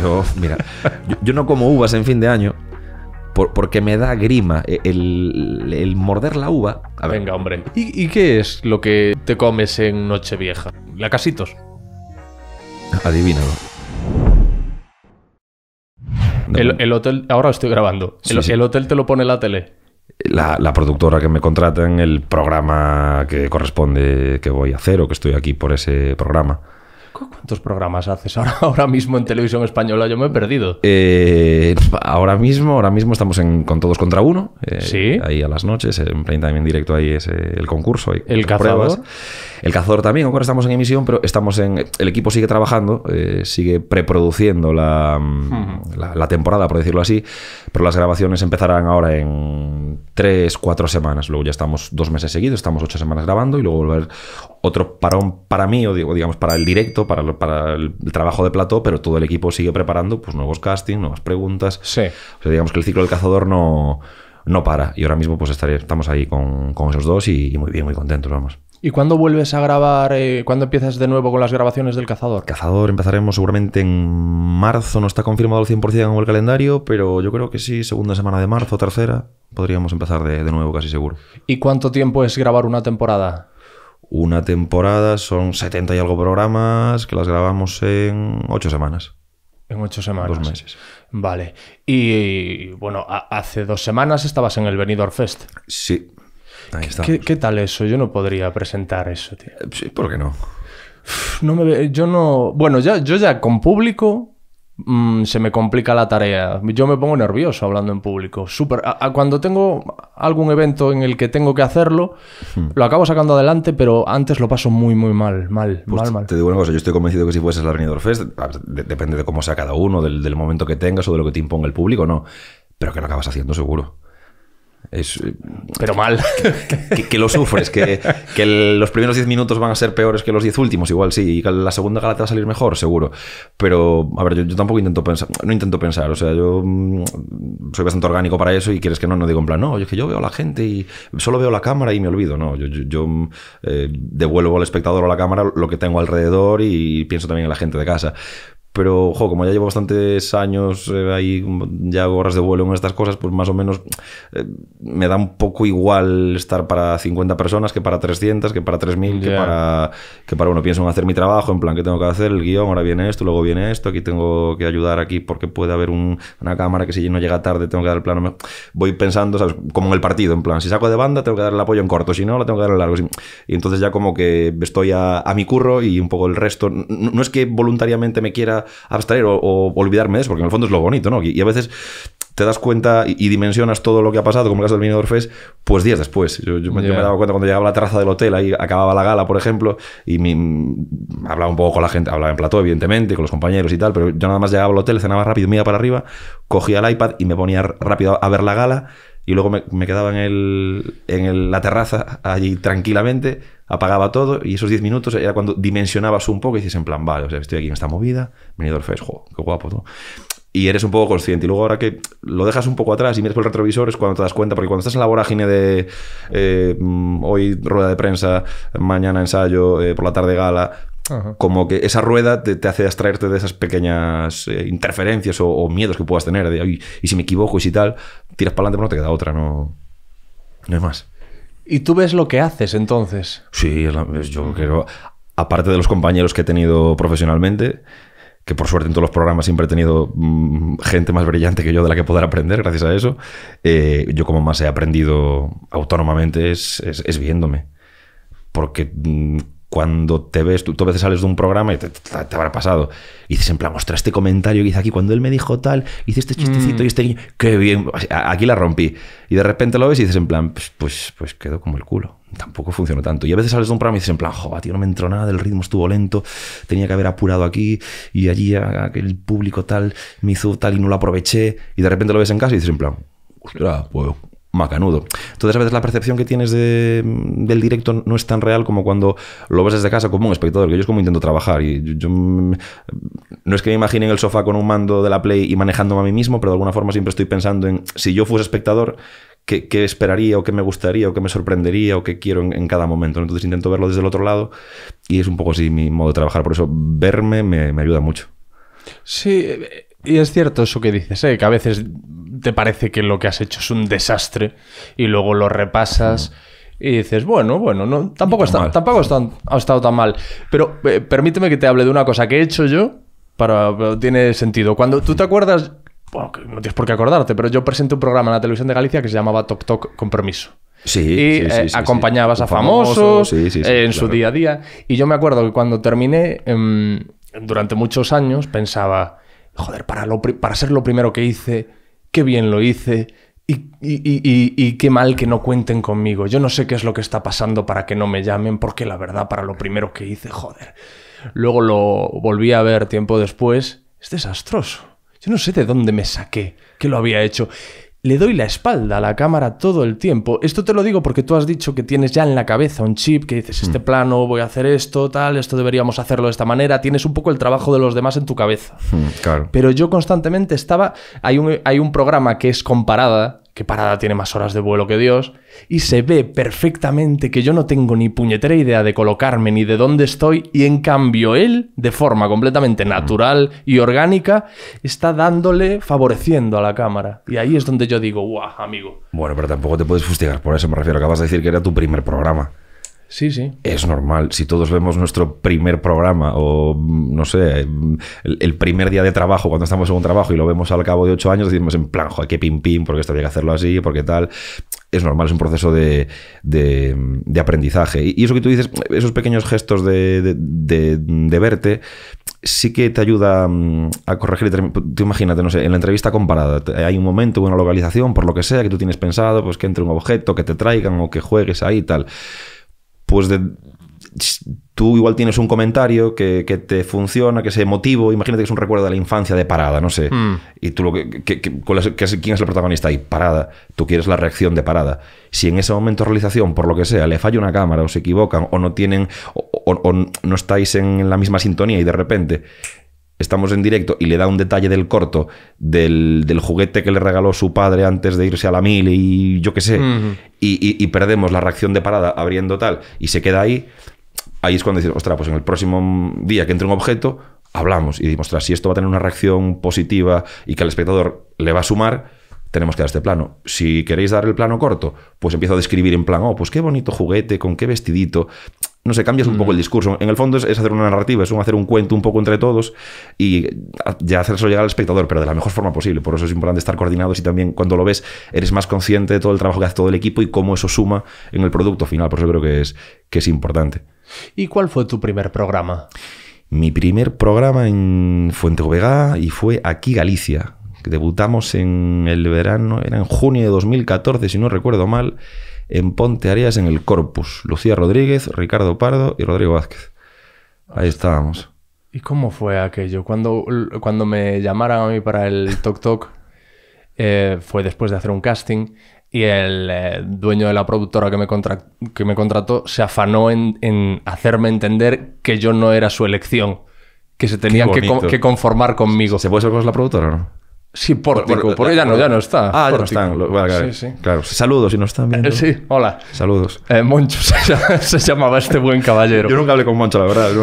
Yo, mira, yo, no como uvas en fin de año porque me da grima e, el, morder la uva. Venga, hombre. ¿Y, qué es lo que te comes en Nochevieja? casitos Adivínalo. El, el, hotel, ahora estoy grabando. el, hotel te lo pone la tele. la productora que me contrata en el programa que corresponde que voy a hacer o que estoy aquí por ese programa. ¿Cuántos programas haces ahora, mismo en televisión española? Yo me he perdido. Eh, ahora mismo, ahora mismo estamos en Con Todos contra Uno. Eh, sí. Ahí a las noches, en Prime en directo, ahí es el concurso. el cazador. El cazador también, ahora estamos en emisión, pero estamos en. El equipo sigue trabajando, eh, sigue preproduciendo la, temporada, por decirlo así, pero las grabaciones empezarán ahora en tres, cuatro semanas. Luego ya estamos dos meses seguidos, estamos ocho semanas grabando y luego volver otro parón para mí, o digamos, para el directo, para, el, trabajo de plató, pero todo el equipo sigue preparando pues, nuevos castings, nuevas preguntas. Sí. O sea, digamos que el ciclo del cazador no no para. Y ahora mismo pues estamos ahí con, esos dos y, muy bien, muy contentos, vamos. ¿Y cuándo vuelves a grabar? Eh, ¿Cuándo empiezas de nuevo con las grabaciones del Cazador? Cazador empezaremos seguramente en marzo, no está confirmado al 100% en el calendario, pero yo creo que sí, segunda semana de marzo, tercera, podríamos empezar de, nuevo casi seguro. ¿Y cuánto tiempo es grabar una temporada? Una temporada son 70 y algo programas que las grabamos en 8 semanas. En ocho semanas. Dos meses. Vale. Y bueno, hace dos semanas estabas en el Benidorm Fest. Sí, ¿Qué, tal eso? Yo no podría presentar eso, tío. Eh, sí, ¿por qué no? No eh, yo no. Bueno, ya, yo ya con público mm, se me complica la tarea. Yo me pongo nervioso hablando en público. Super, a, cuando tengo algún evento en el que tengo que hacerlo, hmm. lo acabo sacando adelante, pero antes lo paso muy, muy mal. Mal, pues mal, mal. Te digo una cosa, yo estoy convencido que si fueses la del Fest, depende de cómo sea cada uno, del, del momento que tengas o de lo que te imponga el público, no. Pero que lo acabas haciendo seguro. Eh, pero mal. Que, lo sufres, que, los primeros 10 minutos van a ser peores que los 10 últimos, igual sí, y la segunda gala te va a salir mejor, seguro. Pero, a ver, yo, tampoco intento pensar, no intento pensar, o sea, yo mm, soy bastante orgánico para eso y quieres que no, no digo en plan, no, yo que yo veo a la gente y solo veo la cámara y me olvido, no, yo, mm, eh, devuelvo al espectador o a la cámara lo que tengo alrededor y pienso también en la gente de casa. Pero, como ya llevo bastantes años eh, ahí, ya horas de vuelo en estas cosas, pues más o menos eh, me da un poco igual estar para 50 personas que para 300, que para 3000, que, para, que para uno. Pienso en hacer mi trabajo, en plan, ¿qué tengo que hacer? El guión, ahora viene esto, luego viene esto, aquí tengo que ayudar aquí porque puede haber una cámara que si no llega tarde tengo que dar el plano. Voy pensando, ¿sabes? Como en el partido, en plan, si saco de banda tengo que dar el apoyo en corto, si no, lo tengo que dar en largo. Y entonces ya como que estoy a, mi curro y un poco el resto. no es que voluntariamente me quiera abstraer o, olvidarme de eso, porque en el fondo es lo bonito, ¿no? y, a veces te das cuenta y, dimensionas todo lo que ha pasado, como el caso del Vino Fest, pues días después. Yo, me daba cuenta cuando llegaba a la terraza del hotel, ahí acababa la gala, por ejemplo, y hablaba un poco con la gente, hablaba en plató, evidentemente, con los compañeros y tal, pero yo nada más llegaba al hotel, cenaba rápido, me iba para arriba, cogía el iPad y me ponía rápido a ver la gala, y luego me, quedaba en, el, en la terraza allí tranquilamente apagaba todo y esos 10 minutos era cuando dimensionabas un poco y dices en plan, vale, o sea, estoy aquí en esta movida, venido al juego qué guapo, ¿no? Y eres un poco consciente. Y luego ahora que lo dejas un poco atrás y miras por el retrovisor es cuando te das cuenta, porque cuando estás en la vorágine de eh, mm, hoy rueda de prensa, mañana ensayo, eh, por la tarde gala, Como que esa rueda te, hace distraerte de esas pequeñas eh, interferencias o, miedos que puedas tener. De, y si me equivoco y si tal, tiras para adelante, pero no te queda otra, no, no hay más. ¿Y tú ves lo que haces entonces? Sí, yo creo, aparte de los compañeros que he tenido profesionalmente, que por suerte en todos los programas siempre he tenido mm, gente más brillante que yo de la que poder aprender gracias a eso, eh, yo como más he aprendido autónomamente es, viéndome. Porque mm, cuando te ves, tú, a veces sales de un programa y te, habrá pasado, y dices en plan, ostras, este comentario que hice aquí, cuando él me dijo tal, hice este chistecito y mm. este niño, qué bien, aquí la rompí. Y de repente lo ves y dices en plan, pues, pues, pues quedó como el culo, tampoco funcionó tanto. Y a veces sales de un programa y dices en plan, joder, tío, no me entró nada, el ritmo estuvo lento, tenía que haber apurado aquí y allí el público tal me hizo tal y no lo aproveché, y de repente lo ves en casa y dices en plan, ostras, pues macanudo. Entonces a veces la percepción que tienes del directo no es tan real como cuando lo ves desde casa como un espectador, que yo es como intento trabajar. Y yo, mm, no es que me imagine en el sofá con un mando de la Play y manejándome a mí mismo, pero de alguna forma siempre estoy pensando en, si yo fuese espectador, qué, esperaría o qué me gustaría o qué me sorprendería o qué quiero en, cada momento. Entonces intento verlo desde el otro lado y es un poco así mi modo de trabajar. Por eso verme me, ayuda mucho. Sí, y es cierto eso que dices, ¿eh? que a veces te parece que lo que has hecho es un desastre y luego lo repasas. Y dices, bueno, bueno, no, tampoco, está, tampoco ha estado tan mal. Pero eh, permíteme que te hable de una cosa que he hecho yo, para, pero tiene sentido. Cuando tú te acuerdas, no tienes por qué acordarte, pero yo presenté un programa en la televisión de Galicia que se llamaba Toc Toc Compromiso. Sí, y eh, acompañabas a famosos, eh, en su día a día. Y yo me acuerdo que cuando terminé, em, durante muchos años, pensaba, joder, para, para ser lo primero que hice, qué bien lo hice y, y, y, qué mal que no cuenten conmigo. Yo no sé qué es lo que está pasando para que no me llamen, porque la verdad, para lo primero que hice, joder. Luego lo volví a ver tiempo después. Es desastroso. Yo no sé de dónde me saqué, qué lo había hecho le doy la espalda a la cámara todo el tiempo. Esto te lo digo porque tú has dicho que tienes ya en la cabeza un chip que dices, este mm. plano voy a hacer esto, tal, esto deberíamos hacerlo de esta manera. Tienes un poco el trabajo de los demás en tu cabeza. Mm, claro. Pero yo constantemente estaba. Hay un, hay un programa que es comparada, que Parada tiene más horas de vuelo que Dios, y se ve perfectamente que yo no tengo ni puñetera idea de colocarme ni de dónde estoy, y en cambio él, de forma completamente natural y orgánica, está dándole, favoreciendo a la cámara. Y ahí es donde yo digo, guau, amigo. Bueno, pero tampoco te puedes fustigar por eso, me refiero, acabas de decir que era tu primer programa. Sí, sí. Es normal. Si todos vemos nuestro primer programa o, mm, no sé, el, primer día de trabajo, cuando estamos en un trabajo y lo vemos al cabo de ocho años, decimos en plan, joder, qué pim pim, porque esto había que hacerlo así, porque tal. Es normal, es un proceso de, de, aprendizaje. Y, eso que tú dices, esos pequeños gestos de, de verte, sí que te ayuda mm, a corregir. Tú imagínate, no sé, en la entrevista comparada, hay un momento, una localización, por lo que sea, que tú tienes pensado, pues que entre un objeto, que te traigan o que juegues ahí y tal pues de, tú igual tienes un comentario que, te funciona, que es emotivo, imagínate que es un recuerdo de la infancia de Parada, no sé, hmm. y tú lo que, quién es el protagonista ahí, Parada, tú quieres la reacción de Parada. Si en ese momento de realización, por lo que sea, le falla una cámara o se equivocan o no tienen o no estáis en la misma sintonía y de repente estamos en directo y le da un detalle del corto, del, del, juguete que le regaló su padre antes de irse a la mil y yo qué sé, y, perdemos la reacción de parada abriendo tal y se queda ahí, ahí es cuando dices, ostras, pues en el próximo día que entre un objeto, hablamos y dimos, ostras, si esto va a tener una reacción positiva y que al espectador le va a sumar. Tenemos que dar este plano. Si queréis dar el plano corto, pues empiezo a describir en plan, oh, pues qué bonito juguete, con qué vestidito no sé, cambias un poco el mm. discurso. En el fondo es, hacer una narrativa, es hacer un cuento un poco entre todos y ah, ya eso llegar al espectador, pero de la mejor forma posible. Por eso es importante estar coordinados y también cuando lo ves eres más consciente de todo el trabajo que hace todo el equipo y cómo eso suma en el producto final. Por eso creo que es, que es importante. ¿Y cuál fue tu primer programa? Mi primer programa en Fuente y fue aquí Galicia. Debutamos en el verano, era en junio de 2014, si no recuerdo mal en Ponte Arias en el Corpus. Lucía Rodríguez, Ricardo Pardo y Rodrigo Vázquez. Ahí estábamos. ¿Y cómo fue aquello? Cuando, cuando me llamaron a mí para el Tok Tok, eh, fue después de hacer un casting y el eh, dueño de la productora que me, contrató se afanó en, hacerme entender que yo no era su elección, que se tenían que, que, conformar conmigo. ¿Se puede ser con la productora o no? Sí, Pórtico, por, ella ya no, ya no está. Ah, ya no están. Saludos, si no están viendo. sí, hola. Saludos. Eh, Moncho se, llamaba este buen caballero. Yo nunca hablé con Moncho, la verdad.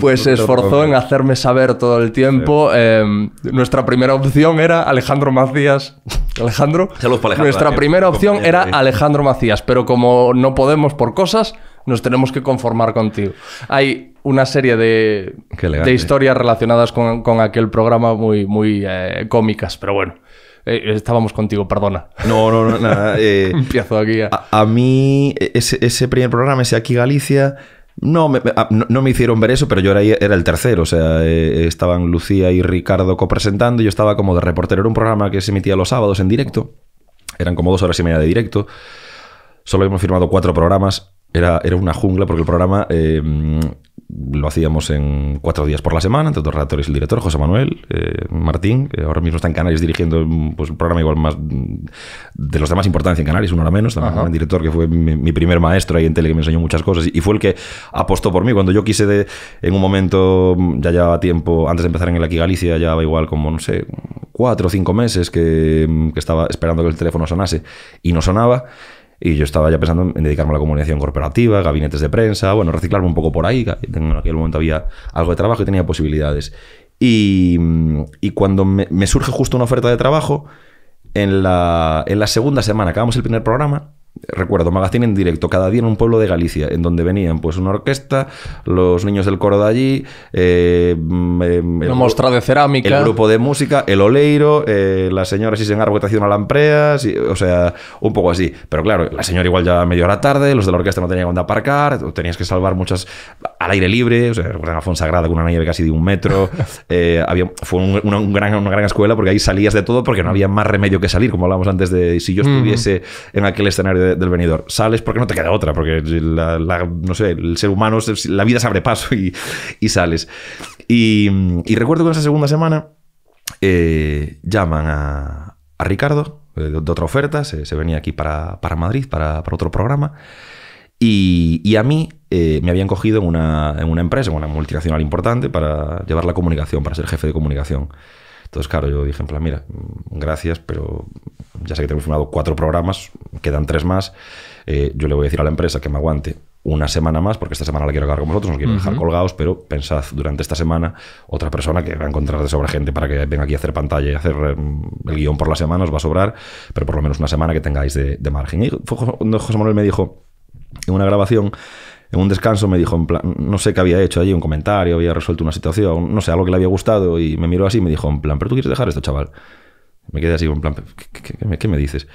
pues se esforzó en hacerme saber todo el tiempo. Eh, nuestra primera opción era Alejandro Macías. Alejandro. Saludos para Alejandro. Nuestra primera opción era Alejandro Macías, pero como no podemos por cosas, nos tenemos que conformar contigo. Hay una serie de, historias relacionadas con, aquel programa muy, muy eh, cómicas, pero bueno. Eh, estábamos contigo, perdona. No, no, no, nada. Eh, Empiezo aquí. A, mí, e, ese, primer programa, ese Aquí Galicia, no me, no, me hicieron ver eso, pero yo era, era el tercero. O sea, estaban Lucía y Ricardo copresentando. Yo estaba como de reportero. Era un programa que se emitía los sábados en directo. Eran como dos horas y media de directo. Solo hemos firmado cuatro programas. Era, una jungla porque el programa eh, lo hacíamos en cuatro días por la semana, entre otros redactores y el director, José Manuel eh, Martín, que ahora mismo está en Canarias dirigiendo pues, un programa igual más mm, de los demás importancia en Canarias, una hora menos, también un director que fue mi, primer maestro ahí en tele que me enseñó muchas cosas y, fue el que apostó por mí cuando yo quise de, en un momento, mm, ya llevaba tiempo, antes de empezar en el Aquí Galicia, ya llevaba igual como, no sé, cuatro o cinco meses que mm, estaba esperando que el teléfono sonase y no sonaba. Y yo estaba ya pensando en dedicarme a la comunicación corporativa, gabinetes de prensa, bueno, reciclarme un poco por ahí. En aquel momento había algo de trabajo y tenía posibilidades. Y, mm, cuando me, surge justo una oferta de trabajo, en la, en la segunda semana acabamos el primer programa recuerdo, Magazine en directo, cada día en un pueblo de Galicia, en donde venían pues una orquesta, los niños del coro de allí, eh, mm, eh el, de cerámica, el grupo de música, el oleiro, eh, la señora si se engarra que te o sea, un poco así. Pero claro, la señora igual ya media hora tarde, los de la orquesta no tenían dónde aparcar, tenías que salvar muchas al aire libre, o sea, una sagrada con una nieve casi de un metro, eh, había, fue una, gran, una gran escuela porque ahí salías de todo porque no había más remedio que salir, como hablábamos antes de si yo mm. estuviese en aquel escenario de del venidor. Sales porque no te queda otra, porque no sé, el ser humano, la vida se abre paso y, sales. Y, recuerdo que en esa segunda semana eh, llaman a, Ricardo eh, de, otra oferta, se, venía aquí para, Madrid, para, otro programa. Y, a mí eh, me habían cogido en una, en una empresa, en una multinacional importante, para llevar la comunicación, para ser jefe de comunicación. Entonces, claro, yo dije en plan, mira, gracias, pero ya sé que tenemos firmado cuatro programas, quedan tres más. Eh, yo le voy a decir a la empresa que me aguante una semana más, porque esta semana la quiero acabar con vosotros, no quiero dejar colgados, pero pensad durante esta semana otra persona que va a encontrar de sobra gente para que venga aquí a hacer pantalla y hacer em, el guión por la semana, os va a sobrar, pero por lo menos una semana que tengáis de, margen. Y fue José Manuel me dijo en una grabación en un descanso me dijo, en plan, no sé qué había hecho allí, un comentario, había resuelto una situación, no sé, algo que le había gustado, y me miró así y me dijo, en plan, ¿pero tú quieres dejar esto, chaval? Me quedé así, en plan, ¿qué, me, dices?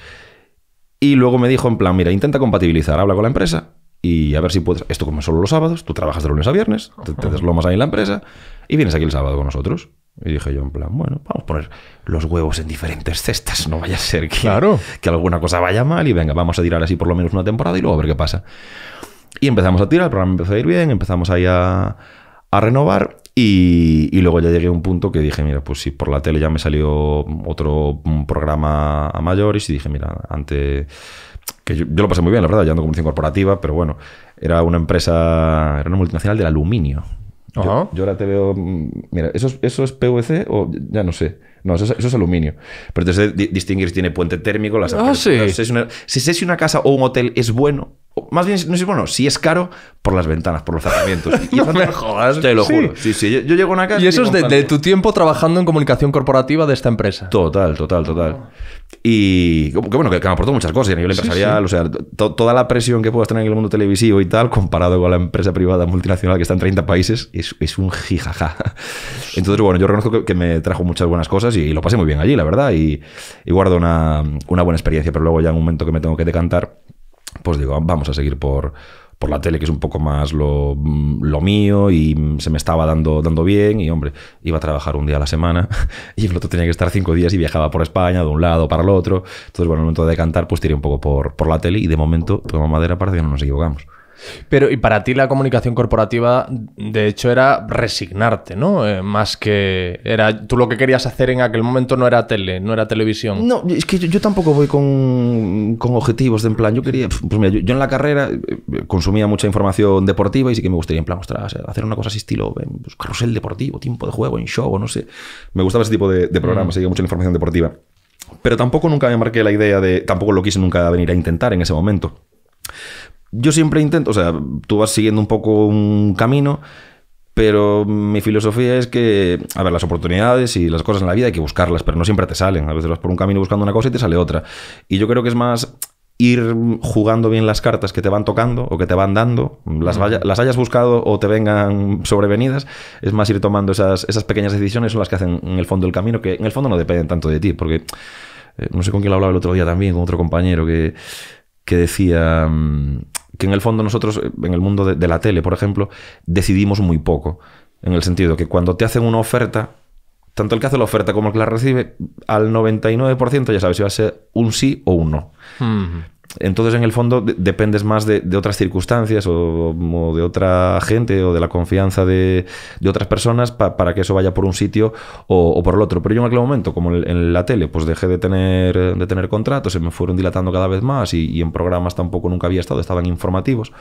Y luego me dijo, en plan, mira, intenta compatibilizar, habla con la empresa y a ver si puedes. Esto como solo los sábados, tú trabajas de lunes a viernes, te, te deslomas ahí en la empresa y vienes aquí el sábado con nosotros. Y dije yo, en plan, bueno, vamos a poner los huevos en diferentes cestas, no vaya a ser que alguna cosa vaya mal y venga, vamos a tirar así por lo menos una temporada y luego a ver qué pasa. Y empezamos a tirar, el programa empezó a ir bien, empezamos ahí a, renovar y, luego ya llegué a un punto que dije, mira, pues si por la tele ya me salió otro mm, programa a mayor y dije, mira, antes... Que yo, lo pasé muy bien, la verdad, ya ando comunicación corporativa, pero bueno, era una empresa, era una multinacional del aluminio. Yo, ahora te veo. Mm, mira, ¿eso es, ¿eso es PVC o ya no sé? No, eso es, aluminio. Pero entonces distinguir si tiene puente térmico, las. Ah, sí. sé si si una casa o un hotel es bueno, más bien, no sé, bueno, si es caro, por las ventanas, por los cerramientos. Y no Te lo juro. Sí, sí, yo, llego a una casa. Y eso es de, tu tiempo trabajando en comunicación corporativa de esta empresa. Total, total, total. Y que, bueno, que, me aportó muchas cosas a nivel empresarial. O sea, toda la presión que puedas tener en el mundo televisivo y tal, comparado con la empresa privada multinacional que está en 30 países, es, es un jijaja. Entonces, bueno, yo reconozco que, me trajo muchas buenas cosas y, lo pasé muy bien allí, la verdad. Y, y guardo una, una buena experiencia, pero luego ya en un momento que me tengo que decantar pues digo, vamos a seguir por, por la tele, que es un poco más lo, mío y se me estaba dando, dando bien y hombre, iba a trabajar un día a la semana y el otro tenía que estar cinco días y viajaba por España de un lado para el otro. Entonces, bueno, en el momento de cantar, pues tiré un poco por, por la tele y de momento, toma pues, madera, para que no nos equivocamos. Pero, y para ti la comunicación corporativa, de hecho, era resignarte, ¿no? Eh, más que. Era, tú lo que querías hacer en aquel momento no era tele, no era televisión. No, es que yo, tampoco voy con, con, objetivos de en plan. Yo quería. Pues mira, yo, en la carrera eh, eh, consumía mucha información deportiva y sí que me gustaría, en plan, mostrar, hacer una cosa así estilo pues, carrusel deportivo, tiempo de juego, en show, no sé. Me gustaba ese tipo de, programas, mm. seguía mucha información deportiva. Pero tampoco nunca me marqué la idea de. Tampoco lo quise nunca venir a intentar en ese momento yo siempre intento, o sea, tú vas siguiendo un poco un camino, pero mi filosofía es que, a ver, las oportunidades y las cosas en la vida hay que buscarlas, pero no siempre te salen. A veces vas por un camino buscando una cosa y te sale otra. Y yo creo que es más ir jugando bien las cartas que te van tocando o que te van dando, las, las hayas buscado o te vengan sobrevenidas, es más ir tomando esas, esas pequeñas decisiones, son las que hacen en el fondo el camino, que en el fondo no dependen tanto de ti, porque eh, no sé con quién lo hablaba el otro día también, con otro compañero que, decía... Mm, que en el fondo nosotros, eh, en el mundo de, la tele, por ejemplo, decidimos muy poco. En el sentido que cuando te hacen una oferta, tanto el que hace la oferta como el que la recibe, al 99% ya sabes si va a ser un sí o un no. Entonces, en el fondo, dependes más de, otras circunstancias o, de otra gente o de la confianza de, otras personas para que eso vaya por un sitio o, por el otro. Pero yo en aquel momento, como en, la tele, pues dejé de tener, de tener contratos, se me fueron dilatando cada vez más y, y en programas tampoco nunca había estado, estaban informativos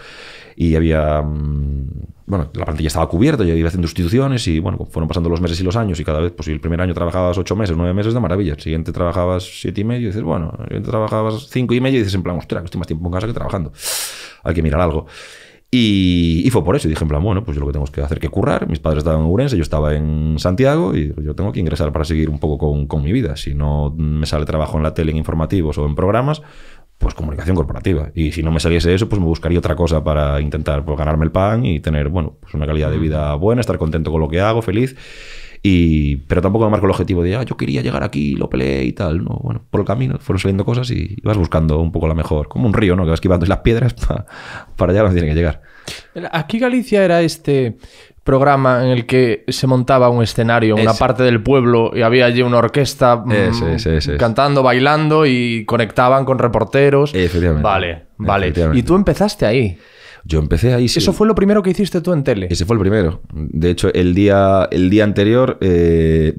y había. Mm, bueno, la plantilla estaba cubierta, yo iba haciendo instituciones y bueno, fueron pasando los meses y los años y cada vez, pues el primer año trabajabas ocho meses, nueve meses, de maravilla. El siguiente trabajabas siete y medio y dices, bueno, el siguiente trabajabas cinco y medio y dices, en plan, ostras, que estoy más tiempo en casa que trabajando. Hay que mirar algo. Y, y, fue por eso. Y dije, en plan, bueno, pues yo lo que tengo que hacer que currar. Mis padres estaban en Urense, yo estaba en Santiago y yo tengo que ingresar para seguir un poco con, con mi vida. Si no me sale trabajo en la tele, en informativos o en programas, pues comunicación corporativa. Y si no me saliese eso, pues me buscaría otra cosa para intentar pues, ganarme el pan y tener, bueno, pues una calidad de vida buena, estar contento con lo que hago, feliz. Y, pero tampoco me marco el objetivo de, ah, yo quería llegar aquí, lo peleé y tal. No, bueno, por el camino fueron saliendo cosas y, vas buscando un poco la mejor. Como un río, ¿no? Que vas esquivando las piedras para allá donde tienen que llegar. Aquí Galicia era este, programa en el que se montaba un escenario en una parte del pueblo y había allí una orquesta mm, cantando, bailando y conectaban con reporteros. Vale, vale. Y tú empezaste ahí. Yo empecé ahí. ¿Eso fue lo primero que hiciste tú en tele? Ese fue el primero. De hecho, el día, el día anterior, eh,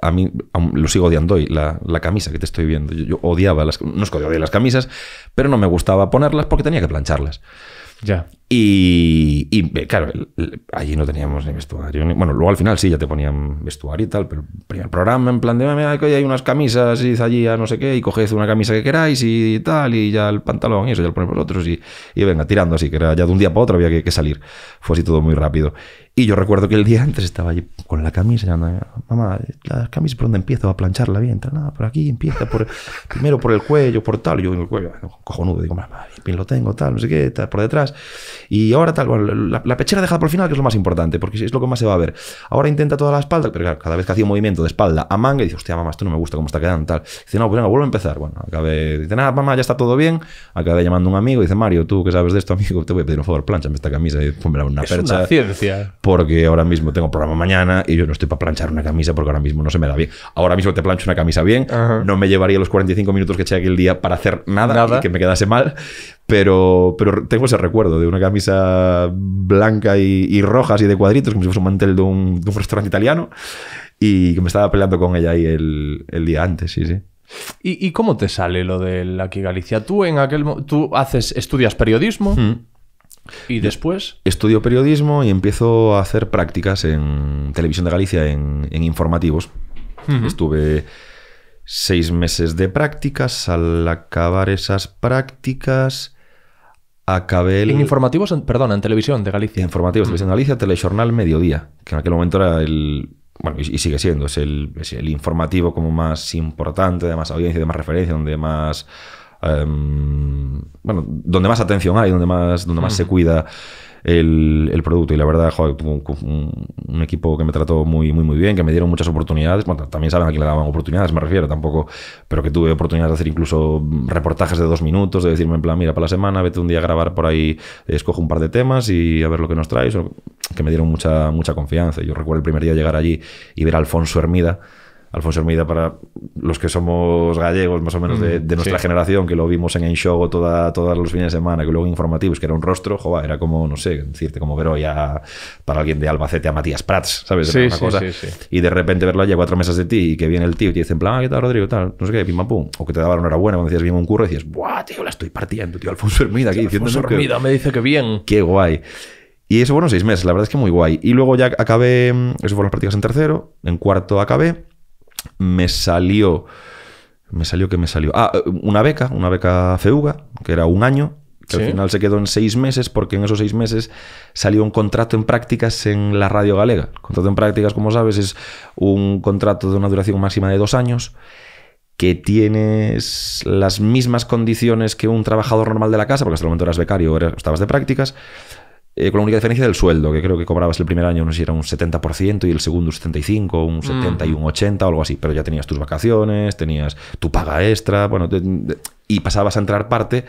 a, mí lo sigo odiando hoy, la, la, camisa que te estoy viendo. Yo, odiaba las, no es odiaba las camisas, pero no me gustaba ponerlas porque tenía que plancharlas. Ya. Y, y, eh, claro, allí no teníamos ni vestuario. bueno, luego al final sí, ya te ponían vestuario y tal, pero el primer programa en plan de, mira, que hay unas camisas y allí a no sé qué, y coges una camisa que queráis y tal, y ya el pantalón y eso, ya lo ponéis vosotros, y, y venga, tirando así, que era ya de un día para otro había que, que salir. Fue así todo muy rápido. Y yo recuerdo que el día antes estaba allí con la camisa, llamando, mamá, la camisa por dónde empiezo a plancharla bien, tal, nada, por aquí empieza, por, primero por el cuello, por tal, yo en el cuello, cojonudo, digo, mamá, bien lo tengo, tal, no sé qué, tal, por detrás. Y ahora tal, la, pechera dejada por el final, que es lo más importante, porque es lo que más se va a ver. Ahora intenta toda la espalda, pero claro, cada vez que hacía un movimiento de espalda a manga, y dice, hostia, mamá, esto no me gusta cómo está quedando, tal. dice, no, pues venga, vuelvo a empezar. Bueno, acabé, dice, nada, mamá, ya está todo bien. Acabé llamando a un amigo, dice, Mario, tú que sabes de esto, amigo, te voy a pedir un favor, planchame esta camisa y ponme una es percha. Una ciencia porque ahora mismo tengo programa mañana y yo no estoy para planchar una camisa porque ahora mismo no se me da bien. Ahora mismo te plancho una camisa bien, no me llevaría los 45 minutos que eché aquel día para hacer nada, Y que me quedase mal, pero, pero tengo ese recuerdo de una camisa blanca y, y roja, de cuadritos, como si fuese un mantel de un, restaurante italiano, y que me estaba peleando con ella ahí el, día antes, sí, sí. ¿Y, ¿Y, cómo te sale lo de la Galicia? Tú en aquel tú haces estudias periodismo, mm. ¿Y después? Estudio periodismo y empiezo a hacer prácticas en Televisión de Galicia, en, en informativos. Estuve seis meses de prácticas. Al acabar esas prácticas, acabé. El... En informativos, perdón, en televisión de Galicia. En informativos, televisión de Galicia, telejornal Mediodía, que en aquel momento era el. Bueno, y, sigue siendo, es el, es el informativo como más importante, de más audiencia, de más referencia, donde más Em, bueno, donde más atención hay, donde más, donde más se cuida el, producto. Y la verdad, un, equipo que me trató muy, muy, muy bien, que me dieron muchas oportunidades. Bueno, también saben a quién le daban oportunidades, me refiero, tampoco, pero que tuve oportunidades de hacer incluso reportajes de dos minutos, de decirme en plan, mira, para la semana, vete un día a grabar por ahí, escojo un par de temas y a ver lo que nos traes. Que me dieron mucha, mucha confianza. Yo recuerdo el primer día llegar allí y ver a Alfonso Hermida. Alfonso Hermida, para los que somos gallegos, más o menos de, mm, nuestra generación, que lo vimos en Enxogo toda, todos los fines de semana, que luego informativos, que era un rostro, era como, no sé, decirte como ver a para alguien de Albacete a Matías Prats, ¿sabes? Sí, una sí, Y de repente verlo allá cuatro meses de ti y que viene el tío y te dice, en plan, ah, ¿qué tal, Rodrigo? Tal, no sé qué, pim pum. O que te daba la enhorabuena cuando decías bien un curro y decías, ¡buah, tío, la estoy partiendo, tío! Alfonso Hermida aquí diciendo. Alfonso Hermida me dice que bien. ¡Qué guay! Y eso bueno seis meses, la verdad es que muy guay. Y luego ya acabé, mm, eso fueron las prácticas en tercero, en cuarto acabé me salió. Me salió que me salió. Ah, una beca, una beca FEUGA, que era un año, que al final se quedó en seis meses, porque en esos seis meses salió un contrato en prácticas en la radio galega. Contrato en prácticas, como sabes, es un contrato de una duración máxima de dos años que tienes las mismas condiciones que un trabajador normal de la casa, porque hasta el momento eras becario, estabas de prácticas, eh, con la única diferencia del sueldo, que creo que cobrabas el primer año, no sé si era un 70% y el segundo un 75%, un 70% y un 80% o algo así, pero ya tenías tus vacaciones, tenías tu paga extra, bueno, y pasabas a entrar parte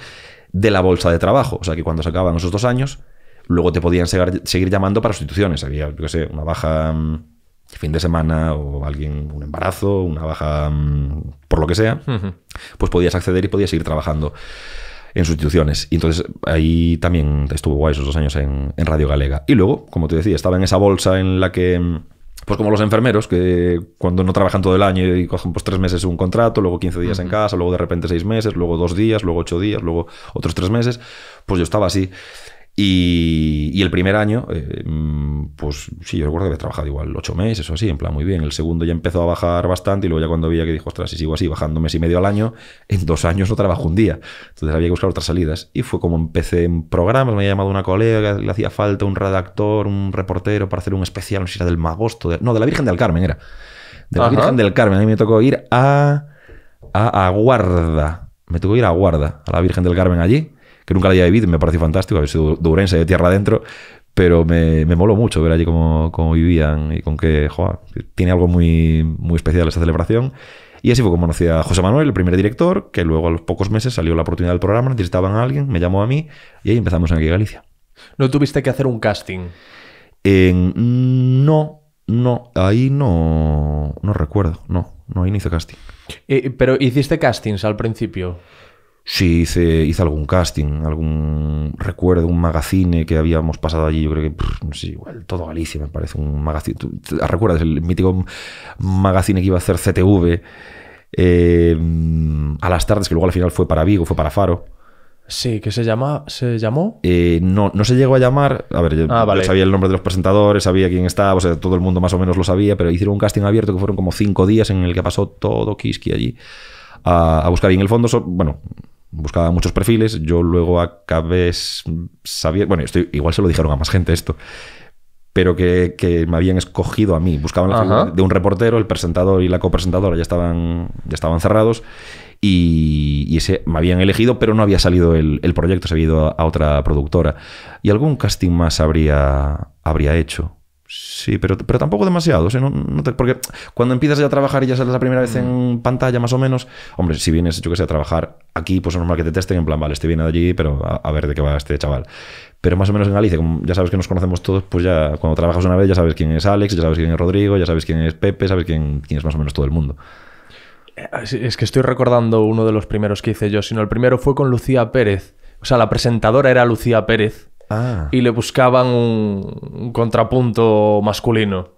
de la bolsa de trabajo, o sea que cuando se acababan esos dos años, luego te podían seguir, llamando para sustituciones, había, yo qué sé, una baja mm, fin de semana o alguien, un embarazo, una baja mm, por lo que sea, pues podías acceder y podías seguir trabajando en sustituciones. Y entonces ahí también estuvo guay esos dos años en, Radio Galega. Y luego, como te decía, estaba en esa bolsa en la que mm, pues como los enfermeros, que cuando no trabajan todo el año y cogen pues tres meses un contrato, luego 15 días en casa, luego de repente seis meses, luego dos días, luego ocho días, luego otros tres meses, pues yo estaba así. Y, el primer año, eh, mm, pues sí, yo recuerdo que he trabajado igual ocho meses o así, en plan muy bien. El segundo ya empezó a bajar bastante y luego ya cuando veía que dijo, ostras, si sigo así, bajando mes y medio al año, en dos años no trabajo un día. Entonces había que buscar otras salidas. Y fue como empecé en programas, me había llamado una colega, le hacía falta un redactor, un reportero para hacer un especial, no sé si era del Magosto, no, de la Virgen del Carmen era. De la Virgen del Carmen, a mí me tocó ir a, a, a Guarda. Me tocó ir a Guarda, a la Virgen del Carmen allí que nunca la había vivido, me pareció fantástico, había sido de Urense, de tierra adentro, pero me, me moló mucho ver allí cómo, vivían y con qué, joa, tiene algo muy, muy especial esa celebración. Y así fue como conocí a José Manuel, el primer director, que luego a los pocos meses salió la oportunidad del programa, necesitaban a alguien, me llamó a mí y ahí empezamos en Aquí Galicia. ¿No tuviste que hacer un casting? no, no, ahí no, no recuerdo, no, no, ahí no hice casting. Eh, pero hiciste castings al principio. Sí, hice, hice algún casting, algún recuerdo, un magazine que habíamos pasado allí, yo creo que, igual, todo Galicia me parece un magazine. te, ¿Recuerdas el mítico magazine que iba a hacer CTV eh, a las tardes, que luego al final fue para Vigo, fue para Faro? Sí, ¿qué se llama, se llamó. Eh, no, no se llegó a llamar. A ver, yo, ah, sabía el nombre de los presentadores, sabía quién estaba, o sea, todo el mundo más o menos lo sabía, pero hicieron un casting abierto que fueron como cinco días en el que pasó todo Kiski allí a, buscar. Y en el fondo, bueno, buscaba muchos perfiles, yo luego acabé sabiendo, bueno, igual se lo dijeron a más gente esto, pero que, me habían escogido a mí, buscaban la figura de un reportero, el presentador y la copresentadora ya estaban, ya estaban cerrados y, ese, me habían elegido, pero no había salido el, proyecto, se había ido a, a, otra productora. Y algún casting más habría, habría hecho. Sí, pero, pero tampoco demasiado. no, porque cuando empiezas ya a trabajar y ya sales la primera vez en mm. pantalla, más o menos, hombre, si vienes, yo que sé, a trabajar aquí, pues es normal que te testen en plan, vale, este viene de allí, pero a, ver de qué va este chaval. Pero más o menos en Galicia, ya sabes que nos conocemos todos, pues ya cuando trabajas una vez ya sabes quién es Alex, ya sabes quién es Rodrigo, ya sabes quién es Pepe, sabes quién, quién es más o menos todo el mundo. Eh, es que estoy recordando uno de los primeros que hice yo, sino el primero fue con Lucía Pérez. O sea, la presentadora era Lucía Pérez Ah. y le buscaban un contrapunto masculino.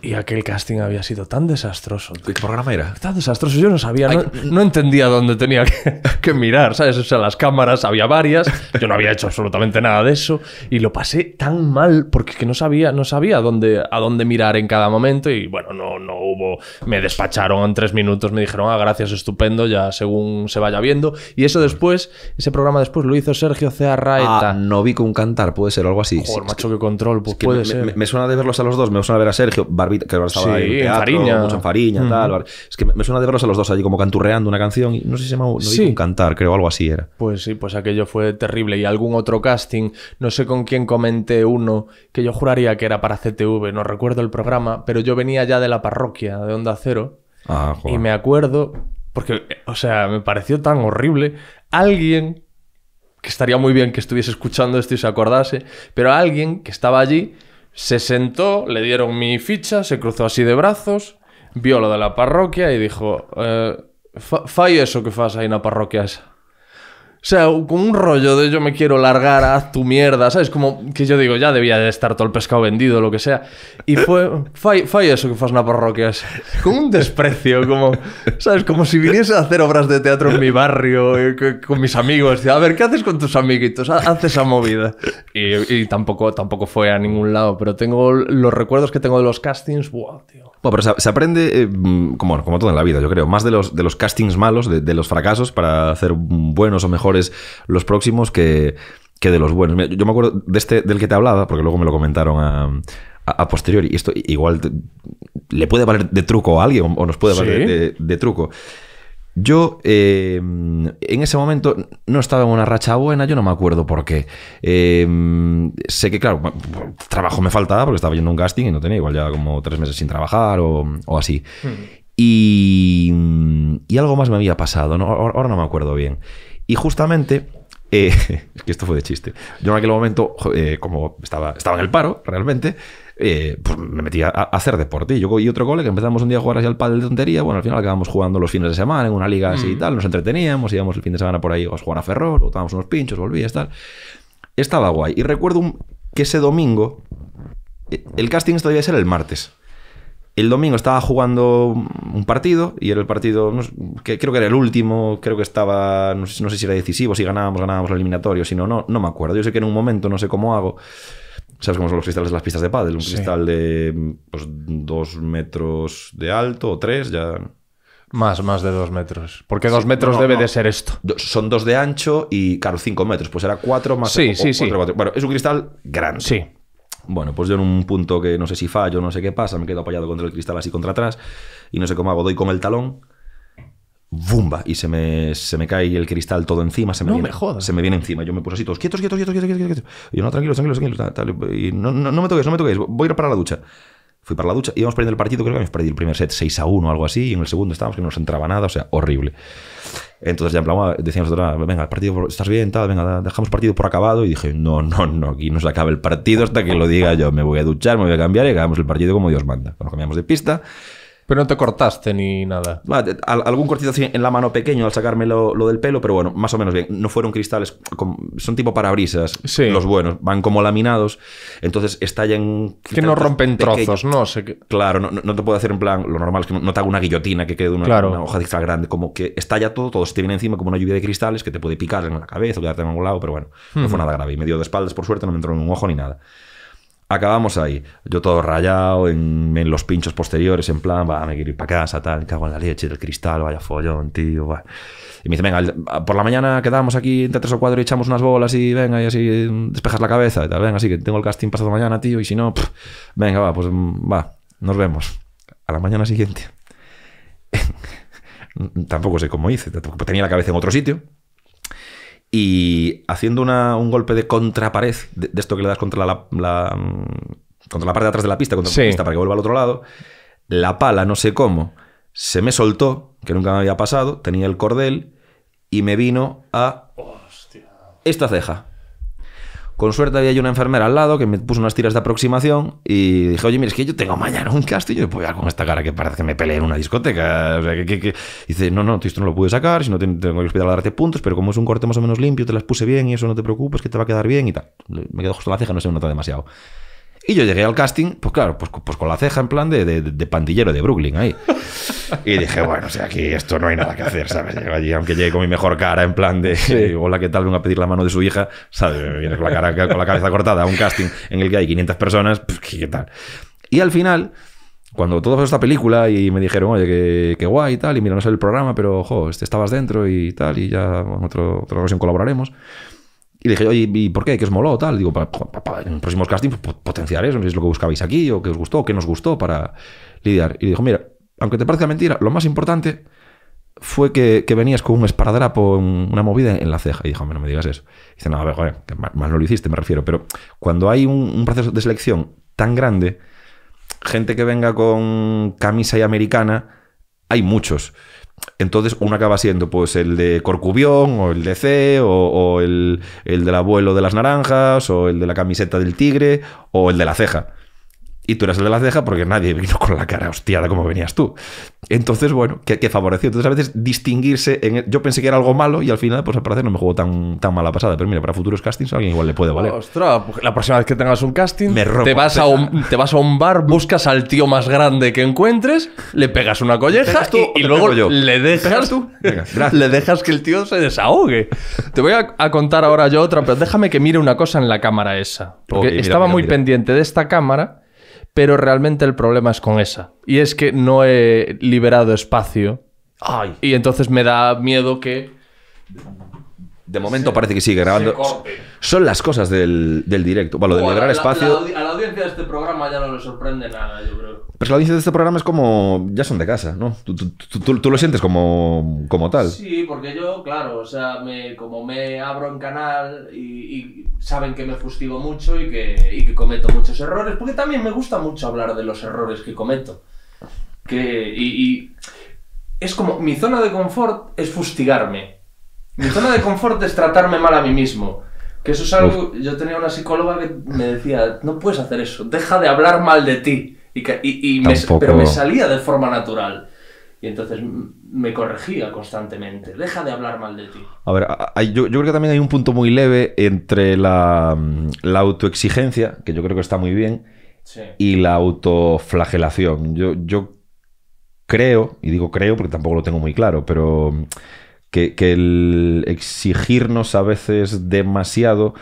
Y aquel casting había sido tan desastroso. ¿Qué programa era? Tan desastroso, yo no sabía, no, entendía dónde tenía que, mirar, ¿sabes? O sea, las cámaras, había varias, yo no había hecho absolutamente nada de eso y lo pasé tan mal porque que no sabía, no sabía dónde, a dónde mirar en cada momento y bueno, no, no hubo, me despacharon en tres minutos, me dijeron, ah, gracias, estupendo, ya según se vaya viendo. Y eso después, ese programa después lo hizo Sergio Cearraeta. Ah, no vi con cantar, puede ser, algo así. Por macho, que control, pues, puede me, ser. Me, suena de verlos a los dos, me suena ver a Sergio, que estaba en, mucho Es que me suena de verlos a los dos allí como canturreando una canción. Y no sé si se llama no sí. cantar, creo, algo así era. Pues sí, pues aquello fue terrible. Y algún otro casting, no sé con quién comenté uno, que yo juraría que era para CTV, no recuerdo el programa, pero yo venía ya de la parroquia de Onda Cero. Ah, y me acuerdo, porque, o sea, me pareció tan horrible. Alguien que estaría muy bien que estuviese escuchando esto y se acordase, pero alguien que estaba allí se sentó, le dieron mi ficha, se cruzó así de brazos, vio lo de la parroquia y dijo, eh, eso que fas ahí en la parroquia esa. O sea, con un rollo de yo me quiero largar, haz tu mierda, ¿sabes? Como que yo digo, ya debía de estar todo el pescado vendido, lo que sea. Y fue, fue, eso que fues una parroquia, con un desprecio, como, ¿sabes? Como si viniese a hacer obras de teatro en mi barrio, eh, con mis amigos. A ver, ¿qué haces con tus amiguitos? Haz esa movida. Y, tampoco, tampoco fue a ningún lado, pero tengo los recuerdos que tengo de los castings, wow, tío. Bueno, pero se, aprende, eh, como, como todo en la vida, yo creo, más de los, de los castings malos, de, de los fracasos, para hacer buenos o mejores los próximos que, que de los buenos. yo me acuerdo de este del que te hablaba, porque luego me lo comentaron a, a, posteriori. Y esto igual le puede valer de truco a alguien o, nos puede valer de, truco. Yo eh, en ese momento no estaba en una racha buena, yo no me acuerdo por qué. Em, sé que, claro, trabajo me faltaba porque estaba yendo a un casting y no tenía igual ya como tres meses sin trabajar o, así. Hmm. Y, y, algo más me había pasado, ¿no? ahora no me acuerdo bien. Y justamente, eh, es que esto fue de chiste, yo en aquel momento, eh, como estaba, estaba en el paro realmente, eh, pues me metí a, hacer deporte. Yo y otro cole que empezamos un día a jugar así al pádel de tontería, bueno, al final acabamos jugando los fines de semana en una liga así y mm. tal, nos entreteníamos, íbamos el fin de semana por ahí a jugar a Ferrol, botábamos unos pinchos, volvías, tal. Estaba guay. Y recuerdo que ese domingo, el casting esto debía ser el martes el domingo estaba jugando un partido y era el partido, que creo que era el último, creo que estaba, no sé, si era decisivo, si ganábamos, ganábamos el eliminatorio, si no, no, no me acuerdo. Yo sé que en un momento, no sé cómo hago, ¿sabes cómo son los cristales de las pistas de pádel? Un cristal de pues, dos metros de alto o tres, ya... Más, más de dos metros. Porque dos metros debe de ser esto. Son dos de ancho y, claro, cinco metros. Pues era cuatro más... Sí, o, sí, Bueno, es un cristal grande. Sí. Bueno, pues yo en un punto que no sé si fallo, no sé qué pasa, me quedo apoyado contra el cristal así contra atrás y no sé cómo hago, doy con el talón, ¡bumba! Y se me, se me cae el cristal todo encima, se me, viene, se me viene encima. Yo me puse así todos, quietos, quietos, quietos, quietos, Y yo, no, tranquilo, tranquilo, tranquilo, no, no, no, me toques, no me toques, voy a ir para la ducha fui para la ducha, íbamos perdiendo el partido, creo que habíamos perdido el primer set 6 a 1 o algo así, y en el segundo estábamos que no nos entraba nada, o sea, horrible. Entonces ya en decíamos otra, venga, el partido, estás bien, venga, dejamos partido por acabado, y dije, no, no, no, aquí no se acaba el partido hasta que lo diga yo, me voy a duchar, me voy a cambiar y acabamos el partido como Dios manda. Nos cambiamos de pista, pero no te cortaste ni nada. algún cortito en la mano pequeño al sacarme lo, del pelo, pero bueno, más o menos bien. No fueron cristales, son tipo parabrisas, los buenos. Van como laminados, entonces estallan... Que no rompen trozos, no sé Claro, no, te puedo hacer en plan... Lo normal es que no, te haga una guillotina que quede una, hoja de cristal grande. Como que estalla todo, todo se te viene encima como una lluvia de cristales que te puede picar en la cabeza o quedarte en algún lado, pero bueno, no fue hmm. nada grave. Y me dio de espaldas, por suerte, no me entró en un ojo ni nada. Acabamos ahí. Yo todo rayado, en, los pinchos posteriores, en plan, va, me quiero ir para casa, tal, cago en la leche, del cristal, vaya follón, tío, va. Y me dice, venga, por la mañana quedamos aquí entre tres o cuatro y echamos unas bolas y venga, y así mm, despejas la cabeza y tal, venga, así que tengo el casting pasado mañana, tío, y si no, venga, va, pues mm, va, nos vemos. A la mañana siguiente. Tampoco sé cómo hice, tenía la cabeza en otro sitio, y haciendo un golpe de contrapared, de, esto que le das contra la, mm, contra la parte de atrás de la pista, contra la pista para que vuelva al otro lado, la pala, no sé cómo, se me soltó, que nunca me había pasado, tenía el cordel y me vino a Hostia. esta ceja. Con suerte había yo una enfermera al lado que me puso unas tiras de aproximación y dije, oye, mira, es que yo tengo mañana un castillo y yo voy a con esta cara que parece que me peleé en una discoteca. O sea, Dice, no, no, esto no lo pude sacar, si no tengo que hospital a darte puntos, pero como es un corte más o menos limpio, te las puse bien y eso no te preocupes, que te va a quedar bien y tal. Me quedo justo la ceja, no se nota demasiado. Y yo llegué al casting, pues claro, pues, pues con la ceja en plan de, de, pandillero de Brooklyn ahí. Y dije, bueno, o sea, aquí esto no hay nada que hacer, ¿sabes? Llego allí, aunque llegue con mi mejor cara en plan de, hola, ¿qué tal? Vengo a pedir la mano de su hija, ¿sabes? Me vienes con la, cara, con la cabeza cortada a un casting en el que hay 500 personas, pues, ¿qué tal? Y al final, cuando todo fue esta película y me dijeron, oye, qué guay y tal, y mira, no sé el programa, pero ojo, este estabas dentro y tal, y ya en otro, otra ocasión colaboraremos. Y dije, oye, ¿y por qué? ¿Qué os moló? Tal. Digo, en próximos castings pues, potenciar eso, si es lo que buscabais aquí, o qué os gustó, qué nos gustó para lidiar. Y dijo, mira, aunque te parezca mentira, lo más importante fue que, venías con un esparadrapo, una movida en la ceja. Y dijo, no me digas eso. dice, no, a ver, joder, que no lo hiciste, me refiero. Pero cuando hay un proceso de selección tan grande, gente que venga con camisa y americana, hay muchos. Entonces uno acaba siendo pues el de Corcubión o el de C o, el, del abuelo de las naranjas o el de la camiseta del tigre o el de la ceja. Y tú eras el de las dejas porque nadie vino con la cara hostiada como venías tú. Entonces, bueno, que, favoreció. Entonces, a veces distinguirse. En yo pensé que era algo malo y al final, pues al parecer no me jugó tan, tan mala pasada. Pero mira, para futuros castings a alguien igual le puede valer. Ostras, pues, la próxima vez que tengas un casting, te, vas a un, te vas a un bar, buscas al tío más grande que encuentres, le pegas una colleja y, luego le dejas. le dejas que el tío se desahogue. te voy a, contar ahora yo otra, pero déjame que mire una cosa en la cámara esa. Porque estaba muy pendiente de esta cámara pero realmente el problema es con esa. Y es que no he liberado espacio. Ay. Y entonces me da miedo que... De momento parece que sigue grabando. Son las cosas del, directo. Bueno, de liberar espacio... a la audiencia de este programa ya no le sorprende nada, yo creo. Pero la audiencia de este programa es como. Ya son de casa, ¿no? Tú, lo sientes como, tal. Sí, porque yo, claro, o sea, como me abro en canal y, saben que me fustigo mucho y que, cometo muchos errores, porque también me gusta mucho hablar de los errores que cometo. Que, y, es como. Mi zona de confort es fustigarme. Mi zona de confort es tratarme mal a mí mismo. Que eso es algo. Yo tenía una psicóloga que me decía: no puedes hacer eso, deja de hablar mal de ti. Y, me, pero me salía de forma natural. Y entonces me corregía constantemente. Deja de hablar mal de ti. A ver, yo, creo que también hay un punto muy leve entre la, mm, autoexigencia, que yo creo que está muy bien, y la autoflagelación. Yo, yo creo, y digo creo porque tampoco lo tengo muy claro, pero mm, que, que el exigirnos a veces demasiado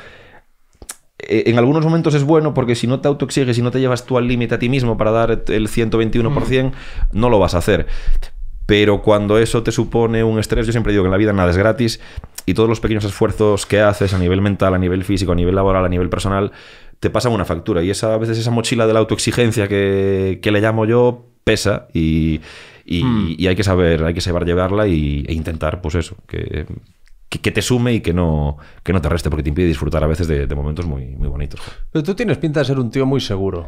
eh, en algunos momentos es bueno porque si no te autoexiges, si no te llevas tú al límite a ti mismo para dar el 121%, mm. no lo vas a hacer. Pero cuando eso te supone un estrés, yo siempre digo que en la vida nada es gratis y todos los pequeños esfuerzos que haces a nivel mental, a nivel físico, a nivel laboral, a nivel personal, te pasan una factura. Y esa, a veces esa mochila de la autoexigencia que, le llamo yo pesa mm. y, hay que saber, hay que saber llevarla e intentar, pues eso, que que, te sume y que no, que no te reste, porque te impide disfrutar a veces de, momentos muy, muy bonitos. Pero tú tienes pinta de ser un tío muy seguro.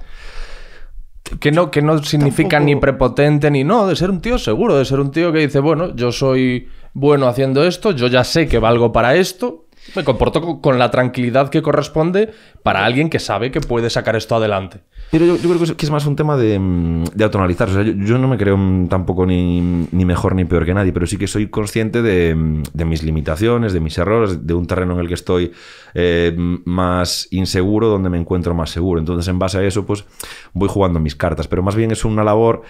Que no, que no significa ni prepotente ni no, de ser un tío seguro, de ser un tío que dice, bueno, yo soy bueno haciendo esto, yo ya sé que valgo para esto, me comporto con la tranquilidad que corresponde para alguien que sabe que puede sacar esto adelante. Pero yo, creo que es más un tema de, mm, de autonalizar. O sea, yo, no me creo mm, tampoco ni, mejor ni peor que nadie, pero sí que soy consciente de, mm, de mis limitaciones, de mis errores, de un terreno en el que estoy eh, más inseguro, donde me encuentro más seguro. Entonces, en base a eso, pues voy jugando mis cartas. Pero más bien es una labor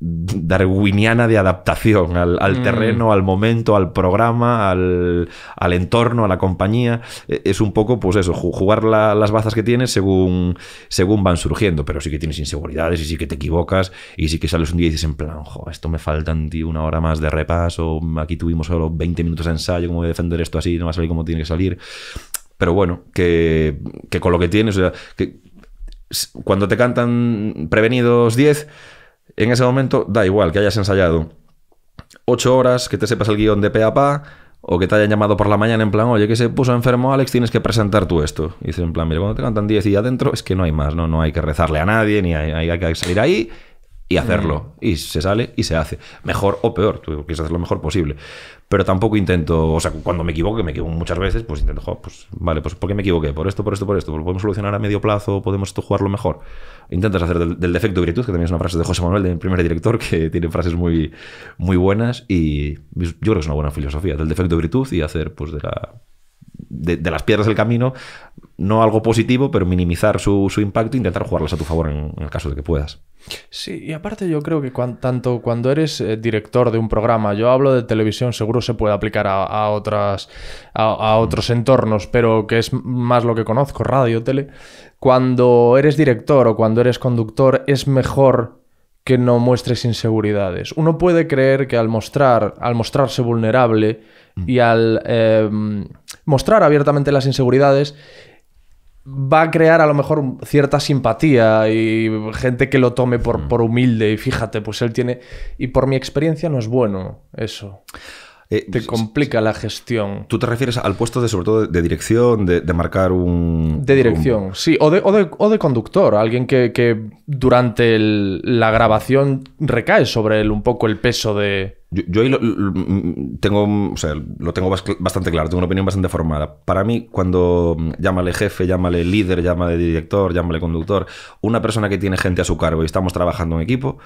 darwiniana de adaptación al, terreno, al momento, al programa, al, al, entorno, a la compañía. E, es un poco, pues eso, jugar las bazas que tienes según, según van surgiendo pero sí que tienes inseguridades y sí que te equivocas y sí que sales un día y dices en plan, esto me faltan, una hora más de repaso, aquí tuvimos solo 20 minutos de ensayo, ¿cómo voy a defender esto así? No va a salir como tiene que salir. Pero bueno, que, con lo que tienes, cuando te cantan prevenidos 10, en ese momento da igual que hayas ensayado 8 horas, que te sepas el guión de pe a pa, o que te hayan llamado por la mañana en plan, oye, que se puso enfermo Alex, tienes que presentar tú esto. Y dices en plan, mira, cuando te cantan 10 y adentro es que no hay más, no, no hay que rezarle a nadie, ni hay, que salir ahí y hacerlo. Mm. Y se sale y se hace. Mejor o peor, tú quieres hacer lo mejor posible pero tampoco intento, o sea, cuando me equivoco, me equivoco muchas veces, pues intento, joder, pues vale, pues ¿por qué me equivoqué? Por esto, por esto, por esto, ¿lo podemos solucionar a medio plazo? ¿Podemos esto jugarlo mejor? Intentas hacer del, defecto defecto virtud, que también es una frase de José Manuel, de primer director, que tiene frases muy, muy buenas y yo creo que es una buena filosofía, del defecto de virtud y hacer pues de la de, las piedras del camino, no algo positivo, pero minimizar su, impacto e intentar jugarlas a tu favor en, el caso de que puedas. Sí, y aparte yo creo que tanto cuando eres eh, director de un programa, yo hablo de televisión, seguro se puede aplicar a, otras, a, otros entornos, pero que es más lo que conozco, radio, tele. Cuando eres director o cuando eres conductor, es mejor que no muestres inseguridades. Uno puede creer que al mostrar, al mostrarse vulnerable y mm. al em, mostrar abiertamente las inseguridades va a crear a lo mejor cierta simpatía y gente que lo tome por, mm. por humilde y fíjate, pues él tiene... Y por mi experiencia no es bueno eso. Eh, te complica la gestión. ¿Tú te refieres al puesto de, sobre todo, de dirección, de, marcar un... De dirección, sí, o de, o, de, conductor, alguien que, que durante la grabación recae sobre él un poco el peso de... Yo, ahí mm, tengo, lo tengo bastante claro, tengo una opinión bastante formada. Para mí, cuando mm, llámale jefe, llámale líder, llámale director, llámale conductor, una persona que tiene gente a su cargo y estamos trabajando en equipo,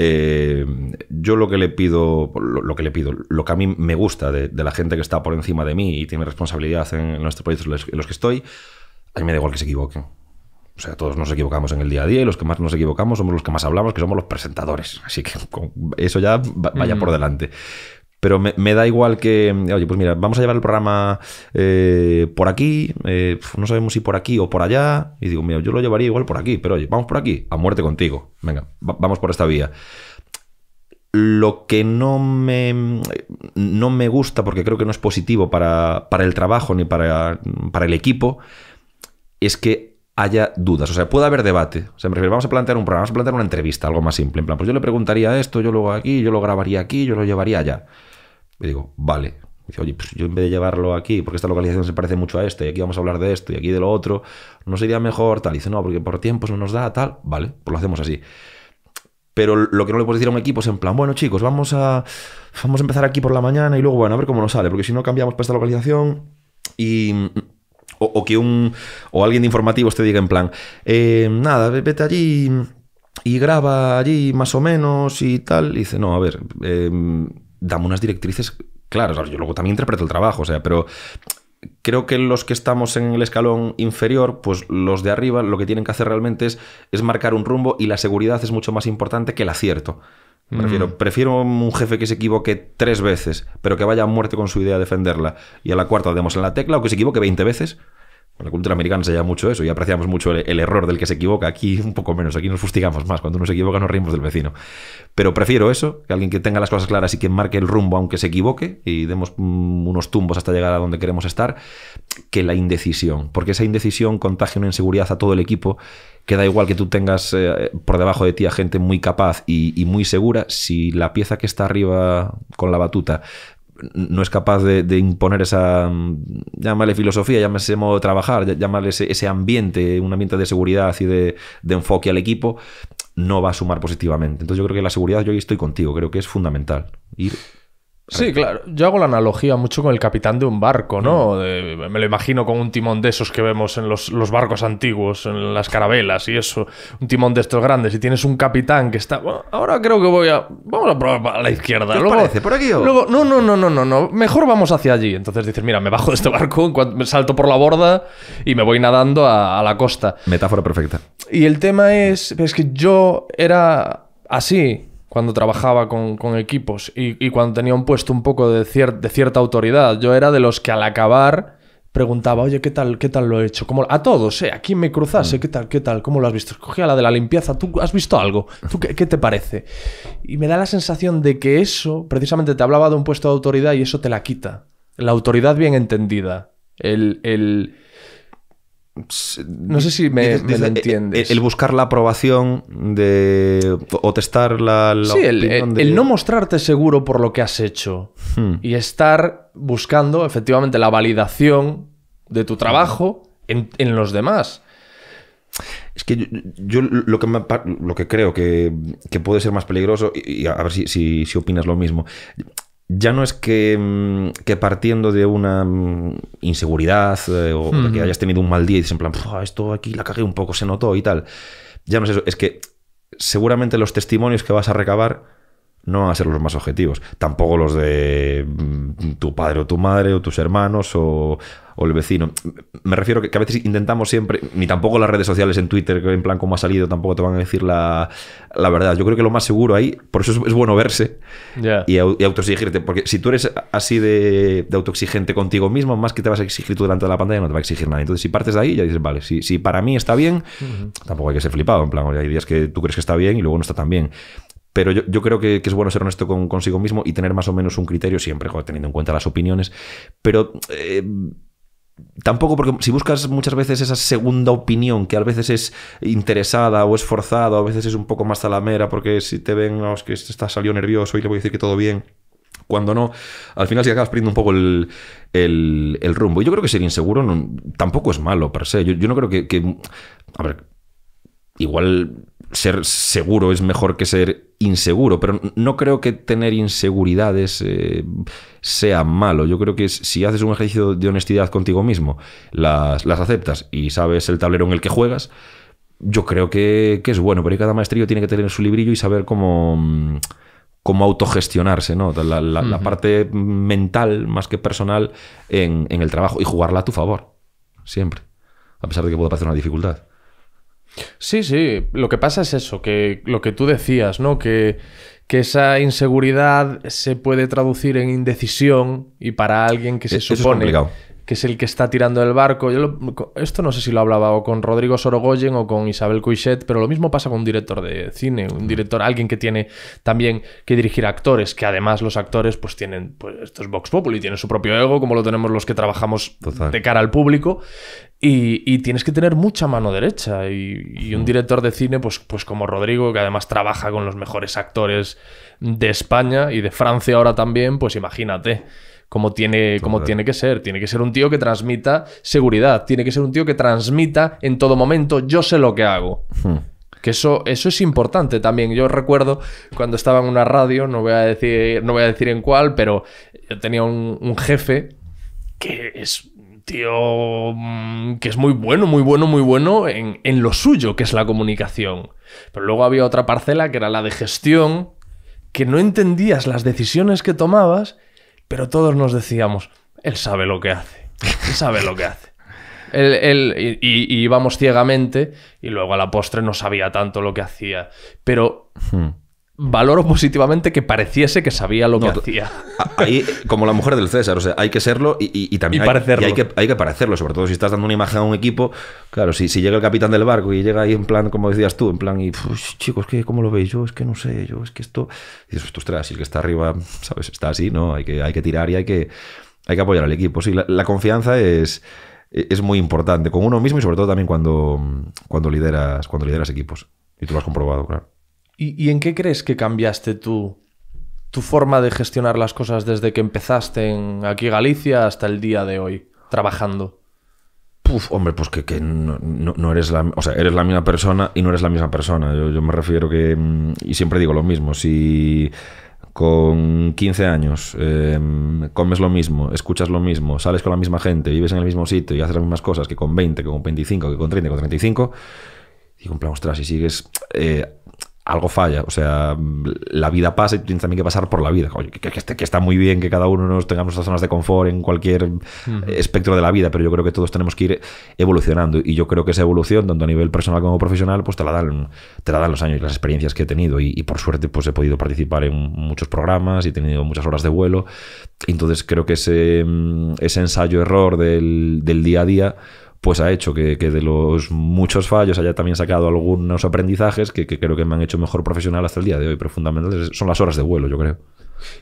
eh, yo lo que le pido, lo, que le pido, lo que a mí me gusta de, la gente que está por encima de mí y tiene responsabilidad en, nuestro nuestros proyectos en los que estoy, a mí me da igual que se equivoquen. O sea, todos nos equivocamos en el día a día y los que más nos equivocamos somos los que más hablamos, que somos los presentadores. Así que eso ya vaya mm. por delante. Pero me, da igual que, mm, oye, pues mira, vamos a llevar el programa eh, por aquí, eh, no sabemos si por aquí o por allá. Y digo, mira, yo lo llevaría igual por aquí, pero oye, vamos por aquí, a muerte contigo. Venga, vamos por esta vía. Lo que no me, no me gusta, porque creo que no es positivo para, el trabajo ni para, para el equipo, es que haya dudas. O sea, puede haber debate. O sea, vamos a plantear un programa, vamos a plantear una entrevista, algo más simple. En plan, pues yo le preguntaría esto, yo lo hago aquí, yo lo grabaría aquí, yo lo llevaría allá. Y digo, vale. dice, oye, pues yo en vez de llevarlo aquí, porque esta localización se parece mucho a esto, y aquí vamos a hablar de esto, y aquí de lo otro, ¿no sería mejor tal? Y dice, no, porque por tiempos no nos da tal. Vale, pues lo hacemos así. Pero lo que no le puedes decir a un equipo es en plan, bueno chicos, vamos a, vamos a empezar aquí por la mañana y luego, bueno, a ver cómo nos sale, porque si no cambiamos para esta localización y o, que un. O alguien de informativos te diga en plan. Eh, nada, vete allí y graba allí más o menos y tal. dice, no, a ver. Eh, dame unas directrices claras. yo luego también interpreto el trabajo, o sea, pero creo que los que estamos en el escalón inferior, pues los de arriba lo que tienen que hacer realmente es, es marcar un rumbo y la seguridad es mucho más importante que el acierto. Mm. prefiero un jefe que se equivoque tres veces, pero que vaya a muerte con su idea de defenderla y a la cuarta demos en la tecla o que se equivoque 20 veces en la cultura americana se llama mucho eso y apreciamos mucho el, error del que se equivoca. Aquí un poco menos, aquí nos fustigamos más. Cuando uno se equivoca nos reímos del vecino. Pero prefiero eso, que alguien que tenga las cosas claras y que marque el rumbo aunque se equivoque y demos mm, unos tumbos hasta llegar a donde queremos estar, que la indecisión. Porque esa indecisión contagia una inseguridad a todo el equipo que da igual que tú tengas eh, por debajo de ti a gente muy capaz y, muy segura, si la pieza que está arriba con la batuta no es capaz de, imponer esa, mm, llámale filosofía, llámale ese modo de trabajar, llámale ese, ambiente, un ambiente de seguridad y de, de, enfoque al equipo, no va a sumar positivamente. Entonces yo creo que la seguridad, yo estoy contigo, creo que es fundamental. Ir Sí, claro. Yo hago la analogía mucho con el capitán de un barco, ¿no? Mm. me lo imagino con un timón de esos que vemos en los, barcos antiguos, en las carabelas y eso. Un timón de estos grandes. Y tienes un capitán que está. ahora creo que voy a. Vamos a probar para la izquierda. ¿Qué parece? ¿Por aquí o? Luego, no, no, no, no, no, no. Mejor vamos hacia allí. Entonces dices, mira, me bajo de este barco, me salto por la borda y me voy nadando a, a la costa. Metáfora perfecta. Y el tema es. Es que yo era así cuando trabajaba con, equipos y, cuando tenía un puesto un poco de, cierta autoridad. Yo era de los que al acabar preguntaba, oye, ¿qué tal, qué tal lo he hecho? Como, a todos, ¿eh? A quién me cruzase, mm. ¿qué tal, qué tal? ¿Cómo lo has visto? Escogía la de la limpieza, ¿tú has visto algo? ¿Tú qué, te parece? Y me da la sensación de que eso, precisamente te hablaba de un puesto de autoridad y eso te la quita. La autoridad bien entendida. el, pues, no sé si me, lo entiendes. El, buscar la aprobación de, o testar la. sí, el, no mostrarte seguro por lo que has hecho hmm. y estar buscando efectivamente la validación de tu trabajo en, los demás. Es que yo, lo, que lo que creo que, que, puede ser más peligroso, y, a ver si, si opinas lo mismo ya no es que, mm, que, partiendo de una mm, inseguridad eh, o que hayas tenido un mal día y dices en plan, ah, esto aquí la cagué un poco, se notó y tal. Ya no es eso, es que seguramente los testimonios que vas a recabar no a ser los más objetivos. Tampoco los de mm, tu padre o tu madre o tus hermanos o, el vecino. Me refiero que, a veces intentamos siempre, ni tampoco las redes sociales en Twitter, que en plan cómo ha salido, tampoco te van a decir la, verdad. Yo creo que lo más seguro ahí, por eso es, bueno verse y, autoexigirte, porque si tú eres así de, autoexigente contigo mismo, más que te vas a exigir tú delante de la pantalla, no te va a exigir nada. Entonces, si partes de ahí, ya dices, vale, si, para mí está bien, tampoco hay que ser flipado, en plan, oye, hay días que tú crees que está bien y luego no está tan bien. Pero yo, creo que, es bueno ser honesto con, consigo mismo y tener más o menos un criterio siempre, teniendo en cuenta las opiniones. Pero... Eh, tampoco porque si buscas muchas veces esa segunda opinión que a veces es interesada o es forzada, a veces es un poco más talamera porque si te ven, que este está salió nervioso y le voy a decir que todo bien. Cuando no, al final sí acabas perdiendo un poco el, rumbo. yo creo que ser inseguro tampoco es malo per se. Yo, no creo que, que... A ver, igual ser seguro es mejor que ser inseguro, pero no creo que tener inseguridades eh, sea malo. Yo creo que si haces un ejercicio de honestidad contigo mismo, las, aceptas y sabes el tablero en el que juegas, yo creo que, es bueno, pero cada maestrillo tiene que tener su librillo y saber cómo, cómo autogestionarse, ¿no? La, parte mental más que personal en, en el trabajo y jugarla a tu favor, siempre, a pesar de que pueda parecer una dificultad. Sí, sí. Lo que pasa es eso, que lo que tú decías, ¿no? Que, esa inseguridad se puede traducir en indecisión y para alguien que se supone que es el que está tirando el barco. Yo esto no sé si lo hablaba o con Rodrigo Sorogoyen o con Isabel Cuichet, pero lo mismo pasa con un director de cine, un mm. director, alguien que tiene también que dirigir actores, que además los actores pues tienen, pues esto es Vox Populi, tienen su propio ego, como lo tenemos los que trabajamos de cara al público, y, tienes que tener mucha mano derecha. Y, un director de cine, pues, pues como Rodrigo, que además trabaja con los mejores actores de España y de Francia ahora también, pues imagínate cómo tiene, cómo tiene que ser. Tiene que ser un tío que transmita seguridad. Tiene que ser un tío que transmita en todo momento, yo sé lo que hago. Que eso, eso es importante también. Yo recuerdo cuando estaba en una radio, no voy a decir, no voy a decir en cuál, pero yo tenía un jefe que es tío mm, que es muy bueno, muy bueno, muy bueno en, lo suyo, que es la comunicación. Pero luego había otra parcela que era la de gestión, que no entendías las decisiones que tomabas, pero todos nos decíamos, él sabe lo que hace, él sabe lo que hace. Él, y, íbamos ciegamente y luego a la postre no sabía tanto lo que hacía. Pero... Hmm valoro positivamente que pareciese que sabía lo que hacía. Ahí, como la mujer del César, o sea, hay que serlo y, también hay, que, hay que parecerlo, sobre todo si estás dando una imagen a un equipo. Claro, si, llega el capitán del barco y llega ahí en plan, como decías tú, en plan, y chicos, ¿qué, ¿cómo lo veis? Yo es que no sé, yo es que esto. Y dices, ostras, si el que está arriba, ¿sabes? Está así, ¿no? Hay que, hay que tirar y hay que, hay que apoyar al equipo. Sí, la, confianza es es muy importante con uno mismo y sobre todo también cuando, cuando lideras cuando lideras equipos y tú lo has comprobado claro ¿Y, en qué crees que cambiaste tú, tu forma de gestionar las cosas desde que empezaste en aquí Galicia hasta el día de hoy, trabajando? Puf, hombre, pues que, no, eres la... O sea, eres la misma persona y no eres la misma persona. Yo, me refiero que... Mm, y siempre digo lo mismo. Si con 15 años, em, comes lo mismo, escuchas lo mismo, sales con la misma gente, vives en el mismo sitio y haces las mismas cosas que con 20, que con 25, que con 30, que con 35, digo, en ostras, si sigues eh, algo falla. O sea, la vida pasa y tienes también que pasar por la vida. Oye, que, está muy bien que cada uno nos tengamos nuestras zonas de confort en cualquier eh, espectro de la vida, pero yo creo que todos tenemos que ir evolucionando. Y yo creo que esa evolución, tanto a nivel personal como profesional, pues te la dan, te la dan los años y las experiencias que he tenido. Y, por suerte, pues he podido participar en muchos programas y he tenido muchas horas de vuelo. Entonces creo que ese, mm, ese ensayo-error del día a día pues ha hecho que, de los muchos fallos haya también sacado algunos aprendizajes que, creo que me han hecho mejor profesional hasta el día de hoy, pero fundamentalmente son las horas de vuelo, yo creo.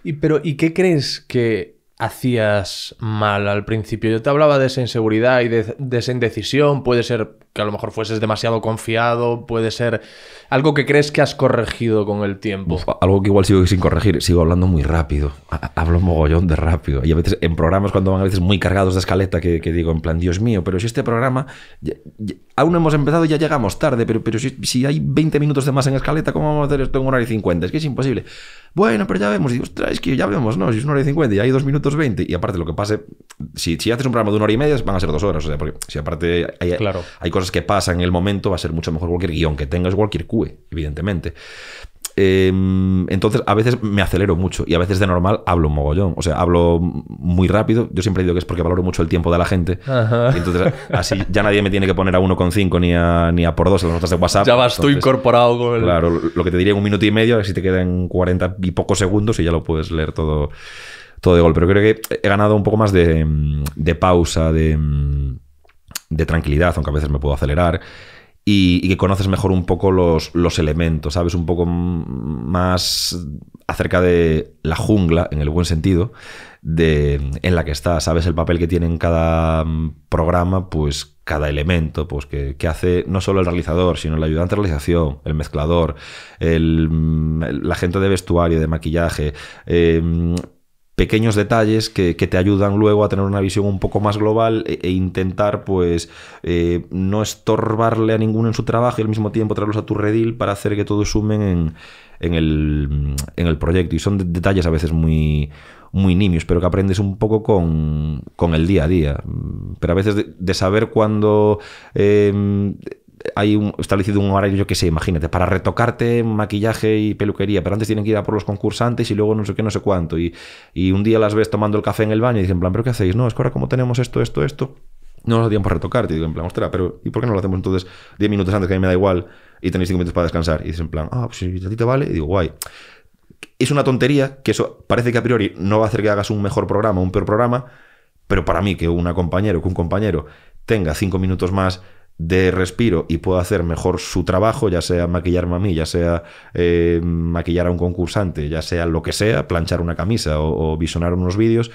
¿Y, pero, ¿y qué crees que hacías mal al principio? Yo te hablaba de esa inseguridad y de, de esa indecisión, puede ser que a lo mejor fueses demasiado confiado, puede ser algo que crees que has corregido con el tiempo. algo que igual sigo sin corregir, sigo hablando muy rápido, hablo mogollón de rápido. Y a veces en programas cuando van a veces muy cargados de escaleta que, digo en plan, Dios mío, pero si este programa, aún no aún hemos empezado y ya llegamos tarde, pero, pero si, hay 20 minutos de más en escaleta, ¿cómo vamos a hacer esto en una hora y 50? Es que es imposible. Bueno, pero ya vemos, y ostras, es que ya vemos, ¿no? Si es una hora y 50 y hay dos minutos 20, y aparte lo que pase, si, si haces un programa de una hora y media, van a ser dos horas, o sea, porque si aparte hay, claro. hay cosas que pasa en el momento, va a ser mucho mejor cualquier guión que tengas, cualquier QE, evidentemente. Em, entonces, a veces me acelero mucho y a veces de normal hablo un mogollón. O sea, hablo muy rápido. Yo siempre digo que es porque valoro mucho el tiempo de la gente. entonces, así ya nadie me tiene que poner a 1,5 ni a, ni a por 2 en las notas de WhatsApp. Ya vas tú incorporado con Claro, lo que te diría en un minuto y medio, a si te quedan 40 y pocos segundos y ya lo puedes leer todo, todo de gol. Pero creo que he ganado un poco más de pausa, de de tranquilidad, aunque a veces me puedo acelerar. Y, que conoces mejor un poco los, elementos, ¿sabes? Un poco más acerca de la jungla, en el buen sentido, de, en la que estás, ¿sabes? El papel que tiene en cada mm, programa, pues cada elemento, pues que, hace no solo el realizador, sino el ayudante de realización, el mezclador, el, mm, la gente de vestuario, de maquillaje, eh, pequeños detalles que, te ayudan luego a tener una visión un poco más global e, e intentar pues eh, no estorbarle a ninguno en su trabajo y al mismo tiempo traerlos a tu redil para hacer que todos sumen en, en, el, en el, proyecto. Y son detalles a veces muy, muy nimios, pero que aprendes un poco con, con el día a día. Pero a veces de, saber cuándo eh, hay un, establecido un horario, yo qué sé, imagínate, para retocarte maquillaje y peluquería, pero antes tienen que ir a por los concursantes y luego no sé qué, no sé cuánto. Y, un día las ves tomando el café en el baño y dicen, en plan, ¿pero qué hacéis? No, es que ahora como tenemos esto, esto, esto, no nos tiempo para retocar. Y digo, en plan, ostras, pero ¿y por qué no lo hacemos entonces 10 minutos antes que a mí me da igual y tenéis 5 minutos para descansar? Y dicen en plan, ah, pues si a ti te vale, y digo, guay. Es una tontería que eso parece que a priori no va a hacer que hagas un mejor programa, un peor programa, pero para mí que una compañero, que un compañero tenga 5 minutos más de respiro y puedo hacer mejor su trabajo, ya sea maquillarme a mí, ya sea eh, maquillar a un concursante, ya sea lo que sea, planchar una camisa o, visionar unos vídeos,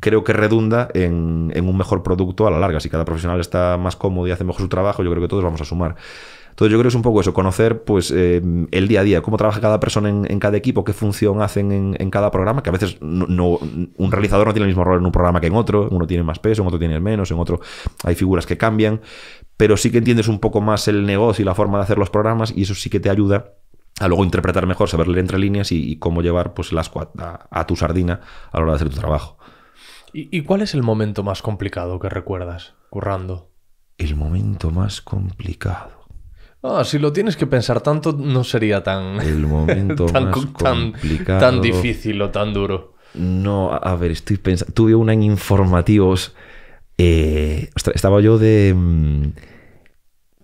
creo que redunda en, un mejor producto a la larga. Si cada profesional está más cómodo y hace mejor su trabajo, yo creo que todos vamos a sumar. Entonces yo creo que es un poco eso, conocer pues eh, el día a día, cómo trabaja cada persona en, cada equipo, qué función hacen en, cada programa, que a veces no, un realizador no tiene el mismo rol en un programa que en otro, uno tiene más peso, en otro tiene menos, en otro hay figuras que cambian, pero sí que entiendes un poco más el negocio y la forma de hacer los programas y eso sí que te ayuda a luego interpretar mejor, saber leer entre líneas y, cómo llevar pues, las a, a, tu sardina a la hora de hacer tu trabajo. ¿Y cuál es el momento más complicado que recuerdas currando? El momento más complicado. Ah, si lo tienes que pensar tanto, no sería tan. El momento tan, complicado. tan difícil o tan duro. No, a ver, estoy pensando. Tuve una en informativos. Eh, estaba yo de. Mm,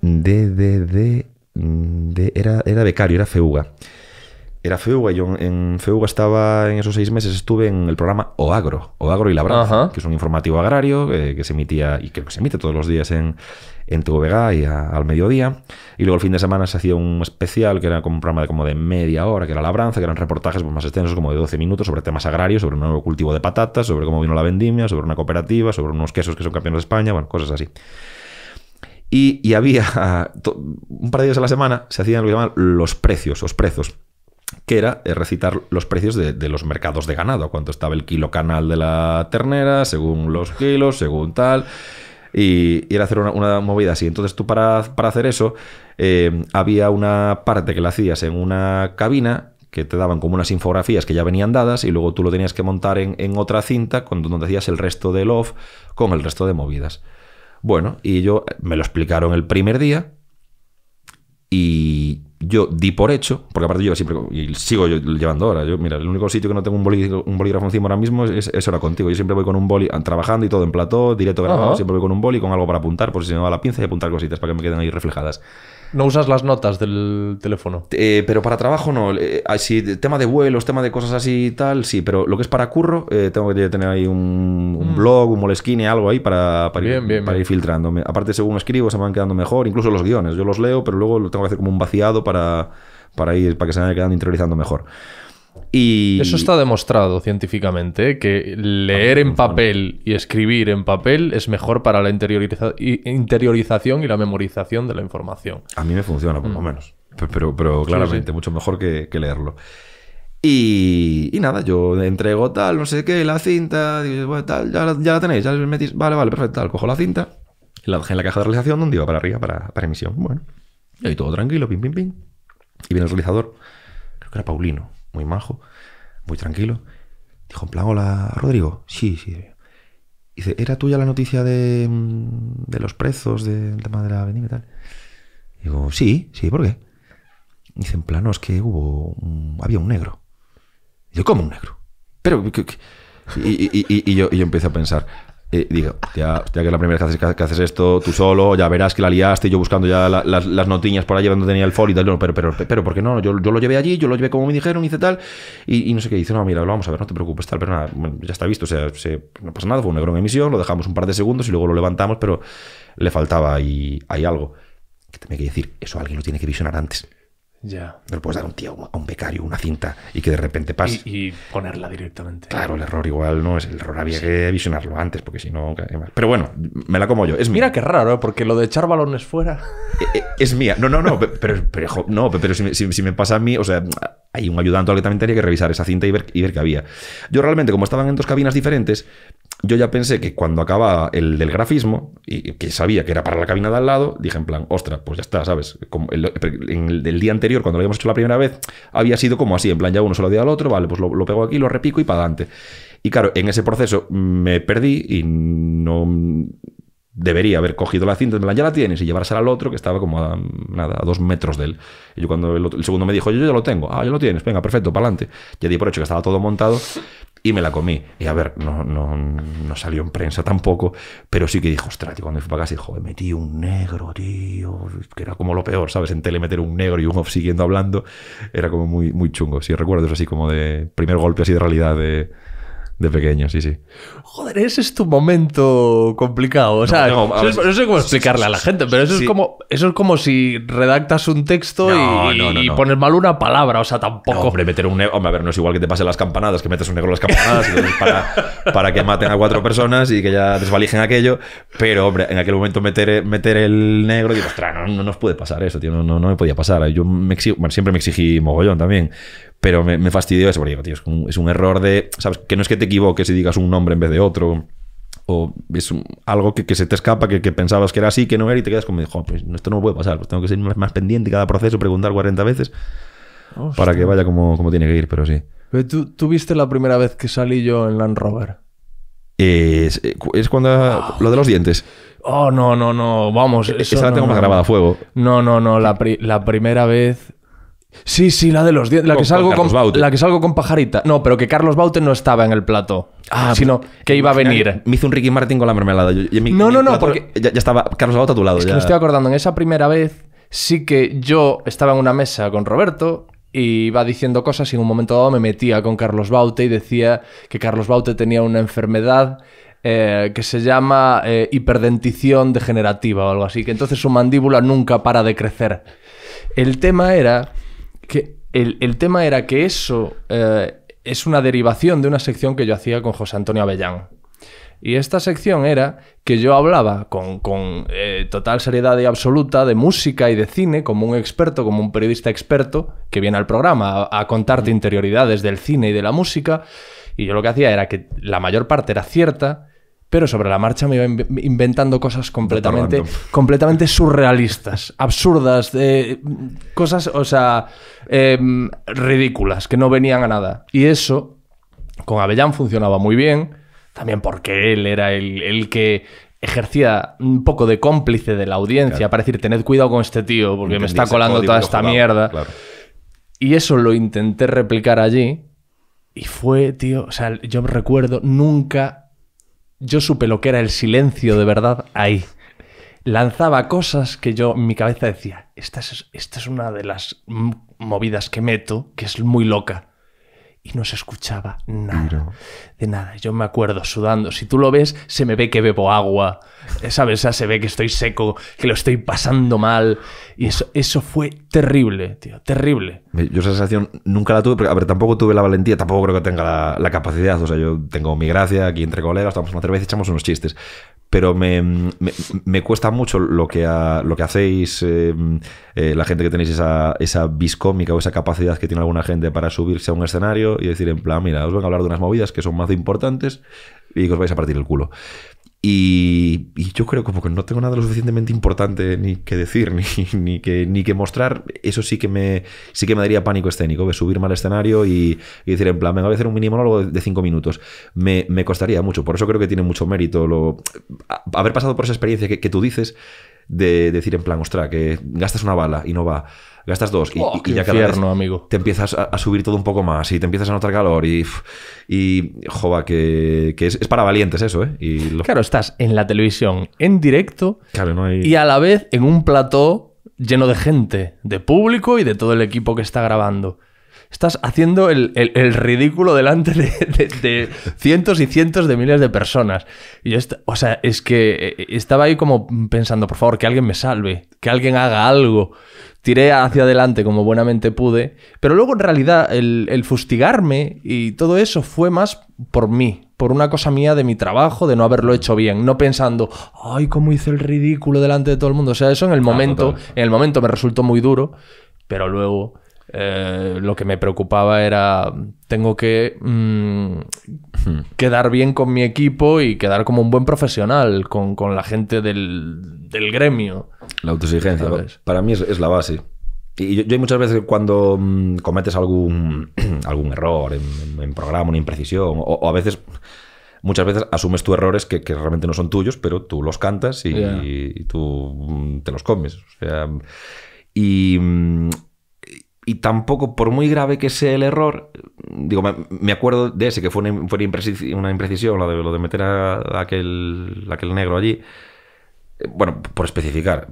de, de, mm, de. era, era becario, era feuga era FEUGA. Yo en FEUGA estaba en esos seis meses, estuve en el programa OAGRO, OAGRO y Labranza, que es un informativo agrario eh, que se emitía y que se emite todos los días en, en y al mediodía. Y luego el fin de semana se hacía un especial que era como un programa de como de media hora, que era labranza, que eran reportajes pues, más extensos, como de 12 minutos, sobre temas agrarios, sobre un nuevo cultivo de patatas, sobre cómo vino la vendimia, sobre una cooperativa, sobre unos quesos que son campeones de España, bueno, cosas así. Y, había un par de días a la semana se hacían lo que llaman los precios, los precios que era eh, recitar los precios de, los mercados de ganado, cuánto estaba el kilo canal de la ternera, según los kilos, según tal. Y, era hacer una, movida así. Entonces tú para, para hacer eso eh, había una parte que la hacías en una cabina que te daban como unas infografías que ya venían dadas y luego tú lo tenías que montar en, otra cinta donde hacías el resto del off con el resto de movidas. Bueno, y yo eh, me lo explicaron el primer día y, yo di por hecho, porque aparte yo siempre, y sigo llevando ahora, yo, mira, el único sitio que no tengo un, bolígrafo, un encima ahora mismo es, hora ahora contigo, yo siempre voy con un boli ah, trabajando y todo en plató, directo grabado, siempre voy con un boli con algo para apuntar, por si se me va la pinza y apuntar cositas para que me queden ahí reflejadas. No usas las notas del teléfono. Eh, pero para trabajo no. Eh, ah, tema de vuelos, tema de cosas así y tal, sí. Pero lo que es para curro, eh, tengo que tener ahí un, mm. blog, un moleskine, algo ahí para, ir, filtrando. Aparte, según escribo, se me van quedando mejor. Incluso los guiones. Yo los leo, pero luego lo tengo que hacer como un vaciado para, para ir, para que se me vaya quedando interiorizando mejor. Y... Eso está demostrado científicamente, que leer en papel y escribir en papel es mejor para la interiorización y la memorización de la información. A mí me funciona, por lo mm. menos. Pero, pero, claramente, mucho mejor que, leerlo. Y, nada, yo entrego tal, no sé qué, la cinta, ya, ya, la tenéis, ya la metís, vale, vale, perfecto, tal, cojo la cinta, la dejé en la caja de realización donde iba para arriba, para, emisión. Bueno, y ahí todo tranquilo, pim, pim, pim. Y viene el realizador, creo que era Paulino muy majo, muy tranquilo. Dijo, en plan, hola, Rodrigo. Sí, sí. Dice, ¿era tuya la noticia de, mm, de los precios del tema de la avenida? y tal? Digo, sí, sí, ¿por qué? Dice, en plan, no, es que hubo, había un negro. yo ¿cómo un negro? Pero, Y, yo, y, yo, a pensar, eh, digo, ya, hostia, que es la primera vez que haces, esto tú solo, ya verás que la liaste, yo buscando ya las, las, notiñas por allí donde tenía el foro y tal, pero, pero, pero, ¿por qué no? Yo, yo, lo llevé allí, yo lo llevé como me dijeron, hice tal, y, no sé qué, dice, no, mira, lo vamos a ver, no te preocupes, tal, pero nada, ya está visto, o sea, no pasa nada, fue una en emisión, lo dejamos un par de segundos y luego lo levantamos, pero le faltaba y hay algo. Que hay que decir, eso alguien lo tiene que visionar antes. Ya. No le puedes dar un tío, a un becario, una cinta y que de repente pase. Y, ponerla directamente. Claro, el error igual no es el error, había que visionarlo antes, porque si no. Pero bueno, me la como yo. Es Mira qué raro, ¿eh? porque lo de echar balones fuera. Eh, eh, es, mía. No, no, no. pero, no, pero si, me pasa a mí, o sea, hay un ayudante al que también tenía que revisar esa cinta y ver, y ver qué había. Yo realmente, como estaban en dos cabinas diferentes, yo ya pensé que cuando acababa el del grafismo, y que sabía que era para la cabina de al lado, dije en plan, ostras, pues ya está, ¿sabes? Como el, día anterior, cuando lo habíamos hecho la primera vez, había sido como así, en plan, ya uno se lo dio al otro, vale, pues lo, lo pego aquí, lo repico y para adelante. Y claro, en ese proceso me perdí y no debería haber cogido la cinta, en plan, ya la tienes, y llevársela al otro que estaba como a, nada, a dos metros de él. Y yo cuando el, segundo me dijo, yo, ya lo tengo, ah, ya lo tienes, venga, perfecto, para adelante. Ya di por hecho que estaba todo montado y me la comí. Y a ver, no, no, salió en prensa tampoco, pero sí que dijo, ostras, tío, cuando me fui para casa, dijo, metí un negro, tío, que era como lo peor, ¿sabes? En tele meter un negro y un off siguiendo hablando, era como muy, muy chungo. Si sí, recuerdo, es así como de primer golpe así de realidad de de pequeño, sí, sí. Joder, ese es tu momento complicado. O sea, no, sé cómo explicarle a la gente, pero eso, es como, eso es como si redactas un texto y, pones mal una palabra. O sea, tampoco. hombre, meter un Hombre, a ver, no es igual que te pase las campanadas, que metes un negro en las campanadas para, para, que maten a cuatro personas y que ya desvalijen aquello. Pero, hombre, en aquel momento meter, meter el negro, digo, ostras, no, nos puede pasar eso, tío. No, no, me podía pasar. Yo siempre me exigí mogollón también. Pero me, fastidió eso, porque tío, es un, error de, ¿sabes? Que no es que te equivoques y digas un nombre en vez de otro. O es algo que, se te escapa, que, pensabas que era así, que no era, y te quedas como, pues esto no puede pasar, pues tengo que ser más, pendiente cada proceso, preguntar 40 veces para que vaya como, tiene que ir, pero sí. ¿Tú, viste la primera vez que salí yo en Land Rover? Es, eh, es, cuando. lo de los dientes. Oh, no, no, no. Vamos. E-, esa la tengo más grabada a fuego. No, no, no. La, la primera vez Sí, sí, la de los dientes. La, que salgo con, la que salgo con pajarita. No, pero que Carlos Baute no estaba en el plato. Ah, sino que iba a venir. Me hizo un Ricky Martin con la mermelada. no, no, no, porque. Ya, estaba Carlos Baute a tu lado. ya. que me estoy acordando, en esa primera vez sí que yo estaba en una mesa con Roberto y iba diciendo cosas y en un momento dado me metía con Carlos Baute y decía que Carlos Baute tenía una enfermedad eh, que se llama eh, hiperdentición degenerativa o algo así, que entonces su mandíbula nunca para de crecer. El tema era que el, tema era que eso eh, es una derivación de una sección que yo hacía con José Antonio Avellán. Y esta sección era que yo hablaba con, eh, total seriedad y absoluta de música y de cine, como un experto, como un periodista experto que viene al programa a, a contarte mm. interioridades del cine y de la música. Y yo lo que hacía era que la mayor parte era cierta, pero sobre la marcha me iba inventando cosas completamente, completamente surrealistas, absurdas, eh, cosas, o sea, em, ridículas, que no venían a nada. Y eso, con Avellán funcionaba muy bien, también porque él era el, que ejercía un poco de cómplice de la audiencia para decir, tened cuidado con este tío, porque me está colando toda esta mierda. Y eso lo intenté replicar allí. Y fue, tío, o sea, yo recuerdo, nunca yo supe lo que era el silencio de verdad ahí. Lanzaba cosas que yo en mi cabeza decía, esta es, esta es una de las movidas que meto, que es muy loca. Y no se escuchaba nada. De nada. Yo me acuerdo sudando. Si tú lo ves, se me ve que bebo agua. ¿Sabes? se ve que estoy seco, que lo estoy pasando mal. Y eso, fue terrible, tío, terrible. Yo esa sensación nunca la tuve, tampoco tuve la valentía, tampoco creo que tenga la, la capacidad. O sea, yo tengo mi gracia aquí entre colegas, tomamos una cerveza, echamos unos chistes. Pero me, cuesta mucho lo que, lo que hacéis, eh, eh, la gente que tenéis esa, esa viscómica o esa capacidad que tiene alguna gente para subirse a un escenario y decir, en plan, mira, os vengo a hablar de unas movidas que son más importantes y que os vais a partir el culo. Y, yo creo que no tengo nada lo suficientemente importante ni que decir, ni, que, mostrar, eso sí que me sí que me daría pánico escénico, subirme al escenario y, decir, en plan, me voy a hacer un mínimo monólogo de cinco minutos. Me, costaría mucho, por eso creo que tiene mucho mérito lo, haber pasado por esa experiencia que, tú dices, de, decir, en plan, ostra, que gastas una bala y no va gastas dos y, oh, ya cada amigo. te empiezas a, subir todo un poco más y te empiezas a notar calor y, y jova, que, es, para valientes eso, ¿eh? Claro, estás en la televisión en directo y a la vez en un plató lleno de gente, de público y de todo el equipo que está grabando estás haciendo el, ridículo delante de, cientos y cientos de miles de personas. Y yo, o sea, es que eh, estaba ahí como pensando, por favor, que alguien me salve, que alguien haga algo tiré hacia adelante como buenamente pude, pero luego en realidad el, fustigarme y todo eso fue más por mí, por una cosa mía de mi trabajo, de no haberlo hecho bien, no pensando, ay, cómo hice el ridículo delante de todo el mundo. O sea, eso en el momento, en el momento me resultó muy duro, pero luego eh, lo que me preocupaba era, tengo que mm, quedar bien con mi equipo y quedar como un buen profesional con, con la gente del, del, gremio. La autoexigencia, para mí es, es, la base. Y yo, muchas veces cuando mm, cometes algún, algún error en, en, programa, una imprecisión, o, a veces muchas veces asumes tus errores que, realmente no son tuyos, pero tú los cantas y, tú mm, te los comes. y y tampoco, por muy grave que sea el error, digo, me, acuerdo de ese, que fue una, una imprecisión, lo de, lo de meter a, aquel, negro allí. Bueno, por especificar,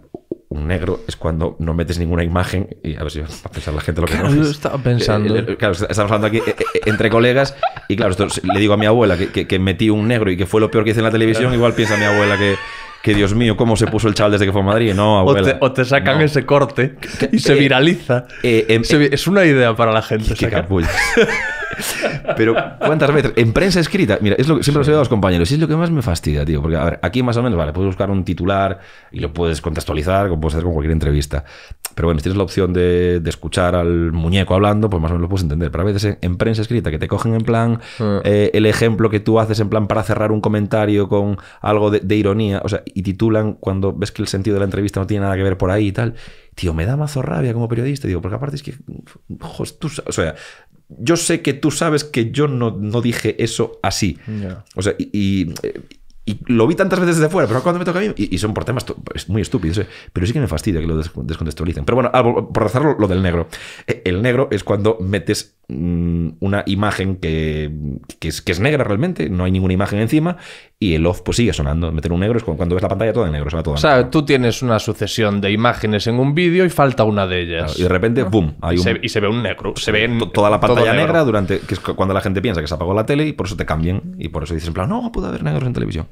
un negro es cuando no metes ninguna imagen y a ver si va a pensar la gente lo que no estaba pensando. Eh, eh, claro, estamos hablando aquí eh, entre colegas y claro, le digo a mi abuela que, que, metí un negro y que fue lo peor que hice en la televisión, igual piensa mi abuela que, que Dios mío, cómo se puso el chaval desde que fue a Madrid. No, abuela. O te, sacan ese corte y se eh, viraliza. Eh, eh, es una idea para la gente. Qué, Pero, ¿cuántas veces? En prensa escrita, mira, es lo que siempre os lo he a los compañeros, y es lo que más me fastidia, tío. Porque, a ver, aquí más o menos, vale, puedes buscar un titular y lo puedes contextualizar, como puedes hacer con cualquier entrevista. Pero bueno, si tienes la opción de, escuchar al muñeco hablando, pues más o menos lo puedes entender. Pero a veces en, prensa escrita, que te cogen en plan ah. eh, el ejemplo que tú haces en plan para cerrar un comentario con algo de, ironía, o sea, y titulan cuando ves que el sentido de la entrevista no tiene nada que ver por ahí y tal tío, me da mazo rabia como periodista. Digo, porque aparte es que, o sea, yo sé que tú sabes que yo no, dije eso así. O sea, eh, y, lo vi tantas veces desde fuera, pero cuando me toca a mí, y, son por temas muy estúpidos, pero sí que me fastidia que lo descontextualicen. Pero bueno, por, por lo del negro. Eh, el negro es cuando metes Mm, una imagen que, que, es, negra realmente, no hay ninguna imagen encima, y el off pues sigue sonando. Meter un negro es cuando ves la pantalla toda en negro. o sea, tú tienes una sucesión de imágenes en un vídeo y falta una de ellas. y de repente, ¡boom! Hay y se ve un negro. Se ve toda la pantalla negra durante, que es cuando la gente piensa que se apagó la tele y por eso te cambian y por eso dices en plan, no, puedo haber negros en televisión.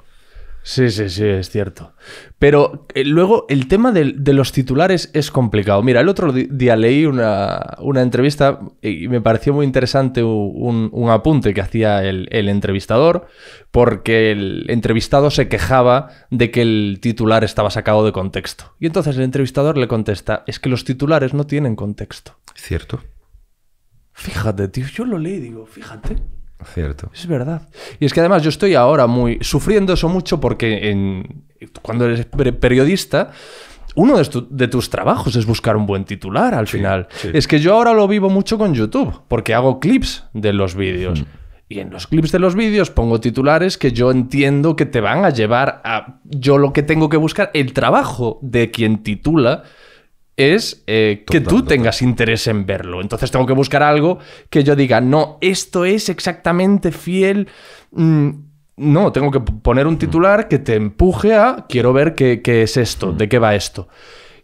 Sí, sí, sí, es cierto. Pero eh, luego el tema de, los titulares es complicado. Mira, el otro día leí una, entrevista y me pareció muy interesante un, apunte que hacía el, entrevistador, porque el entrevistado se quejaba de que el titular estaba sacado de contexto. Y entonces el entrevistador le contesta, es que los titulares no tienen contexto. Cierto. Fíjate, tío, yo lo leí digo, fíjate. Cierto. Es verdad. Y es que además yo estoy ahora muy sufriendo eso mucho porque cuando eres periodista, uno de, tus trabajos es buscar un buen titular al final. Es que yo ahora lo vivo mucho con YouTube porque hago clips de los vídeos. Y en los clips de los vídeos pongo titulares que yo entiendo que te van a llevar a yo lo que tengo que buscar, el trabajo de quien titula es eh, que tú tengas interés en verlo. Entonces tengo que buscar algo que yo diga, no, esto es exactamente fiel. Mm, no, tengo que poner un titular que te empuje a, quiero ver qué, qué es esto, de qué va esto.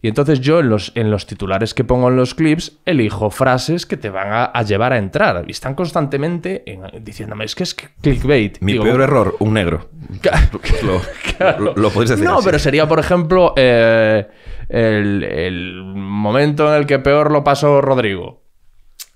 Y entonces yo en los, en los titulares que pongo en los clips elijo frases que te van a, llevar a entrar. Y están constantemente diciéndome, es que es clickbait. Mi peor error, un negro. lo, decir. No, pero sería, por ejemplo, eh, el, el momento en el que peor lo pasó Rodrigo.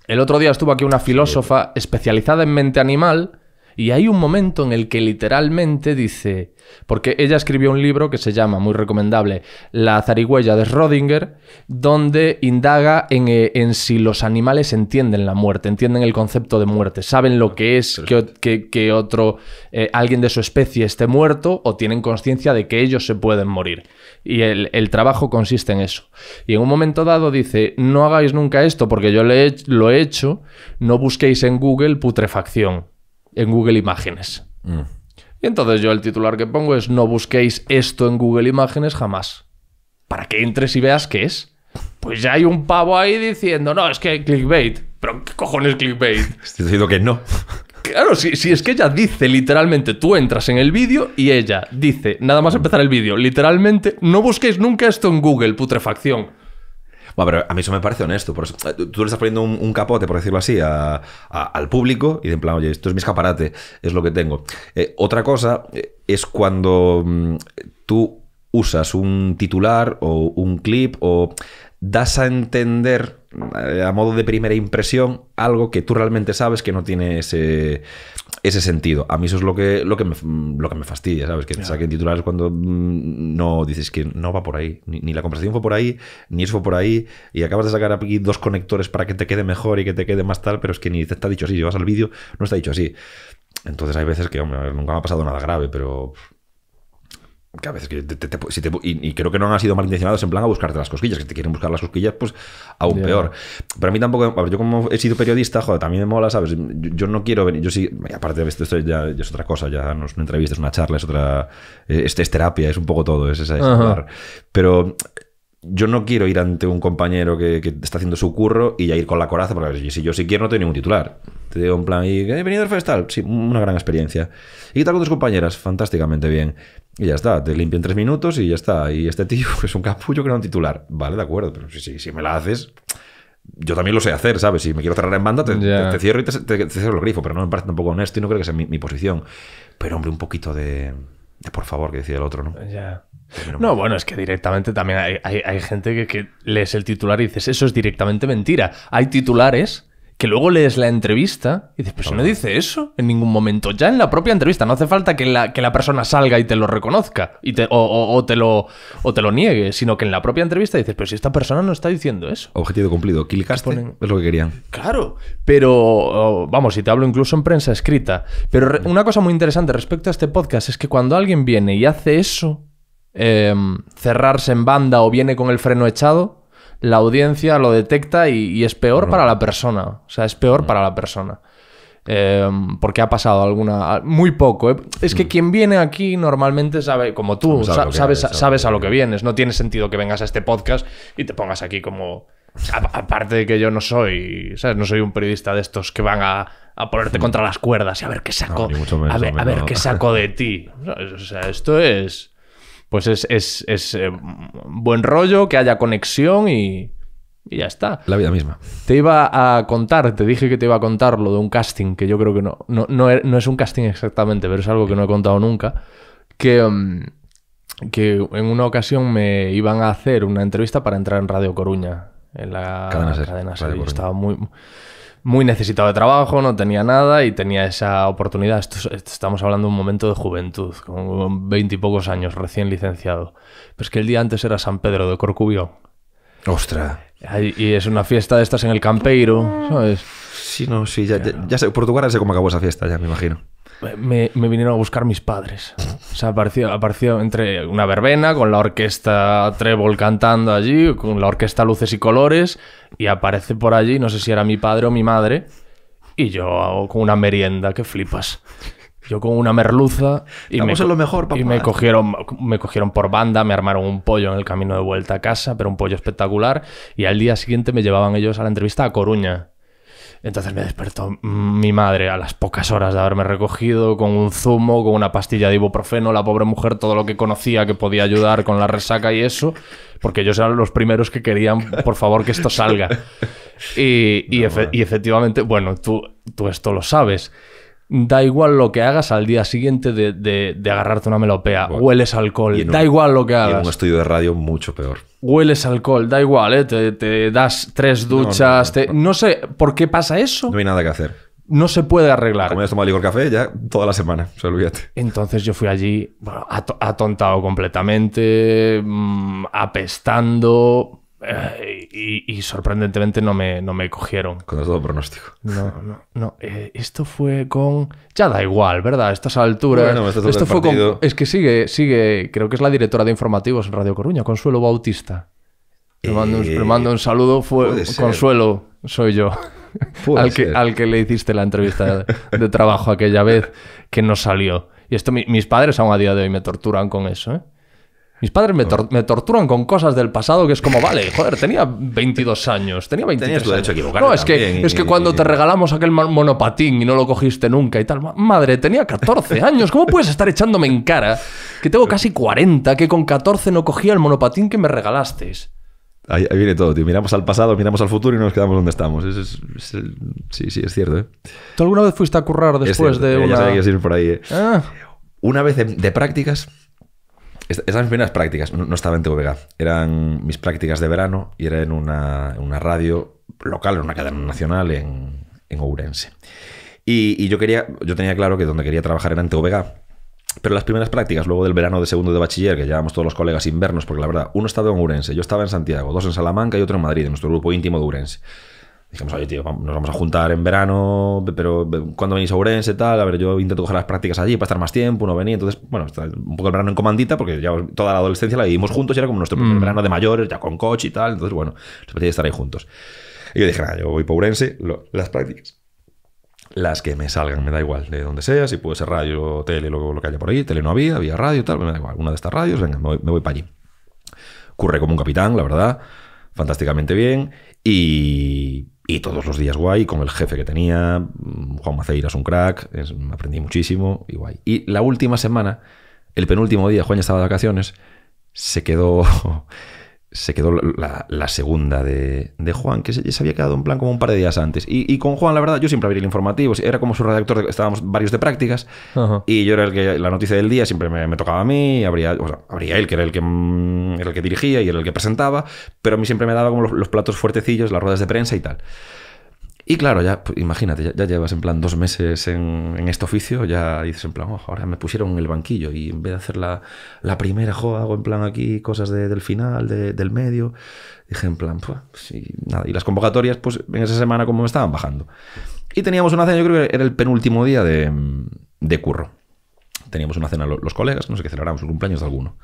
El otro día estuvo aquí una filósofa especializada en mente animal y hay un momento en el que literalmente dice, porque ella escribió un libro que se llama, muy recomendable, La zarigüeya de Schrödinger, donde indaga en, eh, si los animales entienden la muerte, entienden el concepto de muerte, saben lo que es que, otro, eh, alguien de su especie esté muerto o tienen conciencia de que ellos se pueden morir. Y el, trabajo consiste en eso. Y en un momento dado dice, no hagáis nunca esto porque yo lo he hecho, no busquéis en Google putrefacción en Google Imágenes. Mm. Y entonces yo el titular que pongo es no busquéis esto en Google Imágenes jamás. Para que entres y veas qué es. Pues ya hay un pavo ahí diciendo, no, es que clickbait. Pero ¿qué cojones clickbait? Estoy diciendo que no. Claro, si, si, es que ella dice literalmente, tú entras en el vídeo y ella dice, nada más empezar el vídeo, literalmente, no busquéis nunca esto en Google, putrefacción. Bueno, pero a mí eso me parece honesto. Eh, tú le estás poniendo un, capote, por decirlo así, al público y de en plan, oye, esto es mi escaparate, es lo que tengo. Eh, otra cosa eh, es cuando mm, tú usas un titular o un clip o das a entender a modo de primera impresión algo que tú realmente sabes que no tiene ese ese sentido. A mí eso es lo que, lo que, me, lo que me fastidia, ¿sabes? Que te saquen titulares cuando mm, no dices que no va por ahí. Ni, la conversación fue por ahí, ni eso fue por ahí. Y acabas de sacar aquí dos conectores para que te quede mejor y que te quede más tal, pero es que ni te está dicho así. Si vas al vídeo, no está dicho así. Entonces hay veces que, hombre, nunca me ha pasado nada grave, pero y, creo que no han sido malintencionados en plan a buscarte las cosquillas, que te quieren buscar las cosquillas, pues aún peor. Pero a mí tampoco, a ver, yo como he sido periodista, joder, también me mola, ¿sabes? Yo, no quiero venir, yo sí, aparte de esto, ya, es otra cosa, ya no es una entrevista, es una charla, es otra, este es terapia, es un poco todo, es, esa Pero yo no quiero ir ante un compañero que, está haciendo su curro y ya ir con la coraza, porque si yo si quiero no tengo ningún titular. Te digo en plan, ¿y he venido al festal? Sí, una gran experiencia. ¿Y tal con tus compañeras? Fantásticamente bien. Y ya está, te limpian tres minutos y ya está. Y este tío es un capullo que no un titular. Vale, de acuerdo, pero si, si, me la haces, yo también lo sé hacer, ¿sabes? Si me quiero cerrar en banda, te, cierro y te, cierro el grifo, pero no me parece tampoco honesto y no creo que sea mi posición. Pero, hombre, un poquito de por favor que decía el otro, ¿no? Ya. Pues no, pues- bueno, es que directamente también hay, gente que, que, lees el titular y dices, eso es directamente mentira. Hay titulares que luego lees la entrevista y dices, pues no dice eso en ningún momento, ya en la propia entrevista, no hace falta que la, la persona salga y te lo reconozca y te, o, te lo, te lo niegue, sino que en la propia entrevista dices, pero si esta persona no está diciendo eso. Objetivo cumplido, kill ponen... es lo que querían. Claro, pero oh, vamos, y te hablo incluso en prensa escrita, pero una cosa muy interesante respecto a este podcast es que cuando alguien viene y hace eso, em, cerrarse en banda o viene con el freno echado, la audiencia lo detecta y, es peor para la persona. O sea, es peor para la persona. Em, porque ha pasado alguna. Muy poco. ¿eh? Es que quien viene aquí normalmente sabe, como tú, sabes, sabes a lo que vienes. No tiene sentido que vengas a este podcast y te pongas aquí como. Aparte de que yo no soy, ¿sabes? No soy un periodista de estos que van a, a ponerte contra las cuerdas y a ver qué saco. a ver, qué saco de ti. O sea, esto es pues es, es, es eh, buen rollo, que haya conexión y, ya está. La vida misma. Te iba a contar, te dije que te iba a contar lo de un casting, que yo creo que no, no, no, er, es un casting exactamente, pero es algo que no he contado nunca, que, mm, que en una ocasión me iban a hacer una entrevista para entrar en Radio Coruña, en la cadena, cadena Estaba muy muy necesitado de trabajo, no tenía nada y tenía esa oportunidad. estamos hablando de un momento de juventud, con pocos años, recién licenciado. Pero es que el día antes era San Pedro de Corcubión. ¡Ostras! Y es una fiesta de estas en el Campeiro, ¿sabes? Sí, no, sí, ya, ya, sé, sé cómo acabó esa fiesta, ya me imagino me, vinieron a buscar mis padres. O sea, apareció, apareció entre una verbena con la orquesta Trébol cantando allí, con la orquesta Luces y Colores, y aparece por allí, no sé si era mi padre o mi madre, y yo con una merienda, que flipas. Yo con una merluza y, me, lo mejor, y me, cogieron, me cogieron por banda, me armaron un pollo en el camino de vuelta a casa, pero un pollo espectacular, y al día siguiente me llevaban ellos a la entrevista a Coruña. Entonces me despertó mi madre a las pocas horas de haberme recogido con un zumo, con una pastilla de ibuprofeno, la pobre mujer, todo lo que conocía que podía ayudar con la resaca y eso, porque ellos eran los primeros que querían, por favor, que esto salga. Y, efectivamente, bueno, tú, tú esto lo sabes da igual lo que hagas al día siguiente de, agarrarte una melopea. hueles alcohol, da igual lo que hagas. en un estudio de radio mucho peor. Hueles alcohol, da igual, ¿eh? te, das tres duchas. No, sé por qué pasa eso. No hay nada que hacer. No se puede arreglar. Como ya tomado licor café, ya toda la semana, olvídate. Entonces yo fui allí atontado completamente, mm, apestando, y, sorprendentemente no me, no me cogieron. Con todo pronóstico. No, no, no. Eh, esto fue con. Ya da igual, ¿verdad? A estas alturas. Bueno, esto, fue con. Es que sigue, sigue. Creo que es la directora de informativos en Radio Coruña, Consuelo Bautista. Le eh, mando, un, un saludo. Fue, Consuelo, soy yo. al, que, al que le hiciste la entrevista de, trabajo aquella vez que no salió. Y esto mis padres aún a día de hoy me torturan con eso. ¿eh? Mis padres me, torturan con cosas del pasado que es como, vale, joder, tenía 22 años, tenía 23 años. no, es que, es que cuando te regalamos aquel monopatín y no lo cogiste nunca y tal, madre, tenía 14 años, ¿cómo puedes estar echándome en cara que tengo casi 40, que con 14 no cogía el monopatín que me regalaste. Ahí, viene todo, tío. Miramos al pasado, miramos al futuro y nos quedamos donde estamos. sí, sí, es cierto. ¿eh? ¿Tú alguna vez fuiste a currar después de una...? que por ahí. ¿eh? Ah. Una vez de prácticas esas primeras prácticas, no, estaba en TVG, eran mis prácticas de verano y era en una, radio local, en una cadena nacional en, en Ourense. Y, yo quería, yo tenía claro que donde quería trabajar era en TVG, pero las primeras prácticas, luego del verano de segundo de bachiller, que llevábamos todos los colegas invernos, porque la verdad, uno estaba en Ourense, yo estaba en Santiago, dos en Salamanca y otro en Madrid, en nuestro grupo íntimo de Ourense. Dijimos, oye, tío, nos vamos a juntar en verano, pero cuando venís a Urense, tal, a ver, yo intento coger las prácticas allí para estar más tiempo, no venía. Entonces, bueno, un poco el verano en comandita, porque ya toda la adolescencia la vivimos juntos y era como nuestro mm. verano de mayores, ya con coche y tal. Entonces, bueno, se de estar ahí juntos. Y yo dije, nada, yo voy para Urense, las prácticas. Las que me salgan, me da igual, de donde sea, si puede ser radio, tele, lo, lo que haya por ahí, tele no había, había radio, tal, me da igual, una de estas radios, venga, me voy, me voy para allí. Curre como un capitán, la verdad, fantásticamente bien, y y todos los días guay, con el jefe que tenía, mm, Juan Maceira un crack, aprendí muchísimo y guay. Y la última semana, el penúltimo día, Juan ya estaba de vacaciones, se quedó... se quedó la, segunda de, Juan, que se, se, había quedado en plan como un par de días antes. Y, con Juan, la verdad, yo siempre abría el informativo, era como su redactor, estábamos varios de prácticas, y yo era el que la noticia del día siempre me, tocaba a mí, habría, habría él, que era el que, mm, era el que dirigía y el que presentaba, pero a mí siempre me daba como los platos fuertecillos, las ruedas de prensa y tal. Y claro, ya pues, imagínate, ya, llevas en plan dos meses en, este oficio, ya dices en plan, oh, ahora me pusieron en el banquillo y en vez de hacer la, primera, joda, hago en plan aquí cosas del final, del medio. Dije en plan, pues, y nada. Y las convocatorias, pues en esa semana como me estaban bajando. Y teníamos una cena, yo creo que era el penúltimo día de, curro. Teníamos una cena los, colegas, no sé qué, celebramos cumpleaños de alguno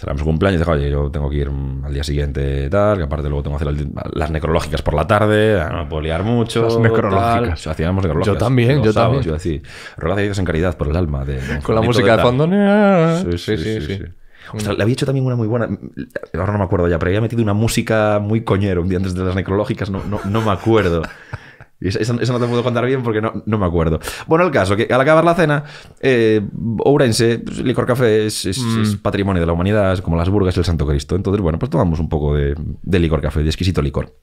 cerramos cumpleaños, dije, oye, yo tengo que ir mm, al día siguiente, tal, que aparte luego tengo que hacer las necrológicas por la tarde, ah, no puedo liar mucho. Las necrológicas. Hacíamos necrológicas. Yo también, yo también. Yo decía, rogad en caridad por el alma. De, Con la música de, de fondo. Sí, sí, sí. sí, le había hecho también una muy buena. Ahora no me acuerdo ya, pero había metido una música muy coñero un día antes de las necrológicas, no, no, no me acuerdo eso, no te puedo contar bien porque no, me acuerdo. Bueno, el caso, que al acabar la cena, eh, Ourense, pues, Licor Café es, mm. patrimonio de la humanidad, es como las burgas del el Santo Cristo. Entonces, bueno, pues tomamos un poco de, Licor Café, de exquisito licor.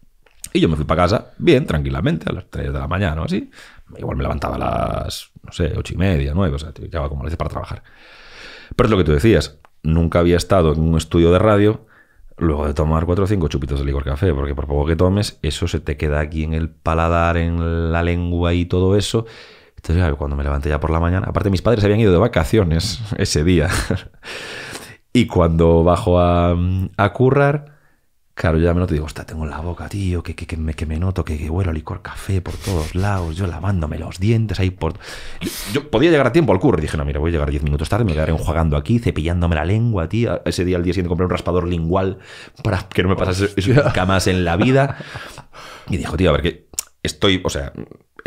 Y yo me fui para casa, bien, tranquilamente, a las 3 de la mañana o así. Igual me levantaba a las, no sé, 8 y media, 9, o sea, como a para trabajar. Pero es lo que tú decías, nunca había estado en un estudio de radio Luego de tomar cuatro o cinco chupitos de licor café, porque por poco que tomes, eso se te queda aquí en el paladar, en la lengua y todo eso. Entonces, cuando me levanté ya por la mañana, aparte mis padres habían ido de vacaciones ese día. y cuando bajo a currar, Claro, yo ya me noto y digo, está, tengo la boca, tío, que, que, me, noto, que, que huelo licor café por todos lados, yo lavándome los dientes ahí por... Yo podía llegar a tiempo al curry, dije, no, mira, voy a llegar 10 minutos tarde, me quedaré enjuagando aquí, cepillándome la lengua, tío. Ese día, al día siguiente, compré un raspador lingual para que no me pasase eso nunca más en la vida. Y dijo, tío, a ver, que estoy, o sea,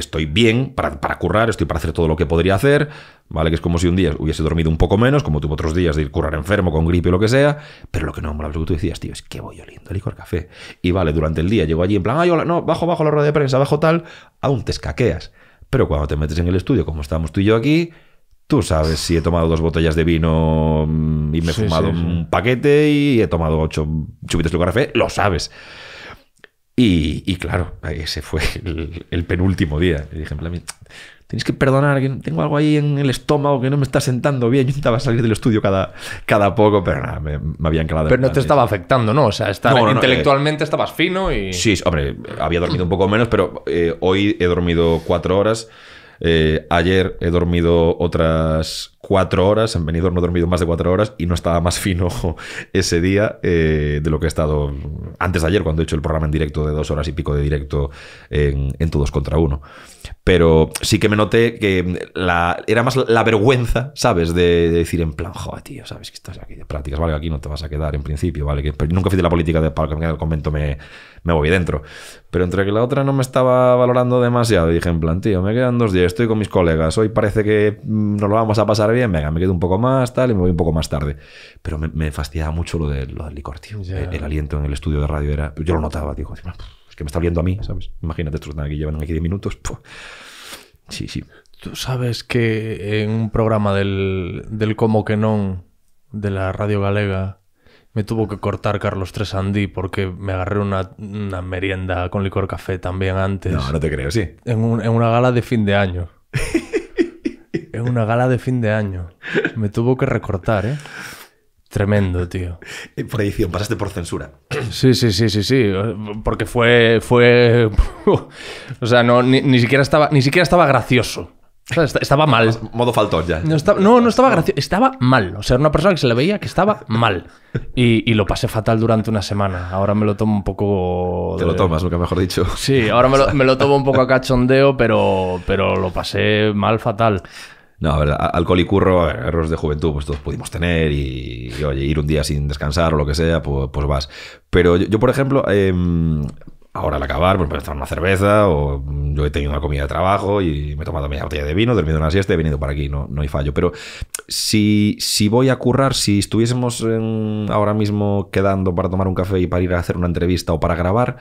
estoy bien para, currar, estoy para hacer todo lo que podría hacer, ¿vale? Que es como si un día hubiese dormido un poco menos, como tuvo otros días de ir currar enfermo, con gripe o lo que sea, pero lo que no me lo que tú decías, tío, es que voy oliendo el licor café. Y vale, durante el día llego allí en plan, ay, no, bajo, bajo la rueda de prensa, bajo tal, aún te escaqueas. Pero cuando te metes en el estudio, como estamos tú y yo aquí, Tú sabes si he tomado dos botellas de vino mm, y me he fumado un paquete y he tomado ocho chupitos de café, lo sabes. Y, claro, ese fue el, penúltimo día. Le dije, en tenéis que perdonar, que tengo algo ahí en el estómago que no me está sentando bien. Yo intentaba salir del estudio cada, cada poco, pero nada, me, había habían Pero no te estaba afectando, ¿no? O sea, intelectualmente eh, estabas fino y. Sí, hombre, había dormido un poco menos, pero eh, hoy he dormido cuatro horas. Eh, ayer he dormido otras cuatro horas, han venido no he dormido más de cuatro horas y no estaba más fino ese día eh, de lo que he estado antes de ayer cuando he hecho el programa en directo de dos horas y pico de directo en, en todos contra uno. Pero sí que me noté que la, era más la vergüenza, ¿sabes? De, decir en plan, joder, tío, sabes que estás aquí de prácticas, vale, aquí no te vas a quedar en principio, vale, que nunca fui de la política de para que me el convento, me, me voy dentro. Pero entre que la otra no me estaba valorando demasiado, dije en plan, tío, me quedan dos días, estoy con mis colegas, hoy parece que mm, nos lo vamos a pasar bien, me quedo un poco más, tal, y me voy un poco más tarde. Pero me, me fastidiaba mucho lo, del licor, tío. El, aliento en el estudio de radio era. Yo lo notaba, tío. es que me está oliendo a mí, ¿sabes? Imagínate, estos que llevan aquí 10 minutos. Sí, sí. Tú sabes que en un programa del, Como que non de la Radio Galega me tuvo que cortar Carlos Tresandí porque me agarré una, merienda con licor café también antes. No, no te creo, sí. En, en una gala de fin de año. Es una gala de fin de año. Me tuvo que recortar, ¿eh? Tremendo, tío. Eh, por edición, pasaste por censura. Sí, sí, sí, sí, sí. Porque fue. fue. o sea, siquiera estaba. Ni siquiera estaba gracioso. Estaba mal. Modo faltón ya. No, estaba, no, estaba gracioso. Estaba mal. O sea, era una persona que se le veía que estaba mal. Y, lo pasé fatal durante una semana. Ahora me lo tomo un poco. Te lo tomas, lo que mejor dicho. Sí, ahora me lo, tomo un poco a cachondeo, pero, pero lo pasé mal fatal. No, alcohol y curro, eh, errores de juventud, pues todos pudimos tener y, oye, ir un día sin descansar o lo que sea, pues, vas. Pero yo, por ejemplo, em, ahora al acabar, pues me he tomado una cerveza o mm, yo he tenido una comida de trabajo y me he tomado media botella de vino, dormido una siesta y he venido para aquí, no, no hay fallo. Pero si, si voy a currar, si estuviésemos ahora mismo quedando para tomar un café y para ir a hacer una entrevista o para grabar,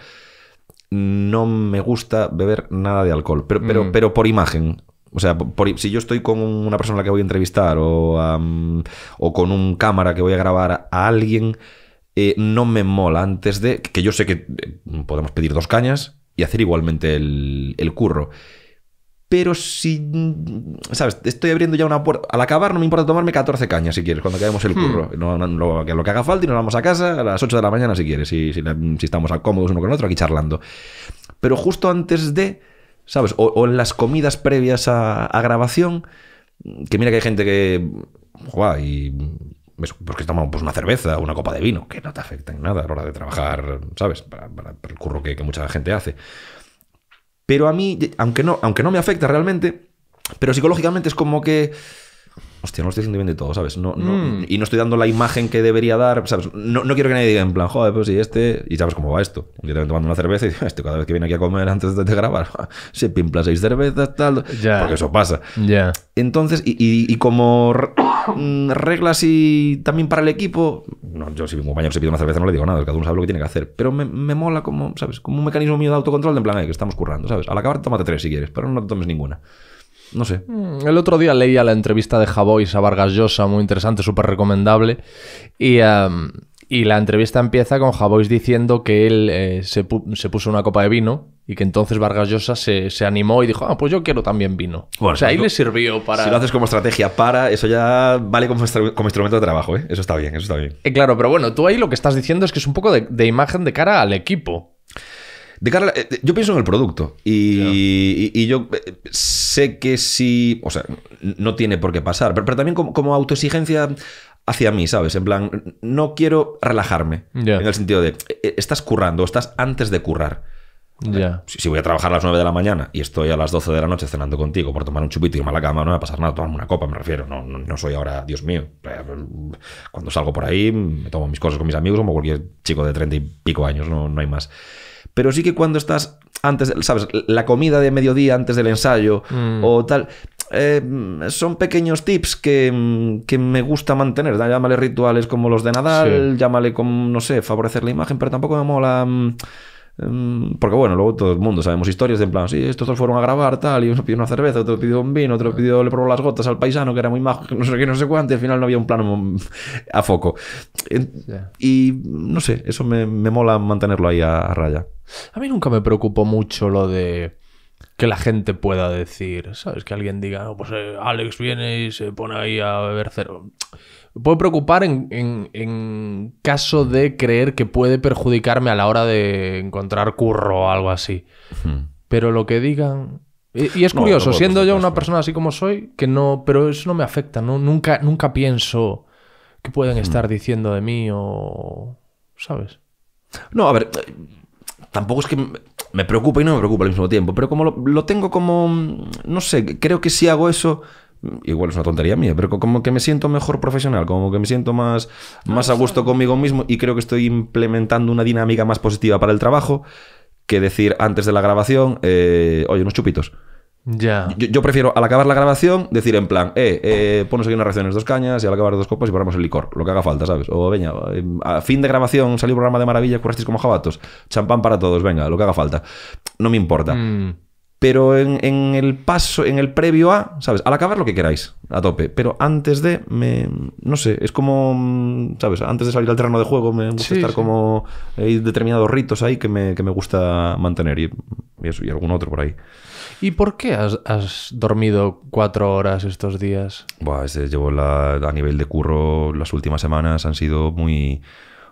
no me gusta beber nada de alcohol, pero, pero, mm. pero por imagen. O sea, si yo estoy con una persona a la que voy a entrevistar o, o con un cámara que voy a grabar a alguien, eh, no me mola antes de. Que yo sé que eh, podemos pedir dos cañas y hacer igualmente el, curro. Pero si. Mm, ¿Sabes? Estoy abriendo ya una puerta. Al acabar, no me importa tomarme 14 cañas si quieres, cuando acabemos el hmm. curro. lo, que, haga falta y nos vamos a casa a las 8 de la mañana si quieres, si, si, estamos cómodos uno con otro aquí charlando. Pero justo antes de. ¿Sabes? O, en las comidas previas a, grabación. Que mira que hay gente que. y porque tomamos pues, una cerveza una copa de vino, que no te afecta en nada a la hora de trabajar, ¿sabes? Para, el curro que, mucha gente hace. Pero a mí, aunque no, aunque no me afecta realmente, pero psicológicamente es como que hostia, no estoy haciendo bien de todo, ¿sabes? No, no mm. Y no estoy dando la imagen que debería dar, ¿sabes? No, no, quiero que nadie diga en plan, joder, pues y este, y sabes cómo va esto. Yo también tomando una cerveza y este cada vez que viene aquí a comer antes de, grabar, se pimpla seis cervezas, tal. Porque eso pasa. Ya. Entonces, y, y, como mm, reglas y también para el equipo, no, yo si mi compañero se pide una cerveza no le digo nada, cada uno sabe lo que tiene que hacer. Pero me, me mola como, ¿sabes? Como un mecanismo mío de autocontrol, en plan, eh, que estamos currando, ¿sabes? Al acabar, tómate tres si quieres, pero no te tomes ninguna. No sé. Mm, el otro día leía la entrevista de Javois a Vargas Llosa, muy interesante, súper recomendable. Y, la entrevista empieza con Javois diciendo que él eh, se, puso una copa de vino y que entonces Vargas Llosa se, animó y dijo, ah, pues yo quiero también vino. o sea, ahí le sirvió para... Si lo haces como estrategia para, eso ya vale como, como instrumento de trabajo, ¿eh? Eso está bien, eso está bien. Eh, claro, pero bueno, tú ahí lo que estás diciendo es que es un poco de imagen de cara al equipo. Eh, yo pienso en el producto y, yo eh, sé que si, o sea, no tiene por qué pasar, pero, también como, autoexigencia hacia mí, ¿sabes? En plan, no quiero relajarme, en el sentido de, eh, estás currando, estás antes de currar. Si, voy a trabajar a las 9 de la mañana y estoy a las 12 de la noche cenando contigo por tomar un chupito y irme a la cama, no me va a pasar nada, tomarme una copa, me refiero. No, no, soy ahora, Dios mío. Cuando salgo por ahí, me tomo mis cosas con mis amigos como cualquier chico de 30 y pico años, no, no hay más. Pero sí que cuando estás antes, ¿sabes? La comida de mediodía antes del ensayo mm. o tal. Eh, son pequeños tips que, que, me gusta mantener. Llámale rituales como los de Nadal, llámale como, no sé, favorecer la imagen, pero tampoco me mola. Mm, Mm, porque bueno, luego todo el mundo sabemos historias de en plan, sí, estos dos fueron a grabar tal, y uno pidió una cerveza, otro pidió un vino, otro pidió, le probó las gotas al paisano, que era muy majo, no sé qué, no sé cuánto, y al final no había un plano mm, a foco. Y no sé, eso me, mola mantenerlo ahí a raya. A mí nunca me preocupó mucho lo de que la gente pueda decir, ¿sabes? Que alguien diga, pues eh, Alex viene y se pone ahí a beber cero. Puede preocupar en, caso de creer que puede perjudicarme a la hora de encontrar curro o algo así. Pero lo que digan. Y, es curioso, siendo yo una persona así como soy, que no. Pero eso no me afecta, ¿no? Nunca, nunca pienso que pueden estar diciendo de mí o. ¿Sabes? No, a ver. Eh, tampoco es que me preocupa y no me preocupa al mismo tiempo, pero como lo, tengo como, mm, no sé, creo que si hago eso, mm, igual es una tontería mía, pero como que me siento mejor profesional, como que me siento más, ah, más a gusto conmigo mismo y creo que estoy implementando una dinámica más positiva para el trabajo que decir antes de la grabación, eh, oye, unos chupitos. Yo, prefiero al acabar la grabación decir en plan, eh, eh ponos aquí unas raciones dos cañas y al acabar dos copas y ponemos el licor, lo que haga falta, ¿sabes? O venga, eh, a fin de grabación salió un programa de maravilla, currasteis como jabatos, champán para todos, venga, lo que haga falta. No me importa. Mm. Pero en, en, el paso, en el previo a, ¿sabes? Al acabar lo que queráis, a tope. Pero antes de, me, no sé, es como, mm, ¿sabes? Antes de salir al terreno de juego, me gusta estar como. Eh, hay determinados ritos ahí que me, que me gusta mantener y, y, eso, y algún otro por ahí. ¿Y por qué has, dormido cuatro horas estos días? Buah, este, llevo a nivel de curro, las últimas semanas han sido muy,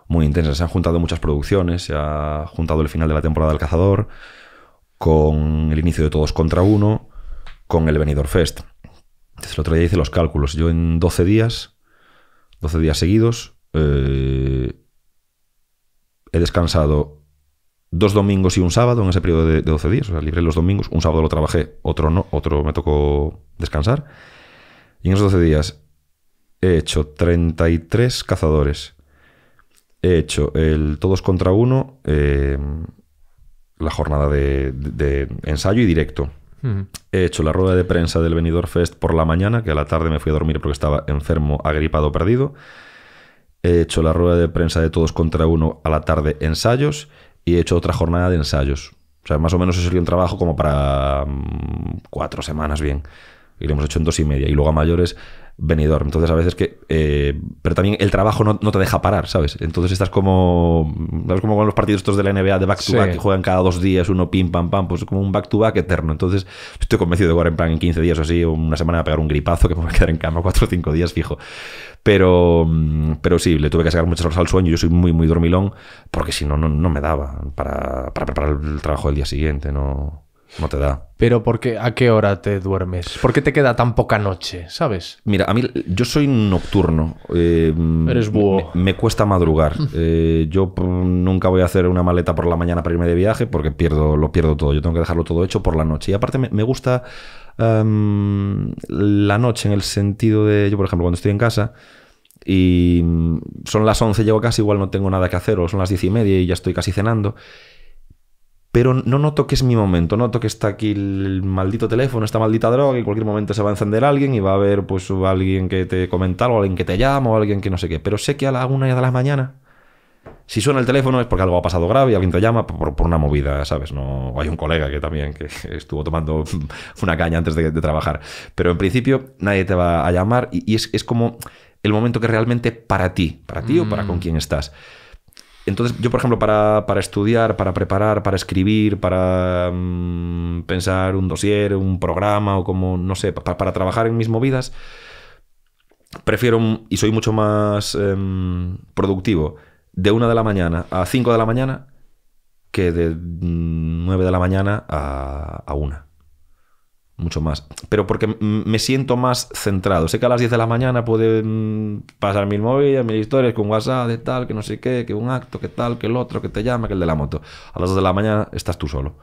muy intensas. Se han juntado muchas producciones, se ha juntado el final de la temporada del Cazador con el inicio de Todos contra Uno, con el venidor Fest. Entonces, el otro día hice los cálculos. Yo en 12 días, 12 días seguidos, eh, he descansado dos domingos y un sábado en ese periodo de, doce 12 días. O sea, libré los domingos, un sábado lo trabajé, otro no, otro me tocó descansar. Y en esos 12 días he hecho 33 cazadores. He hecho el todos contra uno, eh, la jornada de, ensayo y directo. He hecho la rueda de prensa del Benidorm Fest por la mañana, que a la tarde me fui a dormir porque estaba enfermo, agripado, perdido. He hecho la rueda de prensa de todos contra uno a la tarde ensayos y he hecho otra jornada de ensayos. O sea, más o menos eso sería un trabajo como para mm, cuatro semanas bien. Y lo hemos hecho en dos y media. Y luego a mayores Benidorm. Entonces, a veces que. Eh, pero también el trabajo no, no, te deja parar, ¿sabes? Entonces estás como. ¿Sabes como con los partidos estos de la NBA de back to back que juegan cada dos días, uno pim, pam, pam? Pues es como un back to back eterno. Entonces, estoy convencido de que en plan en 15 días o así, una semana, a pegar un gripazo que me voy a quedar en cama 4 o 5 días fijo. Pero, mm, pero sí, le tuve que sacar muchas horas al sueño. Yo soy muy, muy dormilón porque si no, no, no me daba para, para preparar el trabajo del día siguiente, no. No te da. Pero porque, ¿a qué hora te duermes? ¿Por qué te queda tan poca noche? ¿Sabes? Mira, a mí yo soy nocturno. Eh, Eres búho. Me, cuesta madrugar. Eh, yo mm, nunca voy a hacer una maleta por la mañana para irme de viaje porque pierdo, lo pierdo todo. Yo tengo que dejarlo todo hecho por la noche. Y aparte me, gusta em, la noche en el sentido de, yo por ejemplo, cuando estoy en casa y mm, son las 11, llego casi, igual no tengo nada que hacer, o son las 10 y media y ya estoy casi cenando pero no noto que es mi momento, noto que está aquí el maldito teléfono, esta maldita droga, y en cualquier momento se va a encender alguien y va a haber pues alguien que te comenta algo, alguien que te llama o alguien que no sé qué, pero sé que a la una de la mañana si suena el teléfono es porque algo ha pasado grave y alguien te llama por, una movida, ¿sabes? No, hay un colega que también que estuvo tomando una caña antes de, trabajar. Pero en principio nadie te va a llamar y, es, como el momento que realmente para ti, para ti o para con mm. quien estás. Entonces, yo, por ejemplo, para, estudiar, para preparar, para escribir, para mm, pensar un dossier, un programa o como, no sé, para, trabajar en mis movidas, prefiero y soy mucho más em, productivo de una de la mañana a cinco de la mañana que de mm, nueve de la mañana a, a una mucho más. Pero porque me siento más centrado. Sé que a las 10 de la mañana pueden pasar mis movidas, mil historias con WhatsApp, de tal, que no sé qué, que un acto, que tal, que el otro, que te llama, que el de la moto. A las 2 de la mañana estás tú solo.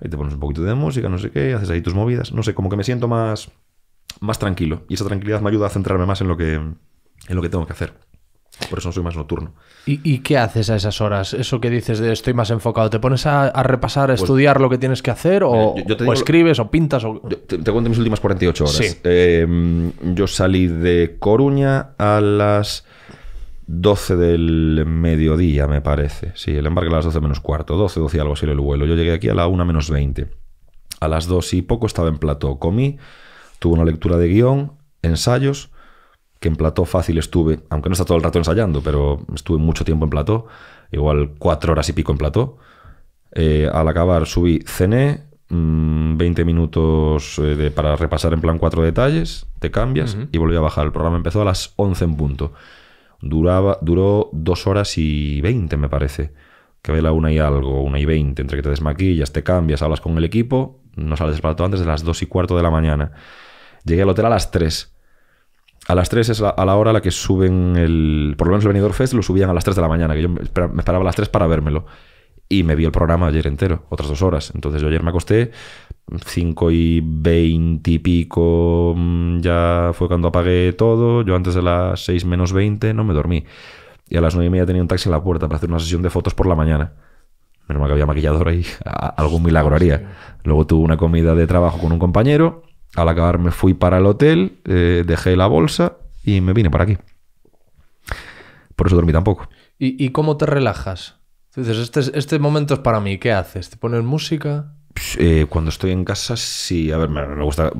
Ahí te pones un poquito de música, no sé qué, haces ahí tus movidas. No sé, como que me siento más, más tranquilo. Y esa tranquilidad me ayuda a centrarme más en lo que, en lo que tengo que hacer. Por eso no soy más nocturno. ¿Y, qué haces a esas horas? Eso que dices de estoy más enfocado, ¿te pones a, repasar, a pues estudiar lo que tienes que hacer? ¿O, escribes o pintas? O... te, cuento mis últimas 48 horas. Em, yo salí de Coruña a las 12 del mediodía, me parece. Sí, el embarque a las 12 menos cuarto, 12, 12 y algo así el vuelo. Yo llegué aquí a la 1 menos 20. A las 2 y poco estaba en plato. Comí, tuve una lectura de guión, ensayos que en plató fácil estuve, aunque no está todo el rato ensayando, pero estuve mucho tiempo en plató, igual cuatro horas y pico en plató. Eh, al acabar subí, cené, 20 mm, minutos eh, para repasar en plan cuatro detalles, te cambias y volví a bajar. El programa empezó a las 11 en punto. Duraba, duró dos horas y 20, me parece. Que ve la una y algo, una y veinte. entre que te desmaquillas, te cambias, hablas con el equipo, no sales del plato antes de las dos y cuarto de la mañana. Llegué al hotel a las 3 a las 3 es a la hora la que suben el. Por lo menos el venidor Fest lo subían a las 3 de la mañana, que yo me esperaba, a las 3 para vérmelo. Y me vi el programa ayer entero, otras dos horas. Entonces yo ayer me acosté, 5 y 20 y pico mm, ya fue cuando apagué todo. Yo antes de las 6 menos 20 no me dormí. Y a las 9 y media tenía un taxi en la puerta para hacer una sesión de fotos por la mañana. Menos mal que había maquillador ahí, algún milagro haría. Luego tuve una comida de trabajo con un compañero al acabar me fui para el hotel, eh, dejé la bolsa y me vine para aquí. Por eso dormí tampoco. ¿Y, y cómo te relajas? Entonces, este, este momento es para mí, ¿qué haces? ¿Te pones música? Eh, cuando estoy en casa, sí, a ver, me, gusta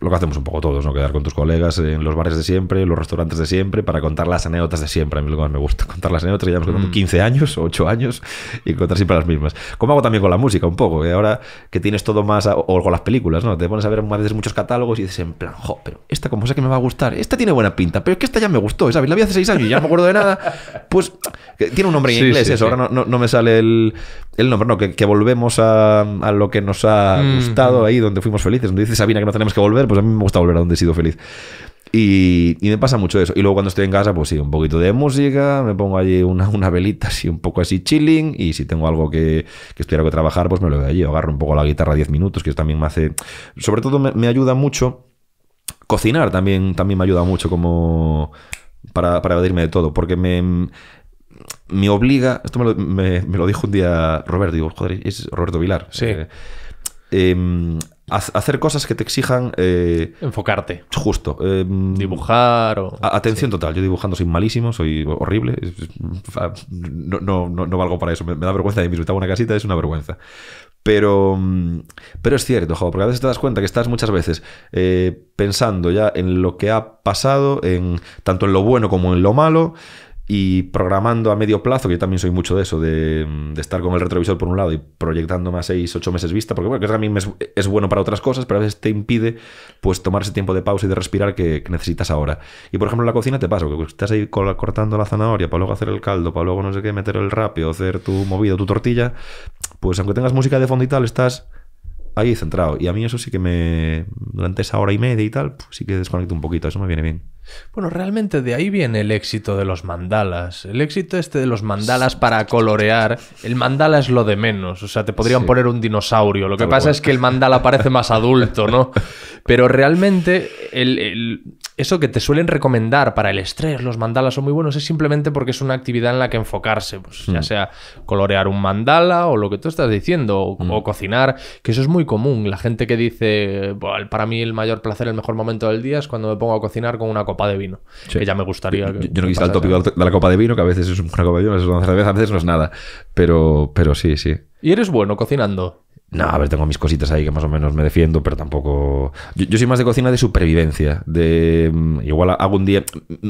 lo que hacemos un poco todos, ¿no? Quedar con tus colegas en los bares de siempre, en los restaurantes de siempre, para contar las anécdotas de siempre. A mí lo más me gusta, contar las anécdotas, que llevamos contado 15 mm. años, 8 años, y contar siempre las mismas. Como hago también con la música, un poco, que ahora que tienes todo más, o con las películas, ¿no? Te pones a ver a veces muchos catálogos y dices en plan, jo, pero esta como sé que me va a gustar, esta tiene buena pinta, pero es que esta ya me gustó, ¿sabes? La vi hace 6 años y ya no me acuerdo de nada. Pues tiene un nombre en inglés, eso, ahora no, no, me sale el, el nombre, no, que, volvemos a, lo que que nos ha mm, gustado, mm. ahí donde fuimos felices. Donde dice Sabina que no tenemos que volver, pues a mí me gusta volver a donde he sido feliz. Y, me pasa mucho eso. Y luego cuando estoy en casa, pues sí, un poquito de música, me pongo allí una, velita así, un poco así chilling. Y si tengo algo que, que estuviera que trabajar, pues me lo veo allí. Agarro un poco la guitarra 10 minutos, que eso también me hace. Sobre todo me, ayuda mucho. Cocinar también, también me ayuda mucho como. Para, para, evadirme de todo, porque me, me obliga, esto me lo, me, lo, dijo un día Roberto, digo, joder, es Roberto Vilar. Sí. Eh, em, hacer cosas que te exijan... Eh, Enfocarte. Justo. Em, Dibujar o... Atención total. Yo dibujando soy malísimo, soy horrible. No, no, no, valgo para eso. Me, da vergüenza de mí. una casita, es una vergüenza. Pero, mm, pero es cierto, jo, porque a veces te das cuenta que estás muchas veces eh, pensando ya en lo que ha pasado, en, tanto en lo bueno como en lo malo, y programando a medio plazo, que yo también soy mucho de eso, de, estar con el retrovisor por un lado y proyectando a 6, 8 meses vista, porque bueno, que es, es, bueno para otras cosas, pero a veces te impide pues tomar ese tiempo de pausa y de respirar que, necesitas ahora. Y por ejemplo en la cocina te pasa, que estás ahí cortando la zanahoria para luego hacer el caldo, para luego no sé qué, meter el rápido, hacer tu movido tu tortilla, pues aunque tengas música de fondo y tal, estás ahí centrado. Y a mí eso sí que me. Durante esa hora y media y tal, sí que desconecto un poquito. Eso me viene bien. Bueno, realmente de ahí viene el éxito de los mandalas. El éxito este de los mandalas para colorear. El mandala es lo de menos. O sea, te podrían poner un dinosaurio. Lo que pasa es que el mandala parece más adulto, ¿no? Pero realmente el, eso que te suelen recomendar para el estrés, los mandalas son muy buenos, es simplemente porque es una actividad en la que enfocarse, pues, ya mm. sea colorear un mandala o lo que tú estás diciendo, o, mm. cocinar, que eso es muy común. La gente que dice, para mí el mayor placer, el mejor momento del día es cuando me pongo a cocinar con una copa de vino, ya me gustaría. Yo, no quisiera el tópico de la copa de vino, que a veces es una copa de vino, a veces, a veces no es nada, pero, pero sí, sí. ¿Y eres bueno cocinando? No, a ver, tengo mis cositas ahí que más o menos me defiendo, pero tampoco. Yo, soy más de cocina de supervivencia. De. Mm, igual algún día.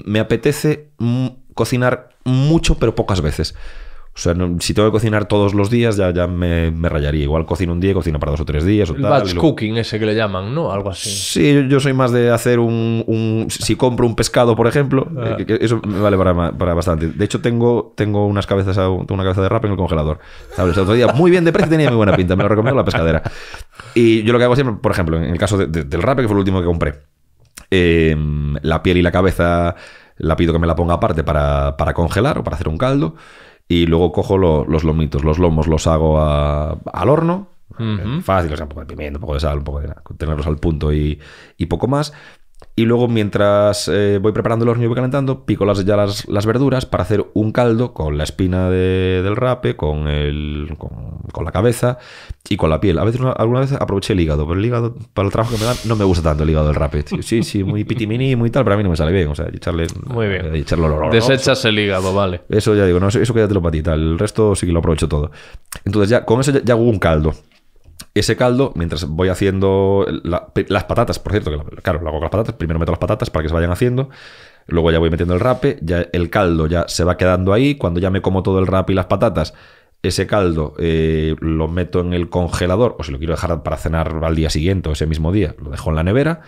Me apetece mm, cocinar mucho, pero pocas veces. O sea, si tengo que cocinar todos los días, ya, ya me, me, rayaría. Igual cocino un día, cocino para dos o tres días. el batch cooking ese que le llaman, ¿no? Algo así. Sí, yo, soy más de hacer un, Si compro un pescado, por ejemplo, ah. eh, eso me vale para, para, bastante. De hecho, tengo, tengo unas cabezas una cabeza de rap en el congelador. El otro día, muy bien de precio, tenía muy buena pinta. Me lo recomiendo la pescadera. Y yo lo que hago siempre, por ejemplo, en el caso del rap, que fue el último que compré, eh, la piel y la cabeza la pido que me la ponga aparte para, para congelar o para hacer un caldo. Y luego cojo los lomitos, los lomos los hago a, al horno. Fácil, o sea, un poco de pimiento, un poco de sal, un poco de tenerlos al punto y, y poco más. Y luego, mientras eh, voy preparando el horno y voy calentando, pico las, ya las, verduras para hacer un caldo con la espina del rape, con, el, con, la cabeza y con la piel. A veces, alguna vez aproveché el hígado, pero el hígado, para el trabajo que me dan, no me gusta tanto el hígado del rape. Sí, sí, muy pitimini, muy tal, pero a mí no me sale bien. O sea, echarle, muy bien. Eh, Desechas el hígado, vale. Eso ya digo, no, eso, queda quédatelo para ti, El resto sí que lo aprovecho todo. Entonces, ya con eso ya hago un caldo ese caldo, mientras voy haciendo las patatas, por cierto, que claro, lo hago con las patatas, primero meto las patatas para que se vayan haciendo, luego ya voy metiendo el rape, ya el caldo ya se va quedando ahí, cuando ya me como todo el rape y las patatas, ese caldo eh, lo meto en el congelador, o si lo quiero dejar para cenar al día siguiente o ese mismo día, lo dejo en la nevera,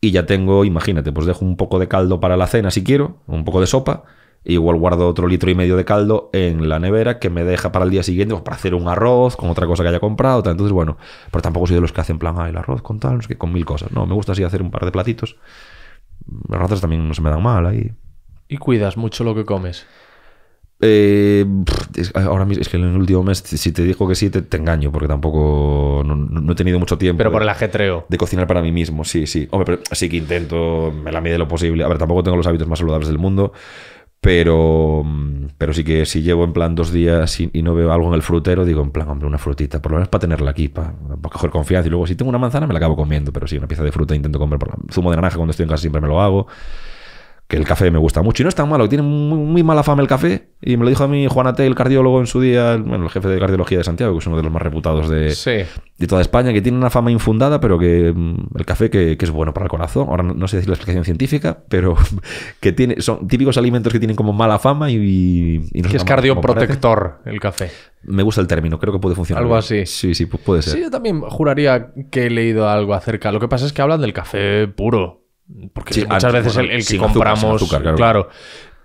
y ya tengo, imagínate, pues dejo un poco de caldo para la cena si quiero, un poco de sopa, igual guardo otro litro y medio de caldo en la nevera que me deja para el día siguiente pues, para hacer un arroz con otra cosa que haya comprado. Entonces, bueno, pero tampoco soy de los que hacen plan, ah, el arroz con tal, no sé con mil cosas. No, me gusta así hacer un par de platitos. Las ratas también no se me dan mal ahí. ¿Y cuidas mucho lo que comes? Eh, ahora mismo, es que en el último mes, si te digo que sí, te, engaño, porque tampoco no, he tenido mucho tiempo. Pero por el ajetreo. De cocinar para mí mismo, sí, sí. Hombre, que intento, me la mide lo posible. A ver, tampoco tengo los hábitos más saludables del mundo. Pero, pero sí que si llevo en plan dos días y, no veo algo en el frutero, digo en plan, hombre, una frutita, por lo menos para tenerla aquí, para, para, coger confianza. Y luego si tengo una manzana me la acabo comiendo, pero sí, una pieza de fruta intento comer, por la, zumo de naranja cuando estoy en casa siempre me lo hago que el café me gusta mucho. Y no es tan malo, tiene muy, mala fama el café. Y me lo dijo a mí Juanate, el cardiólogo en su día, el, bueno, el jefe de cardiología de Santiago, que es uno de los más reputados de, de toda España, que tiene una fama infundada, pero que mm, el café que, es bueno para el corazón. Ahora no sé decir la explicación científica, pero que tiene, son típicos alimentos que tienen como mala fama y... que es cardioprotector el café. Me gusta el término, creo que puede funcionar. Algo así. Sí, sí, puede ser. Sí, yo también juraría que he leído algo acerca. Lo que pasa es que hablan del café puro. Porque muchas veces el, que compramos. claro.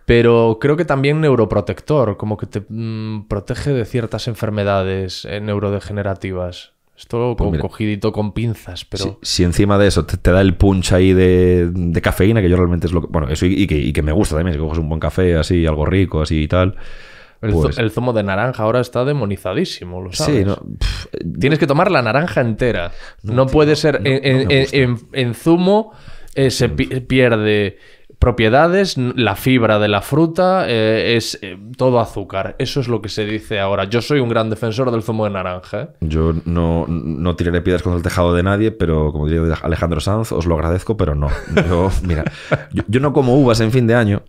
Pero creo que también neuroprotector, como que te mm, protege de ciertas enfermedades eh, neurodegenerativas. Esto pues con cogidito con pinzas, pero... Si, encima de eso te, da el punch ahí de, cafeína, que yo realmente es lo que... Bueno, eso y, que, me gusta también, si coges un buen café así, algo rico, así y tal. El, pues zumo de naranja ahora está demonizadísimo, lo sabes. Sí, eh, Tienes que tomar la naranja entera. No, puede ser en zumo se pierde propiedades, la fibra de la fruta, eh, es eh, todo azúcar. Eso es lo que se dice ahora. Yo soy un gran defensor del zumo de naranja. ¿eh? Yo no, no tiraré piedras contra el tejado de nadie, pero como diría Alejandro Sanz, os lo agradezco, pero no. Yo, mira, yo, no como uvas en fin de año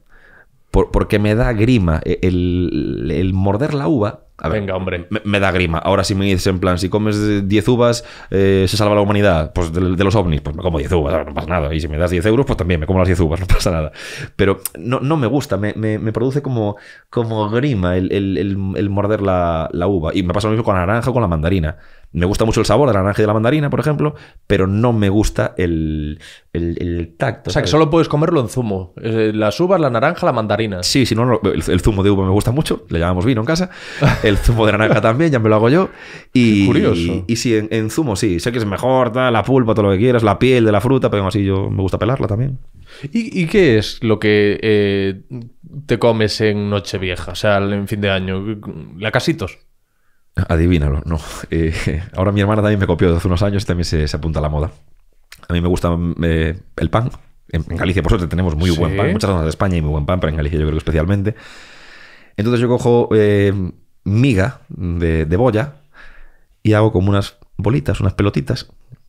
porque me da grima. E, el morder la uva Venga, hombre. Me, da grima. Ahora, si me dices en plan, si comes 10 uvas, eh, se salva la humanidad. Pues de, los ovnis, pues me como 10 uvas, no pasa nada. Y si me das 10 euros, pues también me como las 10 uvas, no pasa nada. Pero no, no me gusta, me, me, produce como, como grima el, morder la, la, uva. Y me pasa lo mismo con la naranja o con la mandarina. Me gusta mucho el sabor de la naranja y de la mandarina, por ejemplo, pero no me gusta el, tacto. O sea, que solo puedes comerlo en zumo. Eh, las uvas, la naranja, la mandarina. Sí, si no, el, zumo de uva me gusta mucho. Le llamamos vino en casa. El zumo de naranja también, ya me lo hago yo. Y, curioso. Y, si sí, en, zumo sí. Sé que es mejor, da, la pulpa, todo lo que quieras, la piel de la fruta, pero así yo me gusta pelarla también. ¿Y, qué es lo que eh, te comes en Nochevieja? O sea, en fin de año. la casitos Adivínalo, no. Eh, ahora mi hermana también me copió hace unos años y también se, apunta a la moda. A mí me gusta eh, el pan. En, Galicia, por suerte, tenemos muy buen pan. muchas zonas de España y muy buen pan, pero en Galicia yo creo que especialmente. Entonces yo cojo eh, miga de, de boya y hago como unas bolitas, unas pelotitas.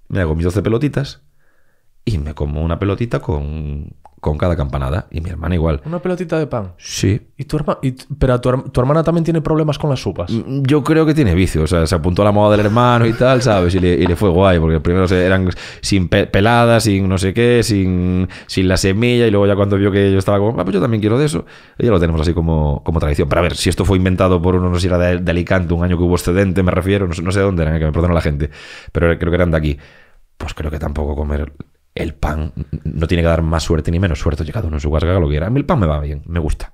Me hago mis 12 pelotitas y me como una pelotita con, con cada campanada. Y mi hermana igual. ¿Una pelotita de pan? Sí. ¿Y tu hermana? pero tu, hermana también tiene problemas con las sopas. Mm, yo creo que tiene vicio. O sea, se apuntó a la moda del hermano y tal, ¿sabes? Y le, fue guay, porque primero eran sin peladas, sin no sé qué, sin, sin la semilla. Y luego ya cuando vio que yo estaba como, ah, pues yo también quiero de eso. Y ya lo tenemos así como, como tradición. Pero a ver, si esto fue inventado por uno, no sé si era de, Alicante, un año que hubo excedente, me refiero, no, sé, dónde eran, que me perdona la gente. Pero creo que eran de aquí. Pues creo que tampoco comer el pan no tiene que dar más suerte ni menos suerte, cada uno en su casa que lo A mí el pan me va bien, me gusta.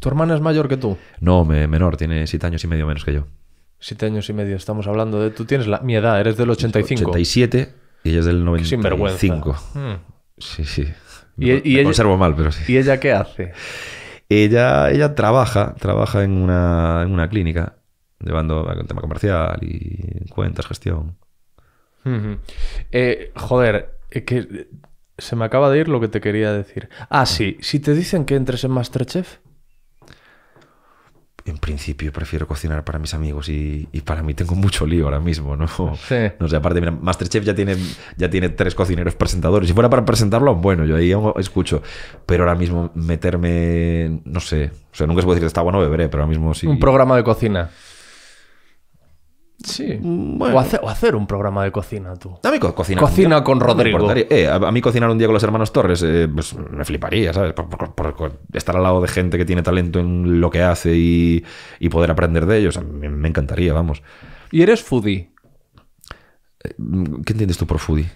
¿Tu hermana es mayor que tú? No, menor, tiene siete años y medio menos que yo. Siete años y medio, estamos hablando de... Tú tienes la, mi edad, eres del 85. 87 y ella es del 95. Hmm. Sí, sí. ¿Y, e-, ella, mal, pero sí. ¿Y ella qué hace? Ella, ella trabaja, trabaja en una, clínica, llevando el tema comercial y cuentas, gestión. Hmm, hmm. Eh, joder, es que eh, se me acaba de ir lo que te quería decir. Ah, sí, si te dicen que entres en Masterchef. En principio prefiero cocinar para mis amigos y, para mí tengo mucho lío ahora mismo, ¿no? Sí. No sé, aparte, Masterchef ya tiene, ya tiene tres cocineros presentadores. Si fuera para presentarlo, bueno, yo ahí escucho. Pero ahora mismo meterme, no sé, o sea, nunca se puede decir está bueno beberé, pero ahora mismo sí. Un programa de cocina. Sí. Mm, o, hacer un programa de cocina tú. A mí cocina. con Rodrigo. Eh, a, mí cocinar un día con los hermanos Torres, eh, pues, me fliparía, ¿sabes? Por, estar al lado de gente que tiene talento en lo que hace y, poder aprender de ellos. A mí, me encantaría, vamos. ¿Y eres foodie? Eh, ¿Qué entiendes tú por foodie?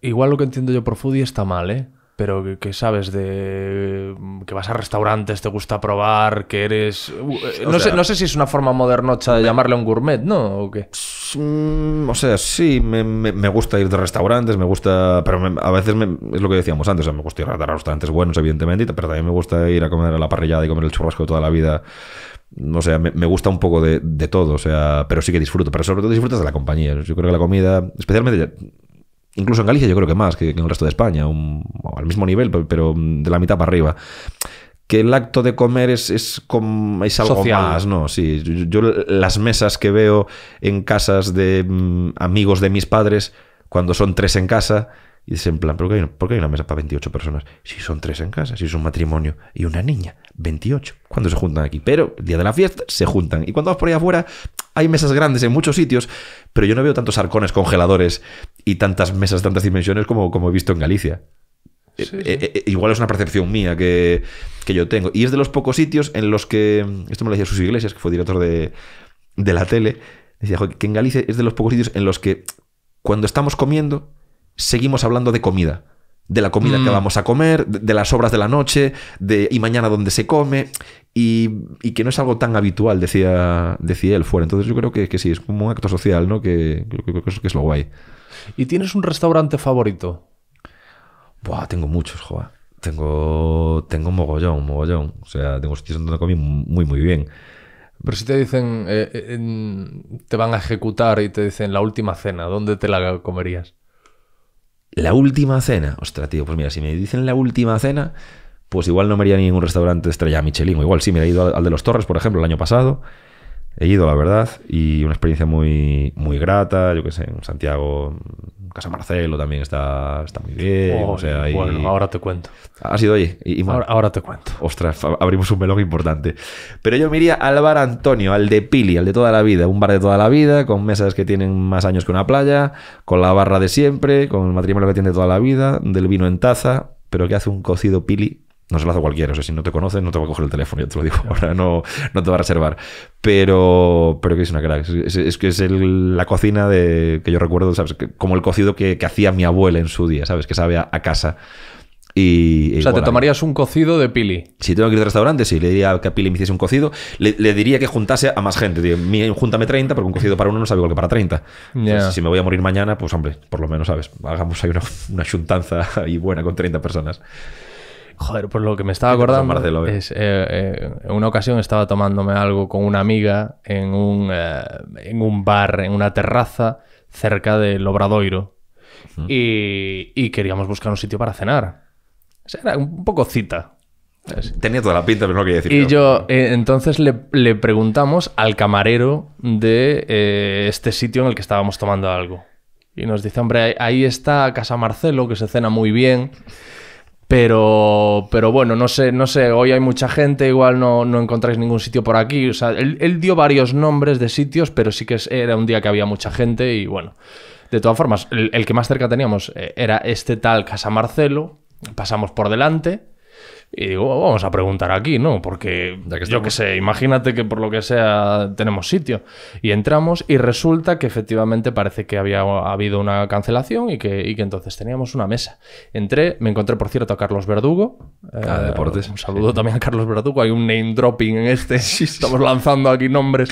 Igual lo que entiendo yo por foodie está mal, ¿eh? pero qué sabes de que vas a restaurantes, te gusta probar, que eres... Uh, eh, no, sé, si es una forma modernocha de llamarle un gourmet, ¿no? ¿O mm, sea, sí, me, gusta ir de restaurantes, me gusta... Pero a veces es lo que decíamos antes, me gusta ir a restaurantes buenos, evidentemente, pero también me gusta ir a comer a la parrillada y comer el churrasco toda la vida. No sea, me, gusta un poco de, de, todo, o sea, pero sí que disfruto, pero sobre todo disfrutas de la compañía. Yo creo que la comida, especialmente Incluso en Galicia yo creo que más que, en el resto de España, al mismo nivel, pero de la mitad para arriba que el acto de comer es, es, es algo más, ¿no? Sí, yo, las mesas que veo en casas de mm, amigos de mis padres, cuando son tres en casa, y es en plan, ¿por qué, hay una, mesa para 28 personas? Si son tres en casa, si es un matrimonio y una niña, 28. cuando se juntan aquí? Pero el día de la fiesta se juntan. Y cuando vas por ahí afuera, hay mesas grandes en muchos sitios, pero yo no veo tantos arcones congeladores y tantas mesas, tantas dimensiones como, como he visto en Galicia. Eh, eh, eh, igual es una percepción mía que, yo tengo. Y es de los pocos sitios en los que. Esto me lo decía Sus Iglesias, que fue director de, de la tele. Decía que en Galicia es de los pocos sitios en los que cuando estamos comiendo seguimos hablando de comida. De la comida que mm. vamos a comer, de, las obras de la noche, y mañana dónde se come, y, que no es algo tan habitual, decía, decía él fuera. Entonces yo creo que, que sí, es como un acto social, ¿no? Que creo que, es lo guay. ¿Y tienes un restaurante favorito? Buah, tengo muchos, Tengo, tengo mogollón, mogollón. O sea, tengo sitios donde comí muy, muy bien. Pero si te dicen, eh, eh, te van a ejecutar y te dicen la última cena, ¿dónde te la comerías? La última cena. Ostras, tío, pues mira, si me dicen la última cena, pues igual no me iría a ningún restaurante estrella Michelin. igual sí, me he ido al de los Torres, por ejemplo, el año pasado. He ido, la verdad, y una experiencia muy, muy grata, yo qué sé, en Santiago Casa Marcelo también está, muy bien. ahora te cuento. Ha sido ahora, te cuento. Ostras, abrimos un melón importante. Pero yo me iría al bar Antonio, al de Pili, al de toda la vida. Un bar de toda la vida, con mesas que tienen más años que una playa, con la barra de siempre, con el matrimonio que tiene toda la vida, del vino en taza, pero que hace un cocido Pili no se lo hace cualquiera. O sea, si no te conocen no te va a coger el teléfono, ya te lo digo ahora, no, no te va a reservar. Pero, pero que es una crack. Es, que es la cocina de, que yo recuerdo, ¿sabes? como el cocido que, hacía mi abuela en su día, ¿sabes? Que sabe a, casa. Y, o sea, te tomarías un cocido de Pili. Si tengo que ir al restaurante, si le diría que a Pili me hiciese un cocido. Le, diría que juntase a más gente. Digo, júntame 30, porque un cocido para uno no sabe igual que para 30. si me voy a morir mañana, pues hombre, por lo menos, ¿sabes? Hagamos ahí una, una y y buena con 30 personas. Joder, pues lo que me estaba acordando Marcelo, eh? es eh, en una ocasión estaba tomándome algo con una amiga en un, eh, bar, en una terraza cerca del Obradoiro. y, queríamos buscar un sitio para cenar. era un poco cita. Tenía toda la pinta, pero no quería decir. Y yo, eh, entonces le, le, preguntamos al camarero de este sitio en el que estábamos tomando algo. Y nos dice, hombre, ahí está Casa Marcelo, que se cena muy bien. Pero, pero bueno, no sé, no sé, hoy hay mucha gente, igual no, no encontráis ningún sitio por aquí. O sea, él, dio varios nombres de sitios, pero sí que era un día que había mucha gente y bueno. De todas formas, el que más cerca teníamos eh, era este tal Casa Marcelo, pasamos por delante y digo, vamos a preguntar aquí, ¿no? Porque yo qué sé, imagínate que por lo que sea tenemos sitio. Y entramos y resulta que efectivamente parece que había habido una cancelación y que, y que entonces teníamos una mesa. Entré, me encontré, por cierto, a Carlos Verdugo. Ah, eh, un saludo también a Carlos Verdugo. Hay un name dropping en este. Estamos lanzando aquí nombres.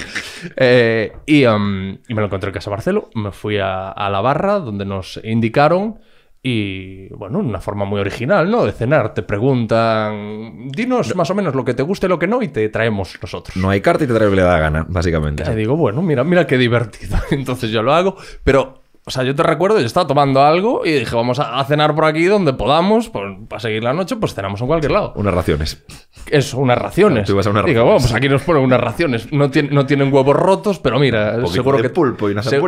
Eh, um, y, me lo encontré en Casa Barcelo. Me fui a, a la barra donde nos indicaron y bueno, una forma muy original, ¿no? De cenar. Te preguntan, dinos más o menos lo que te guste, lo que no, y te traemos nosotros. No hay carta y te trae lo que le da gana, básicamente. Y digo, bueno, mira, mira qué divertido. Entonces yo lo hago, pero o sea, yo te recuerdo, yo estaba tomando algo y dije, vamos a, cenar por aquí donde podamos, para seguir la noche, pues cenamos en cualquier lado. Unas raciones. Eso, unas raciones. Tú a Digo, vamos, pues aquí nos ponen unas raciones. No, tiene, no tienen huevos rotos, pero mira, seguro que. pulpo y una se...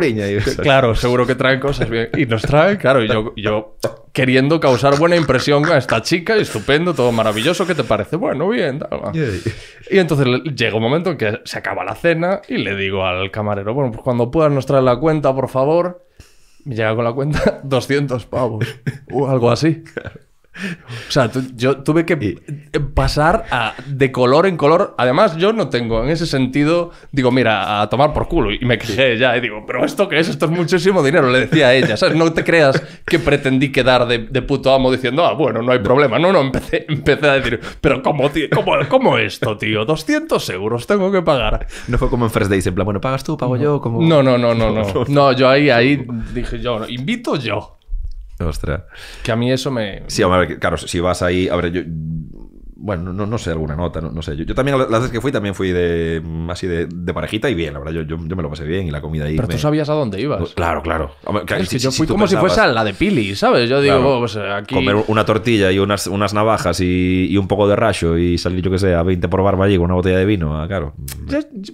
claro, seguro que traen cosas bien. Y nos traen, claro, y yo, yo queriendo causar buena impresión a esta chica, estupendo, todo maravilloso, ¿qué te parece? Bueno, bien, tal. Y entonces llega un momento en que se acaba la cena y le digo al camarero, bueno, pues cuando puedas nos traer la cuenta, por favor. Me llega con la cuenta 200 pavos o algo así. O sea, yo tuve que pasar de color en color. Además, yo no tengo en ese sentido, digo, mira, a tomar por culo. Y me crié ya y digo, pero ¿esto qué es? Esto es muchísimo dinero, le decía a ella. ¿Sabes? No te creas que pretendí quedar de, puto amo diciendo, ah, bueno, no hay problema. No, no, empecé, a decir, pero ¿cómo, esto, tío? 200 euros tengo que pagar. No fue como en First Days, en plan, bueno, pagas tú, pago yo. Como... No, no, no, no, no, no, no. yo ahí, ahí dije yo, invito yo. Ostras. Que a mí eso me. Sí, a ver, claro, si vas ahí. A ver, yo, bueno, no, sé, alguna nota, no, sé. Yo, yo, también, las veces que fui, también fui de mm, así de, parejita y bien, la verdad, yo, yo, me lo pasé bien y la comida ahí. Pero tú sabías a dónde ibas. Pues, claro, claro. yo fui como si fuese a la de Pili, ¿sabes? Yo digo, oh, pues aquí. Comer una tortilla y unas, unas navajas y, un poco de rayo y salir, yo qué sé, a 20 por barba allí con una botella de vino, ah, claro.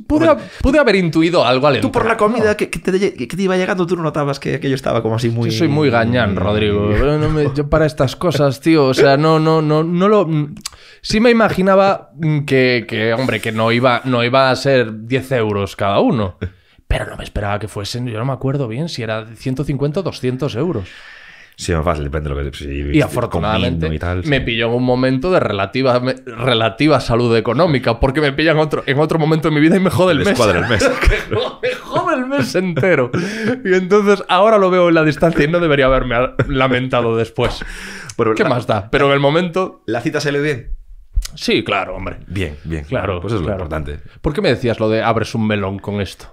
Pude, pude, haber intuido algo al Tú por la comida que, te, iba llegando, tú no notabas que, yo estaba como así muy. Yo soy muy gañán, Rodrigo. yo para estas cosas, tío, o sea, no, no, no, no lo Sí me imaginaba mm, que, hombre, que no iba, no iba a ser 10 euros cada uno. Pero no me esperaba que fuesen, yo no me acuerdo bien si era 150 o 200 euros. Sí, más fácil, depende de lo que... y afortunadamente me pilló en un momento de relativa, relativa salud económica, porque me pillan en otro, en otro momento de mi vida y me jode el, mes. El mes. me jode el mes entero. Y entonces ahora lo veo en la distancia y no debería haberme lamentado después. ¿Qué más da? Pero en el momento... ¿La cita se ve bien? Sí, claro, hombre. Bien, bien. Claro, pues es lo importante. ¿Por qué me decías lo de abres un melón con esto?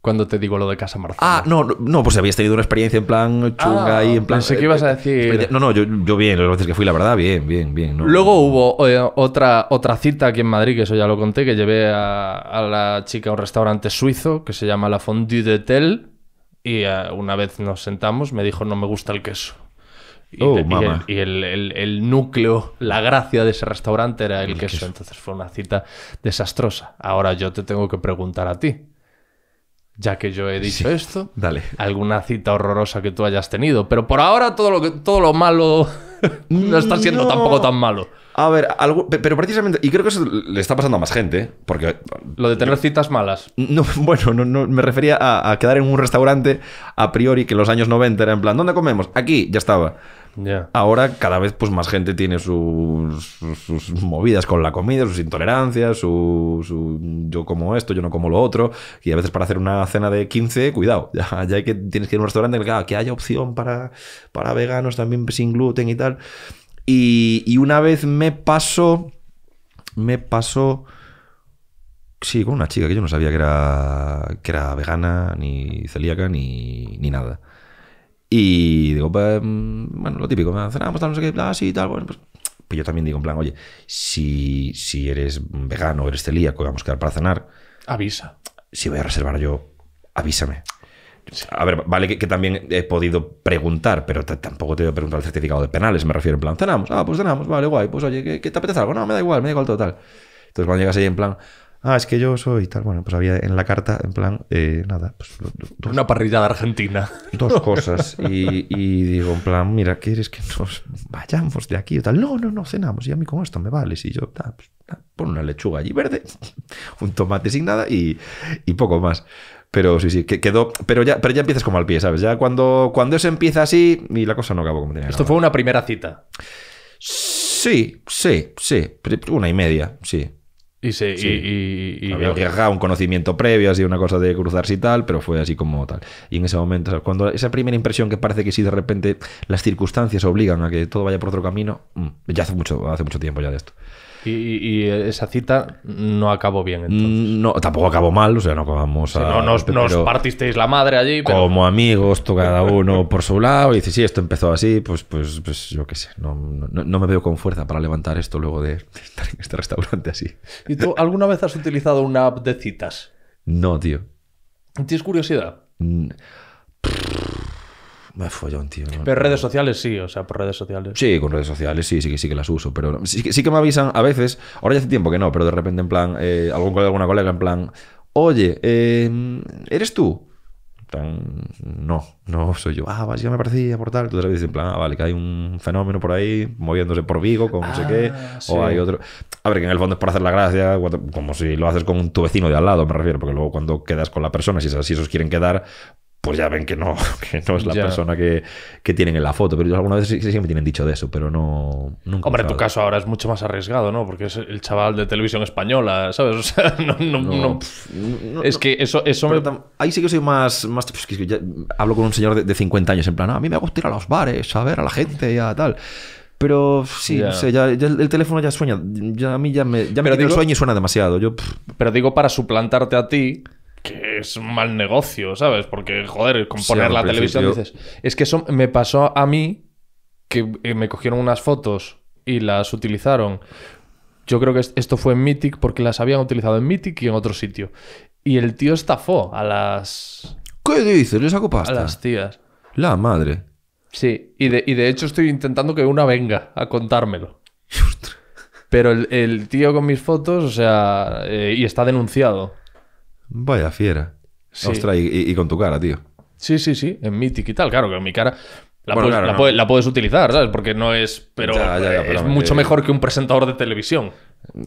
Cuando te digo lo de Casa Marcela. Ah, no, no, pues habías tenido una experiencia en plan chunga ah, y en plan. Pensé que eh, ibas a eh, decir. No, no, yo, yo bien, las veces que fui, la verdad, bien, bien, bien. Luego hubo eh, otra, otra cita aquí en Madrid, que eso ya lo conté, que llevé a, la chica a un restaurante suizo que se llama La Fondue de Tel. Y una vez nos sentamos, me dijo, no me gusta el queso. Y, oh, el, núcleo, la gracia de ese restaurante era el, queso. Entonces fue una cita desastrosa. Ahora yo te tengo que preguntar a ti. Ya que yo he dicho esto, Dale. alguna cita horrorosa que tú hayas tenido. Pero por ahora todo lo, todo lo malo no está siendo tampoco tan malo. A ver, pero precisamente, y creo que eso le está pasando a más gente, porque... Lo de tener citas malas. bueno, no, me refería a, a, quedar en un restaurante a priori que en los años 90 era en plan, ¿dónde comemos? Aquí, ya estaba. Ahora cada vez pues más gente tiene sus, movidas con la comida, sus intolerancias, su, yo como esto, yo no como lo otro. Y a veces para hacer una cena de 15, cuidado, ya, hay que, tienes que ir a un restaurante en ah, que, haya opción para, veganos también sin gluten y tal. Y, una vez me paso me pasó... Sí, con una chica que yo no sabía que era, que era vegana, ni celíaca, ni nada. Y digo, pues, mm, bueno, lo típico, ah, cenamos, tal, no sé qué, ah, sí, tal, bueno, pues, pues yo también digo en plan, oye, si, si eres vegano eres celíaco y vamos a quedar para cenar, avisa. Si voy a reservar yo, avísame. A ver, vale que, también he podido preguntar, pero tampoco te he preguntado preguntar el certificado de penales, me refiero en plan, cenamos, ah, pues cenamos, vale, guay, pues oye, ¿qué, qué te apetece algo? No, me da igual, me da igual total Entonces cuando llegas ahí en plan, ah, es que yo soy tal. Bueno, pues había en la carta, en plan, eh, nada, pues. parrilla Una parrillada argentina. Dos cosas. Y, digo, en plan, mira, ¿quieres que nos vayamos de aquí o tal? No, no, no, cenamos. Y a mí con esto me vale. Y yo, tal, pues, una lechuga allí verde, un tomate sin nada y, poco más. Pero sí, sí, quedó. Pero ya, pero ya empiezas como al pie, ¿sabes? Ya cuando, cuando eso empieza así, y la cosa no acabó como tenía. Esto fue una primera cita. Sí, sí, sí. Una y media, sí. Y Había un conocimiento previo, así una cosa de cruzarse y tal, pero fue así como tal. Y en ese momento, cuando esa primera impresión que parece que sí, de repente las circunstancias obligan a que todo vaya por otro camino, mm, ya hace mucho, hace mucho tiempo ya de esto. Y, esa cita no acabó bien, No, tampoco acabó mal, o sea, no acabamos no nos, partisteis la madre allí, Como amigos, tú cada uno por su lado, y dices, sí, esto empezó así, pues, pues, pues yo qué sé, no, me veo con fuerza para levantar esto luego de estar en este restaurante así. ¿Y tú alguna vez has utilizado una app de citas? No, tío. ¿Tienes curiosidad? Me follón, tío. Pero redes sociales sí, o sea, por redes sociales. Sí, con redes sociales sí, sí que sí que las uso, pero sí, que me avisan a veces, ahora ya hace tiempo que no, pero de repente en plan, eh, algún colega, alguna colega en plan, oye, em, ¿eres tú? Tan, no, no soy yo. Ah, ya me parecía por tal. Entonces dicen, en plan, ah, vale, que hay un fenómeno por ahí moviéndose por Vigo con no sé ah, qué. O hay otro. A ver, que en el fondo es para hacer la gracia, como si lo haces con tu vecino de al lado, me refiero, porque luego cuando quedas con la persona, si, si esos quieren quedar, pues ya ven que no, que no es la persona que, tienen en la foto. Pero alguna vez sí, me tienen dicho de eso, pero no. Nunca Hombre, tu caso ahora es mucho más arriesgado, ¿no? Porque es el chaval de televisión española, ¿sabes? O sea, no. es que eso, Ahí sí que soy más. más pues hablo con un señor de, 50 años, en plan, ah, a mí me gusta ir a los bares, a ver a la gente y a tal. Pero sí, no sé, ya, el, teléfono ya sueña. Ya, a mí ya me, ya me digo, el sueño y suena demasiado. Yo, pero digo, para suplantarte a ti, que es un mal negocio, ¿sabes? Porque, joder, con poner la televisión dices. Es que eso me pasó a mí que eh, me cogieron unas fotos y las utilizaron. Yo creo que esto fue en Mythic porque las habían utilizado en Mythic y en otro sitio. Y el tío estafó a las. ¿Qué dices? ¿Le saco pasta? A las tías. La madre. Sí, y de, hecho estoy intentando que una venga a contármelo. Pero el, tío con mis fotos, o sea, eh, y está denunciado. Vaya fiera. Ostras, y, con tu cara, tío. Sí, sí, sí, en Mythic y tal, claro, que mi cara la, puedes, utilizar, ¿sabes? Porque no es. Pero, es mucho eh, mejor que un presentador de televisión.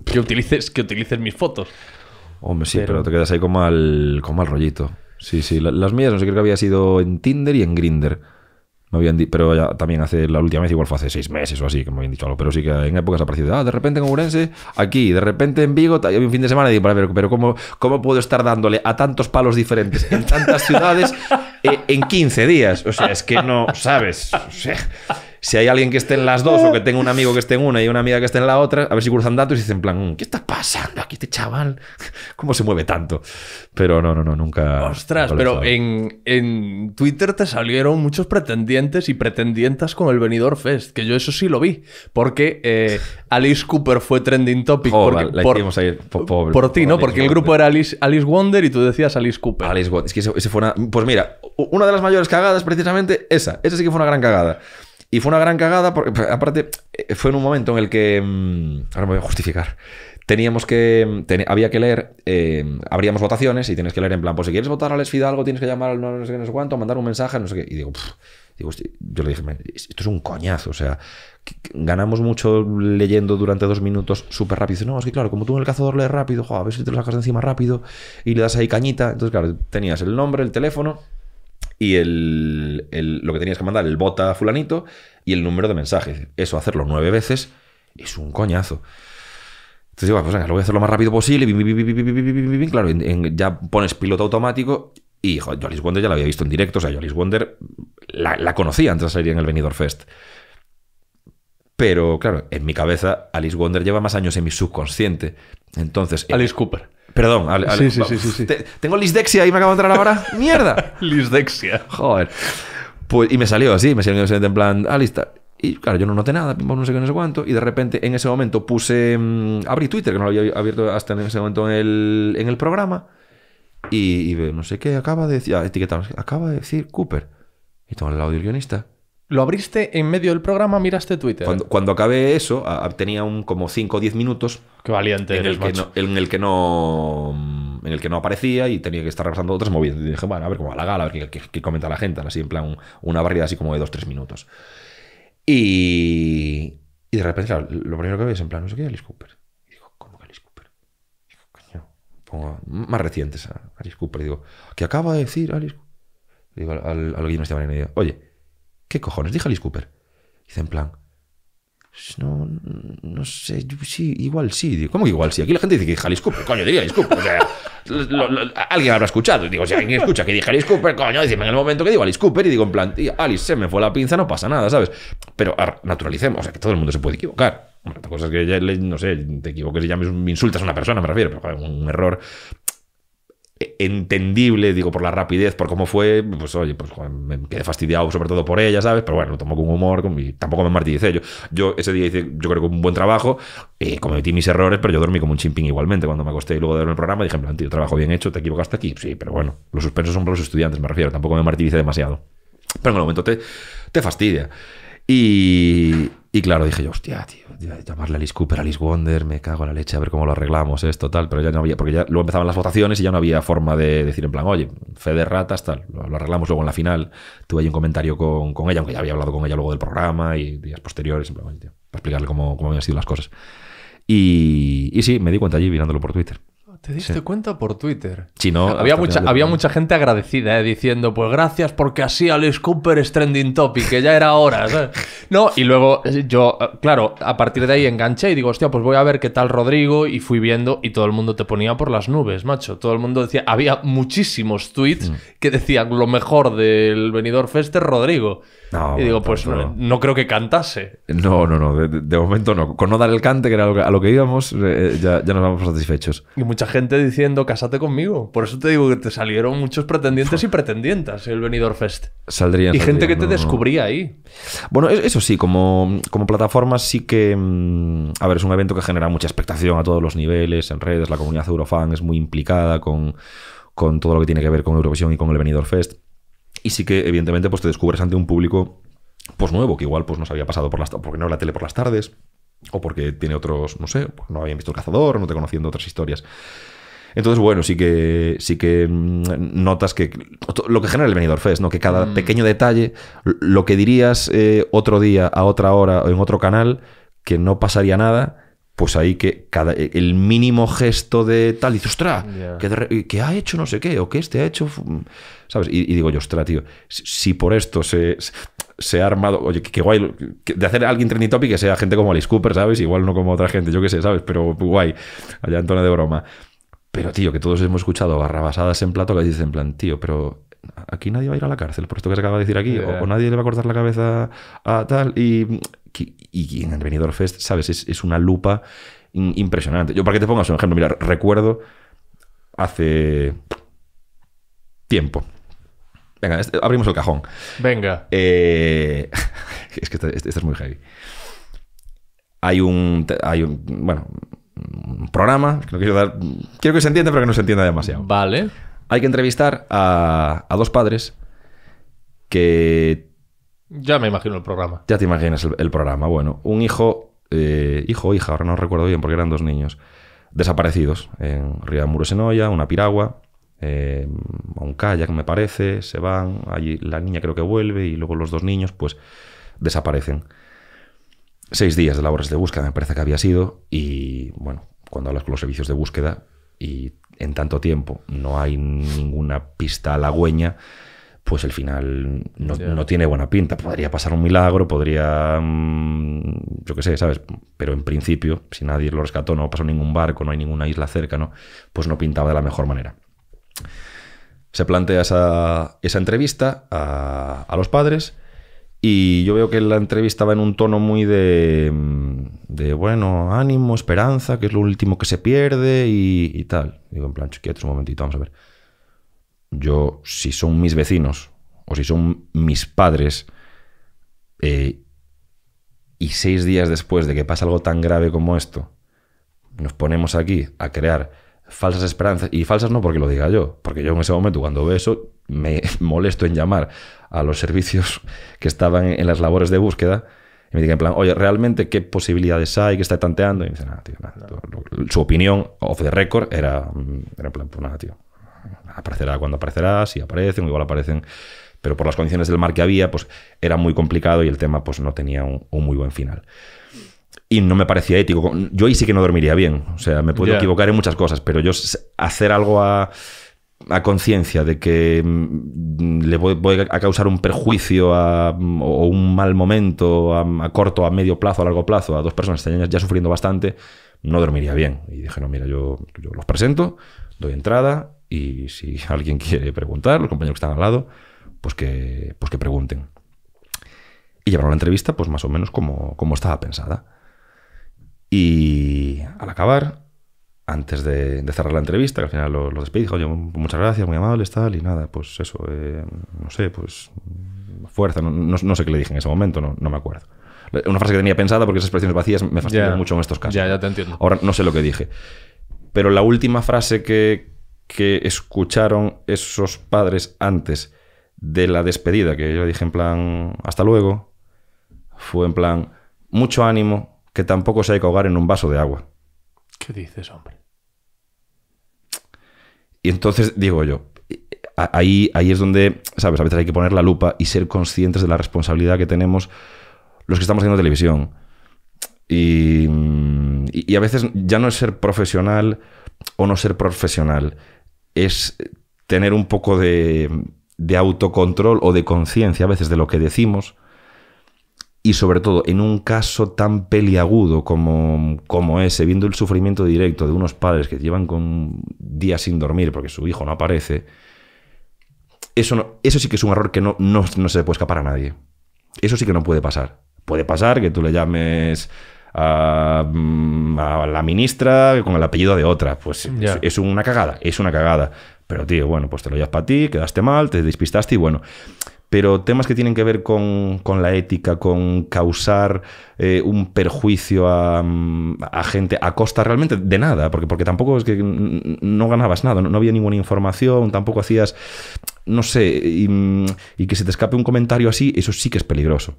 Que utilices, que utilices mis fotos. Hombre, sí, pero, te quedas ahí como mal, con mal rollito. Sí, sí. Las mías no sé, creo que había sido en Tinder y en Grinder. Me habían pero ya también hace la última vez, igual fue hace seis meses o así, que me habían dicho algo. Pero sí que en épocas ha aparecido, ah, de repente en Ourense, aquí, de repente en Vigo, había un fin de semana y digo, para ver, pero ¿cómo, ¿cómo puedo estar dándole a tantos palos diferentes en tantas ciudades eh, en 15 días? O sea, es que no sabes si hay alguien que esté en las dos o que tenga un amigo que esté en una y una amiga que esté en la otra, a ver si cruzan datos y dicen, plan, mm, ¿qué está pasando aquí este chaval? ¿Cómo se mueve tanto? Pero no, no, no, nunca. Ostras, pero en, Twitter te salieron muchos pretendientes y pretendientas con el venidor Fest, que yo eso sí lo vi, porque eh, Alice Cooper fue trending topic. por, ti, ¿no? porque el grupo era Alice, Alice Wonder y tú decías Alice Cooper. Alice Wonder, es que ese, fue una. Pues mira, una de las mayores cagadas, precisamente, esa. Esa sí que fue una gran cagada. Y fue una gran cagada, porque pues, aparte eh, fue en un momento en el que, mm, ahora me voy a justificar, teníamos que, mm, había que leer, eh, abríamos votaciones y tienes que leer en plan, pues si quieres votar a Les Fidalgo tienes que llamar al no sé qué, no sé cuánto, mandar un mensaje, no sé qué. Y digo, digo yo le dije, esto es un coñazo, o sea, ganamos mucho leyendo durante dos minutos súper rápido. Dice, no, es que claro, como tú en el cazador lees rápido, a ver si te lo sacas de encima rápido y le das ahí cañita. Entonces, claro, tenías el nombre, el teléfono y lo que tenías que mandar, el bota fulanito y el número de mensajes. Eso, hacerlo nueve veces es un coñazo. Entonces digo, pues venga, lo voy a hacer lo más rápido posible. claro, ya pones piloto automático. Y, joder, yo Alice Wonder ya la había visto en directo. O sea, yo Alice Wonder la, conocía antes de salir en el Benidorm Fest. Pero, claro, en mi cabeza, Alice Wonder lleva más años en mi subconsciente. Entonces. Alice Cooper. Perdón, al, sí, sí, sí, sí, tengo lisdexia y me acabo de entrar ahora. ¡Mierda! lisdexia. Joder. Pues, y me salió así, me salió en plan, ah, lista. Y claro, yo no noté nada, no sé qué, no sé cuánto. Y de repente, en ese momento, puse. Mm, abrí Twitter, que no lo había abierto hasta en ese momento en el, en el programa. Y, no sé qué, acaba de decir. Ah, etiquetamos, acaba de decir Cooper. Y toma el audio del guionista. Lo abriste en medio del programa, miraste Twitter. Cuando, cuando acabé eso, tenía un, como 5 o 10 minutos. Qué valiente. En, el que No, en el que no. Mm, en el que no aparecía y tenía que estar repasando otras movidas. Y dije, bueno, a ver cómo va la gala, a ver qué, qué, comenta la gente. Así en plan, una barrida así como de 2-3 o minutos. Y. Y de repente, claro, lo primero que veo es en plan, no sé qué, Alice Cooper. Y digo, ¿cómo que Alice Cooper? Y digo, coño. Pongo más recientes a Alice Cooper. Y digo, ¿qué acaba de decir Alice Cooper? Digo al, al, al guionista de manera, y oye ¿Qué cojones? Dije Alice Cooper. Dice en plan, no, no sé, sí, igual sí. ¿Cómo que igual sí? Aquí la gente dice que Alice Cooper, coño, diría Alice Cooper. O sea, alguien habrá escuchado. Digo, si alguien escucha que dije Alice Cooper, coño, dime en el momento que digo Alice Cooper y digo, en plan, Alice se me fue la pinza, no pasa nada, ¿sabes? Pero naturalicemos, o sea, que todo el mundo se puede equivocar. Bueno, cosa es que, ya, no sé, te equivoques y ya me insultas a una persona, me refiero, pero un error entendible, digo, por la rapidez, por cómo fue, pues oye, pues me quedé fastidiado sobre todo por ella, ¿sabes? Pero bueno, lo tomo con humor y tampoco me martiricé. Yo, yo ese día hice, yo creo que un buen trabajo, eh, cometí mis errores, pero yo dormí como un chimpín igualmente. Cuando me acosté y luego de ver el programa, dije, en plan, tío, trabajo bien hecho, te equivocaste aquí. Sí, pero bueno, los suspensos son para los estudiantes, me refiero, tampoco me martiricé demasiado. Pero en el momento te, te fastidia. Y, y claro, dije yo, hostia, tío, llamarle a Alice Cooper, a Alice Wonder, me cago en la leche, a ver cómo lo arreglamos, esto, tal. Pero ya no había, porque ya luego empezaban las votaciones y ya no había forma de decir en plan, oye, fe de ratas, tal. Lo, arreglamos luego en la final. Tuve ahí un comentario con, ella, aunque ya había hablado con ella luego del programa y días posteriores, simplemente, para explicarle cómo, cómo habían sido las cosas. Y, y sí, me di cuenta allí mirándolo por Twitter. Te diste cuenta por Twitter. Sí, no, había mucha, había mucha gente agradecida, ¿eh? diciendo, pues gracias porque así Alex Cooper es trending topic, que ya era hora. No, y luego eh, yo, eh, claro, a partir de ahí enganché y digo, hostia, pues voy a ver qué tal Rodrigo, y fui viendo y todo el mundo te ponía por las nubes, macho. Todo el mundo decía, había muchísimos tweets mm. que decían lo mejor del venidor feste Rodrigo. y digo, pues, pues no. creo que cantase. No, no, no, de, momento no. Con no dar el cante, que era a lo que, íbamos, ya, nos vamos satisfechos. Y mucha gente diciendo, casate conmigo. Por eso te digo que te salieron muchos pretendientes y pretendientas el Benidorm Fest. Y gente que te descubría ahí. Bueno, e-, eso sí, como, como plataforma sí que... Mm, a ver, es un evento que genera mucha expectación a todos los niveles, en redes, la comunidad Eurofan es muy implicada con, todo lo que tiene que ver con Eurovisión y con el Benidorm Fest. Y sí que, evidentemente, pues te descubres ante un público pues nuevo, que igual pues nos había pasado por las porque no la tele por las tardes, o porque tiene otros, no sé, no habían visto el cazador, no te conociendo otras historias. Entonces, bueno, sí que, sí que mm, notas que lo que genera el venidor Fest, ¿no? que cada mm. pequeño detalle, lo que dirías eh, otro día, a otra hora o en otro canal, que no pasaría nada, pues ahí que cada, e-, el mínimo gesto de tal, dices, ostras, ¿Qué que, ha hecho no sé qué, o que este ha hecho, ¿sabes? Y, digo yo, ostras, tío, si, por esto se se ha armado. Oye, qué, guay. de hacer alguien trending topic que sea gente como Alice Cooper, ¿sabes? Igual no como otra gente, yo qué sé, ¿sabes? Pero guay. Allá en tono de broma. Pero, tío, que todos hemos escuchado barrabasadas en plato que dicen, en plan, tío, pero aquí nadie va a ir a la cárcel por esto que se acaba de decir aquí. O, nadie le va a cortar la cabeza a tal. Y, y, en el Benidorm Fest, ¿sabes? Es, una lupa impresionante. Yo, para que te pongas un ejemplo, mira, recuerdo hace tiempo, Venga, este, abrimos el cajón. Venga. Eh, es que esto, es muy heavy. Hay un, hay un, bueno, un programa, quiero, que se entienda, pero que no se entienda demasiado. Vale. Hay que entrevistar a, dos padres que... Ya me imagino el programa. Ya te imaginas el, programa. Bueno, un hijo, eh, hijo o hija, ahora no recuerdo bien porque eran dos niños, desaparecidos en Río de Muros una piragua eh, a un kayak, me parece, se van, allí la niña creo que vuelve y luego los dos niños pues desaparecen. Seis días de labores de búsqueda me parece que había sido y bueno, cuando hablas con los servicios de búsqueda y en tanto tiempo no hay ninguna pista halagüeña, pues el final no, tiene buena pinta. Podría pasar un milagro, podría, mm, yo qué sé, ¿sabes? Pero en principio, si nadie lo rescató, no pasó ningún barco, no hay ninguna isla cerca, ¿no? Pues no pintaba de la mejor manera. Se plantea esa, entrevista a, los padres y yo veo que la entrevista va en un tono muy de, mm, de bueno, ánimo, esperanza, que es lo último que se pierde y, tal. Digo, en plan, chiquitos, un momentito, vamos a ver. Yo, si son mis vecinos o si son mis padres eh, y seis días después de que pasa algo tan grave como esto, nos ponemos aquí a crear falsas esperanzas. Y falsas no porque lo diga yo, porque yo en ese momento cuando veo eso me molesto en llamar a los servicios que estaban en las labores de búsqueda y me digan en plan, oye, ¿realmente qué posibilidades hay que está tanteando? Y me dicen, nada, tío, nada. Su opinión off the record era, mm, era en plan, pues nada, tío, aparecerá cuando aparecerá, si aparecen, igual aparecen pero por las condiciones del mar que había, pues era muy complicado y el tema pues no tenía un muy buen final y no me parecía ético. Yo ahí sí que no dormiría bien. O sea, me puedo equivocar en muchas cosas, pero yo hacer algo a, conciencia de que mm, le voy, a causar un perjuicio mm, o un mal momento a, corto, a medio plazo, a largo plazo, a dos personas que ya sufriendo bastante, no dormiría bien. Y dije, no, mira, yo, yo los presento, doy entrada y si alguien quiere preguntar, los compañeros que están al lado, pues que, pues que pregunten. Y llevaron la entrevista, pues más o menos como, como estaba pensada. Y al acabar, antes de, cerrar la entrevista, que al final lo, despedí, dijo, muchas gracias, muy amables, tal, y nada, pues eso, eh, no sé, pues fuerza, no, sé qué le dije en ese momento, no, me acuerdo. Una frase que tenía pensada porque esas expresiones vacías me fastidian mucho en estos casos. Ya, ya te entiendo. Ahora no sé lo que dije. Pero la última frase que, que escucharon esos padres antes de la despedida, que yo dije en plan, hasta luego, fue en plan, mucho ánimo, que tampoco se hay que ahogar en un vaso de agua. ¿Qué dices, hombre? Y entonces digo yo, eh, ahí, ahí es donde, ¿sabes? A veces hay que poner la lupa y ser conscientes de la responsabilidad que tenemos los que estamos haciendo televisión. Y, y a veces ya no es ser profesional o no ser profesional, es tener un poco de, de autocontrol o de conciencia a veces de lo que decimos, y sobre todo en un caso tan peliagudo como, como ese, viendo el sufrimiento directo de unos padres que llevan con días sin dormir porque su hijo no aparece, eso, eso sí que es un error que no, se puede escapar a nadie. Eso sí que no puede pasar. Puede pasar que tú le llames a, mm, la ministra con el apellido de otra. Pues es, una cagada, es una cagada. Pero tío, bueno, pues te lo llevas para ti, quedaste mal, te despistaste y bueno pero temas que tienen que ver con, con la ética, con causar eh, un perjuicio a, mm, a, gente a costa realmente de nada, porque, porque tampoco es que no ganabas nada, no, había ninguna información, tampoco hacías, no sé, y, mm, y que se te escape un comentario así, eso sí que es peligroso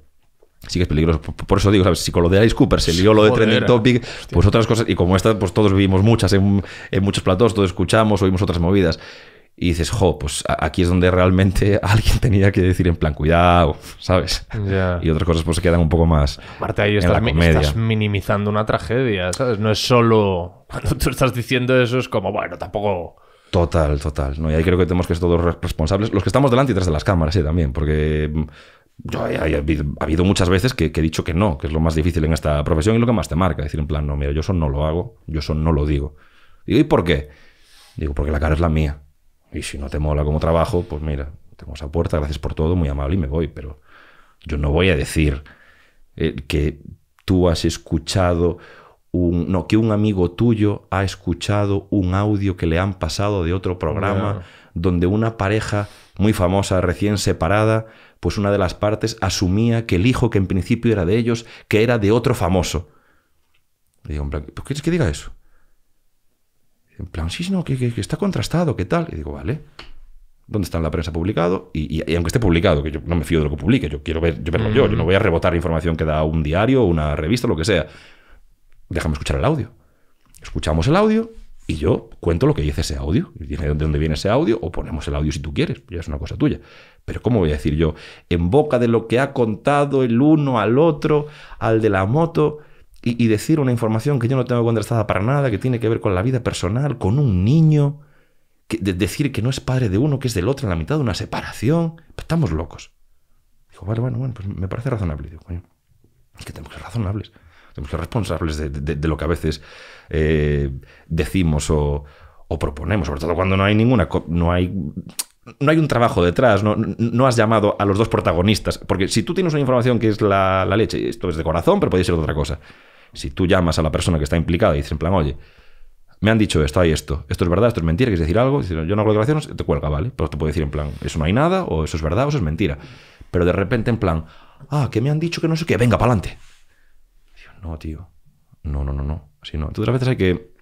sí que es peligroso. Por eso digo, ¿sabes? si con lo de Ice Cooper se lió lo de Trending eh. Topic, pues otras cosas, y como esta, pues todos vivimos muchas en, en, muchos platos, todos escuchamos, oímos otras movidas y dices, jo, pues aquí es donde realmente alguien tenía que decir en plan, cuidado, ¿sabes? Y otras cosas pues se quedan un poco más. Aparte ahí estás, en estás, minimizando una tragedia, ¿sabes? No es solo cuando tú estás diciendo eso, es como, bueno, tampoco. Total, total. ¿no? Y ahí creo que tenemos que ser todos responsables, los que estamos delante y detrás de las cámaras, sí, también, porque mm, yo ha habido muchas veces que, he dicho que no, que es lo más difícil en esta profesión y lo que más te marca. Decir en plan, no, mira, yo eso no lo hago, yo eso no lo digo. Digo, ¿y por qué? Digo, porque la cara es la mía. Y si no te mola como trabajo, pues mira, tengo esa puerta, gracias por todo, muy amable y me voy. Pero yo no voy a decir eh, que tú has escuchado un, no, que un amigo tuyo ha escuchado un audio que le han pasado de otro programa donde una pareja muy famosa, recién separada, pues una de las partes asumía que el hijo que en principio era de ellos, que era de otro famoso. Y digo, en plan, ¿por qué es que diga eso? En plan, sí, no, que, está contrastado, ¿qué tal? Y digo, vale. ¿Dónde está en la prensa publicado? Y, aunque esté publicado, que yo no me fío de lo que publique, yo quiero ver, yo verlo yo, no mm. voy a rebotar información que da un diario, una revista, lo que sea. Déjame escuchar el audio. Escuchamos el audio y yo cuento lo que dice ese audio. Dije de dónde viene ese audio o ponemos el audio si tú quieres. Ya es una cosa tuya. Pero ¿cómo voy a decir yo? En boca de lo que ha contado el uno al otro, al de la moto y, decir una información que yo no tengo contrastada para nada, que tiene que ver con la vida personal, con un niño, decir que no es padre de uno, que es del otro en la mitad de una separación. Pues estamos locos. Dijo, vale, bueno, bueno, pues me parece razonable. Digo, coño, es que tenemos que ser razonables. Tenemos que ser responsables de, lo que a veces eh, decimos o, proponemos, sobre todo cuando no hay ninguna. No hay, no hay un trabajo detrás, no, no, has llamado a los dos protagonistas, porque si tú tienes una información que es la, la leche, esto es de corazón, pero puede ser otra cosa si tú llamas a la persona que está implicada y dices en plan, oye, me han dicho esto, hay esto, esto es verdad, esto es mentira, quieres decir algo, yo no hago declaraciones, te cuelga, ¿vale? Pero te puede decir en plan, eso no hay nada, o eso es verdad, o eso es mentira. Pero de repente en plan, ah, que me han dicho que no sé qué, venga, pa'lante. No, tío. No, no, no, no. Así no. Entonces a veces hay que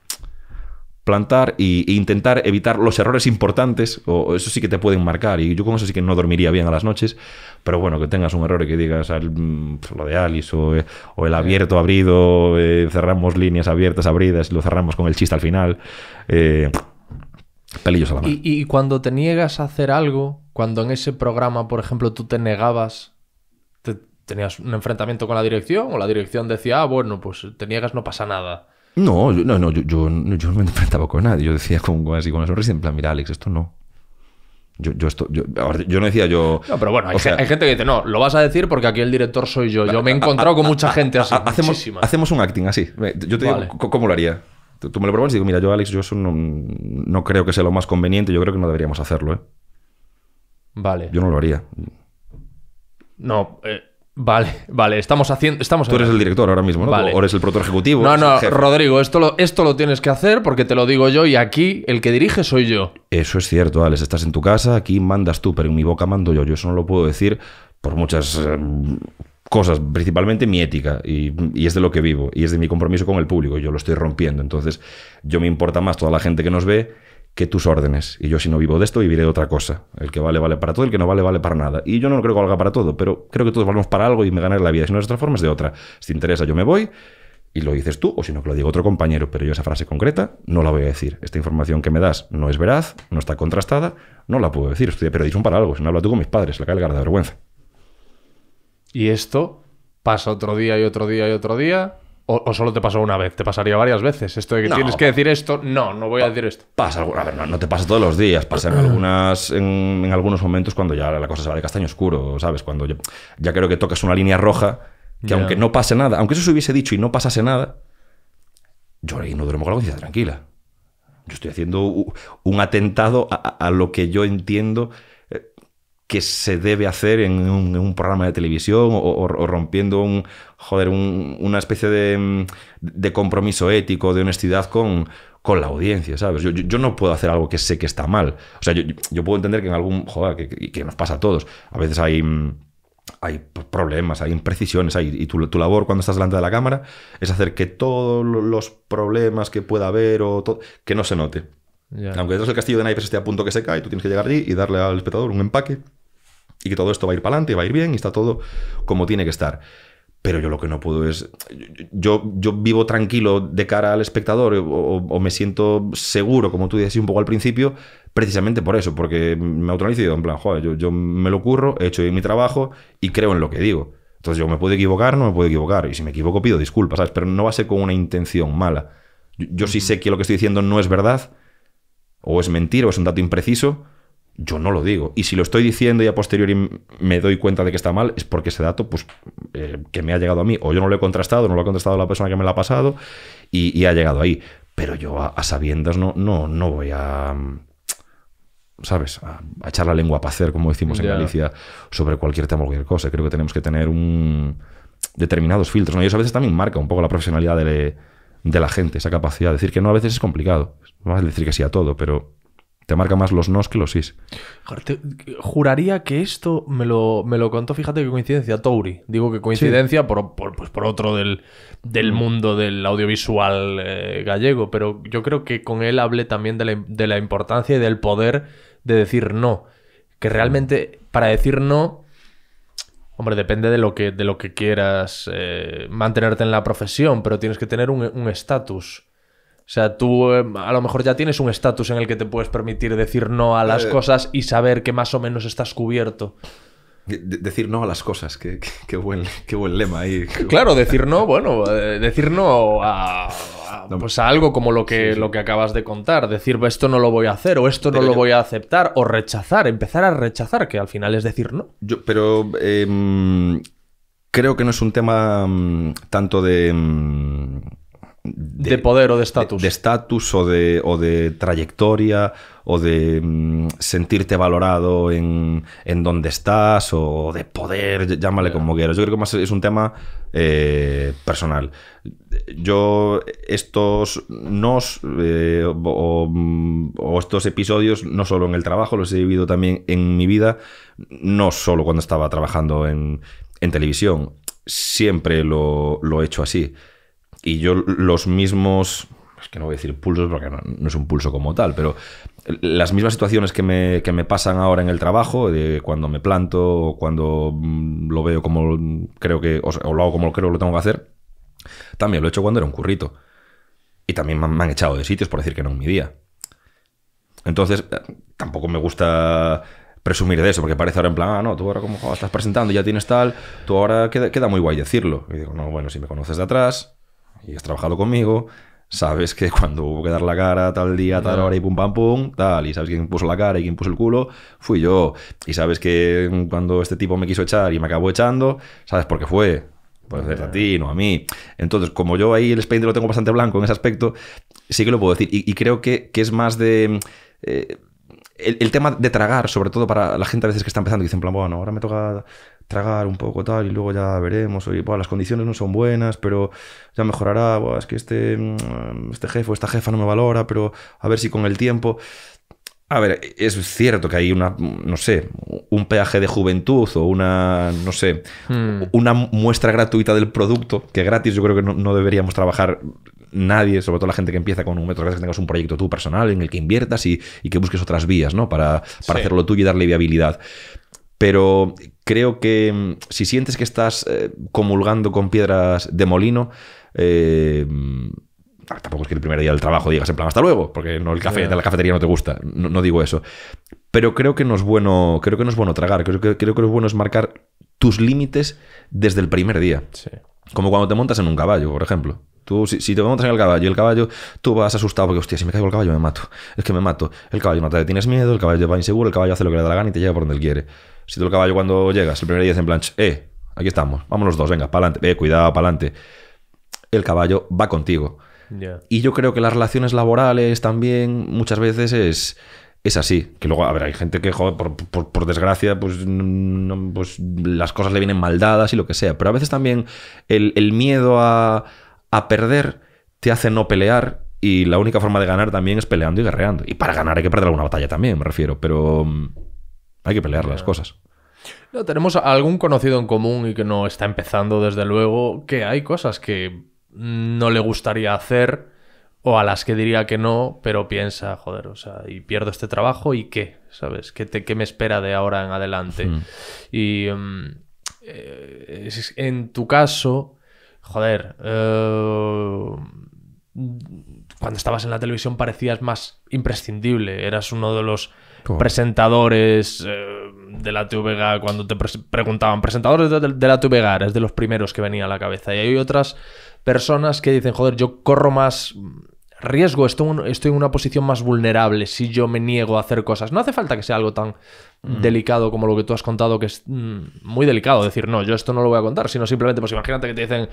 plantar e intentar evitar los errores importantes, o eso sí que te pueden marcar, y yo con eso sí que no dormiría bien a las noches, pero bueno, que tengas un error y que digas mm, lo de Alice, o, eh, el abierto, abrido, eh, cerramos líneas abiertas, abridas, y lo cerramos con el chiste al final, eh, pelillos a la mano. ¿Y, cuando te niegas a hacer algo, cuando en ese programa, por ejemplo, tú te negabas, tenías un enfrentamiento con la dirección, o la dirección decía, ah, bueno, pues te niegas, no pasa nada no, yo, no, no, yo, yo, me enfrentaba con nadie. Yo decía con, así con una sonrisa, en plan, mira, Alex, esto no. Yo, yo, yo, no decía yo. No, pero bueno, hay, gente que dice, no, lo vas a decir porque aquí el director soy yo. Yo me he encontrado con mucha gente así. Hacemos, hacemos un acting así. Yo te digo cómo lo haría. Tú, me lo probas y digo, mira, yo, Alex, yo eso no, no, creo que sea lo más conveniente. Yo creo que no deberíamos hacerlo, ¿eh? Vale. Yo no lo haría. No, eh, Vale, vale, estamos haciendo. Estamos Tú eres el director ahora mismo, ¿no? O eres el productor ejecutivo. No, no, Rodrigo, esto lo, esto lo tienes que hacer porque te lo digo yo y aquí el que dirige soy yo. Eso es cierto, Alex. Estás en tu casa, aquí mandas tú, pero en mi boca mando yo. Yo eso no lo puedo decir por muchas em, cosas, principalmente mi ética, y, y, es de lo que vivo, y es de mi compromiso con el público, yo lo estoy rompiendo, entonces yo me importa más toda la gente que nos ve que tus órdenes. Y yo si no vivo de esto, viviré de otra cosa. El que vale, vale para todo, el que no vale, vale para nada. Y yo no creo que valga para todo, pero creo que todos valemos para algo y me ganaré la vida. Si no es de otra forma, es de otra. Si te interesa, yo me voy y lo dices tú, o si no, que lo diga otro compañero, pero yo esa frase concreta no la voy a decir. Esta información que me das no es veraz, no está contrastada, no la puedo decir. estoy periodismo para algo, si no hablo tú con mis padres, la cae el de vergüenza. Y esto pasa otro día y otro día y otro día, o, solo te pasó una vez, te pasaría varias veces. Esto de que tienes que decir esto, no, no voy a decir esto. Pasa, a ver, no, te pasa todos los días, pasa en, algunas, en, algunos momentos cuando ya la cosa se va de castaño oscuro, ¿sabes? Cuando ya, creo que tocas una línea roja, que aunque no pase nada, aunque eso se hubiese dicho y no pasase nada, yo y no duermo con la conciencia tranquila. Yo estoy haciendo un atentado a lo que yo entiendo que se debe hacer en un, programa de televisión o, rompiendo un, una especie mm, de, compromiso ético, de honestidad con, con la audiencia, ¿sabes? Yo, no puedo hacer algo que sé que está mal. O sea, yo, puedo entender que en algún, joder, que, nos pasa a todos. A veces hay mm, hay problemas, hay imprecisiones, hay, y tu, tu, labor cuando estás delante de la cámara es hacer que todos los problemas que pueda haber o que no se note. Aunque detrás del castillo de naipes esté a punto que se cae, tú tienes que llegar allí y darle al espectador un empaque y que todo esto va a ir para adelante, va a ir bien y está todo como tiene que estar. Pero yo lo que no puedo es. Yo, yo vivo tranquilo de cara al espectador o, me siento seguro, como tú decías un poco al principio, precisamente por eso, porque me he y en plan, joder, yo, yo me lo curro, he hecho mi trabajo y creo en lo que digo. Entonces yo me puedo equivocar, no me puedo equivocar. Y si me equivoco pido disculpas, ¿sabes? Pero no va a ser con una intención mala. yo sí sé que lo que estoy diciendo no es verdad, o es mentira, o es un dato impreciso, yo no lo digo. Y si lo estoy diciendo y a posteriori me doy cuenta de que está mal, es porque ese dato, pues, eh, que me ha llegado a mí, o yo no lo he contrastado, no lo ha contrastado la persona que me lo ha pasado, y, ha llegado ahí. Pero yo a, sabiendas no, no, no voy a. ¿Sabes? A, echar la lengua a hacer como decimos en Galicia, sobre cualquier tema o cualquier cosa. Creo que tenemos que tener un determinados filtros. ¿no? Y a veces también marca un poco la profesionalidad de, la gente, esa capacidad. de Decir que no a veces es complicado. vas a decir que sí a todo, pero marca más los nos que los sís. juraría que esto me lo, contó, fíjate que coincidencia, Touri. Digo que coincidencia por, por, pues por, otro del, mm. mundo del audiovisual eh, gallego, pero yo creo que con él hable también de la, importancia y del poder de decir no. Que mm. realmente para decir no Hombre, depende de lo que, de lo que quieras eh, mantenerte en la profesión, pero tienes que tener un estatus. O sea, tú em, a lo mejor ya tienes un estatus en el que te puedes permitir decir no a las eh. cosas y saber que más o menos estás cubierto. decir no a las cosas, qué, qué, buen, lema ahí. Claro, decir no, bueno, eh, decir no a, pues a algo como lo que, lo que acabas de contar. Decir pues esto no lo voy a hacer o esto no lo voy a aceptar o rechazar, empezar a rechazar, que al final es decir no. Yo, pero em, creo que no es un tema mm, tanto de mm, de, poder o de estatus. De estatus o de, o de trayectoria o de mm, sentirte valorado en, donde estás o de poder, llámale como quieras. Yo creo que más es un tema eh, personal. Yo estos nos eh, mm, o, estos episodios, no solo en el trabajo, los he vivido también en mi vida, no solo cuando estaba trabajando en, televisión. Siempre lo, lo he hecho así y yo los mismos, es que no voy a decir pulsos porque no, es un pulso como tal, pero las mismas situaciones que me, que me, pasan ahora en el trabajo, de cuando me planto o cuando mm, lo veo como creo que, o, lo hago como creo que lo tengo que hacer, también lo he hecho cuando era un currito. Y también me han, echado de sitios por decir que no en mi día. Entonces, eh, tampoco me gusta presumir de eso, porque parece ahora en plan, ah, no, tú ahora como ah, estás presentando, ya tienes tal, tú ahora queda, queda muy guay decirlo. Y digo, no, bueno, si me conoces de atrás, y has trabajado conmigo, sabes que cuando hubo que dar la cara tal día, tal hora y pum pam pum, tal, y sabes quién puso la cara y quién puso el culo, fui yo. Y sabes que cuando este tipo me quiso echar y me acabó echando, sabes por qué fue. Puede ser a ti, no a mí. Entonces, como yo ahí el expediente lo tengo bastante blanco en ese aspecto, sí que lo puedo decir. Y, creo que, es más de. Eh, el, tema de tragar, sobre todo para la gente a veces que está empezando y dicen, bueno, ahora me toca tragar un poco tal y luego ya veremos, oye, bueno, las condiciones no son buenas, pero ya mejorará, es que este, mm, este jefe o esta jefa no me valora, pero a ver si con el tiempo... A ver, es cierto que hay una, no sé, un peaje de juventud o una, no sé, hmm. una muestra gratuita del producto, que gratis yo creo que no, deberíamos trabajar nadie, sobre todo la gente que empieza con un metro, que tengas un proyecto tú personal en el que inviertas y, que busques otras vías, ¿no? Para, hacerlo tú y darle viabilidad pero creo que mm, si sientes que estás eh, comulgando con piedras de molino, eh, mm, ah, tampoco es que el primer día del trabajo digas en plan hasta luego, porque no el café de la cafetería no te gusta, no, digo eso. Pero creo que no es bueno, creo que no es bueno tragar, creo que, creo que lo bueno es marcar tus límites desde el primer día. Como cuando te montas en un caballo, por ejemplo. Tú, si, te montas en el caballo y el caballo, tú vas asustado porque, hostia, si me caigo el caballo me mato. Es que me mato. El caballo no te tienes miedo, el caballo va inseguro, el caballo hace lo que le da la gana y te lleva por donde él quiere. Si tú el caballo cuando llegas, el primer día en plan, eh, aquí estamos, vámonos los dos, venga, para adelante, eh, cuidado, para adelante. El caballo va contigo. Y yo creo que las relaciones laborales también muchas veces es, es así. Que luego, a ver, hay gente que, por, desgracia, pues, pues, las cosas le vienen mal dadas y lo que sea. Pero a veces también el, miedo a, perder te hace no pelear. Y la única forma de ganar también es peleando y guerreando. Y para ganar hay que perder alguna batalla también, me refiero. Pero mm, hay que pelear las cosas. No, tenemos algún conocido en común y que no está empezando, desde luego, que hay cosas que no le gustaría hacer o a las que diría que no, pero piensa, joder, o sea, y pierdo este trabajo y qué, ¿sabes? ¿Qué, te, me espera de ahora en adelante? Hmm. Y em, eh, en tu caso, joder, eh, cuando estabas en la televisión parecías más imprescindible, eras uno de los presentadores eh, de la TVG, cuando te preguntaban, presentadores de, la TVG, es de los primeros que venía a la cabeza. Y hay otras personas que dicen, joder, yo corro más riesgo, estoy en una posición más vulnerable si yo me niego a hacer cosas. No hace falta que sea algo tan Mm. delicado como lo que tú has contado, que es mm, muy delicado decir, no, yo esto no lo voy a contar, sino simplemente, pues imagínate que te dicen,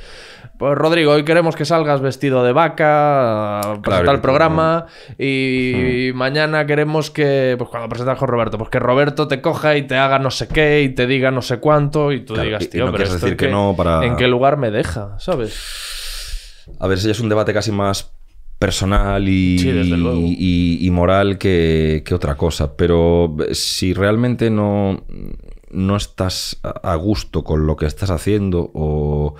pues Rodrigo, hoy queremos que salgas vestido de vaca, para el programa, y mañana queremos que, pues cuando presentas con Roberto, pues que Roberto te coja y te haga no sé qué, y te diga no sé cuánto, y tú digas, tío, pero esto decir no para... en qué lugar me deja, ¿sabes? A ver, si es un debate casi más personal y, moral que, otra cosa. Pero eh, si realmente no, no estás a gusto con lo que estás haciendo o,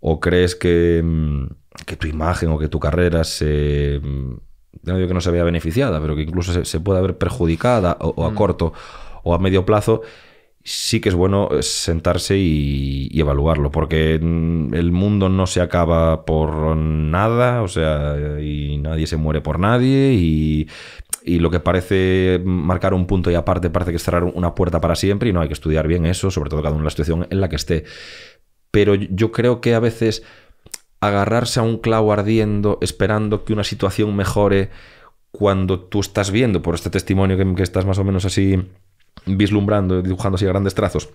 o crees que, mm, que, tu imagen o que tu carrera se... No mm, que no se vea beneficiada, pero que incluso se, puede pueda ver perjudicada o, a mm. corto o a medio plazo, sí que es bueno eh, sentarse y, evaluarlo, porque mm, el mundo no se acaba por nada, o sea, y nadie se muere por nadie, y, lo que parece marcar un punto y aparte parece que es cerrar una puerta para siempre, y no hay que estudiar bien eso, sobre todo cada una la situación en la que esté. Pero yo creo que a veces agarrarse a un clavo ardiendo, esperando que una situación mejore, cuando tú estás viendo por este testimonio que estás más o menos así vislumbrando, dibujando así a grandes trazos,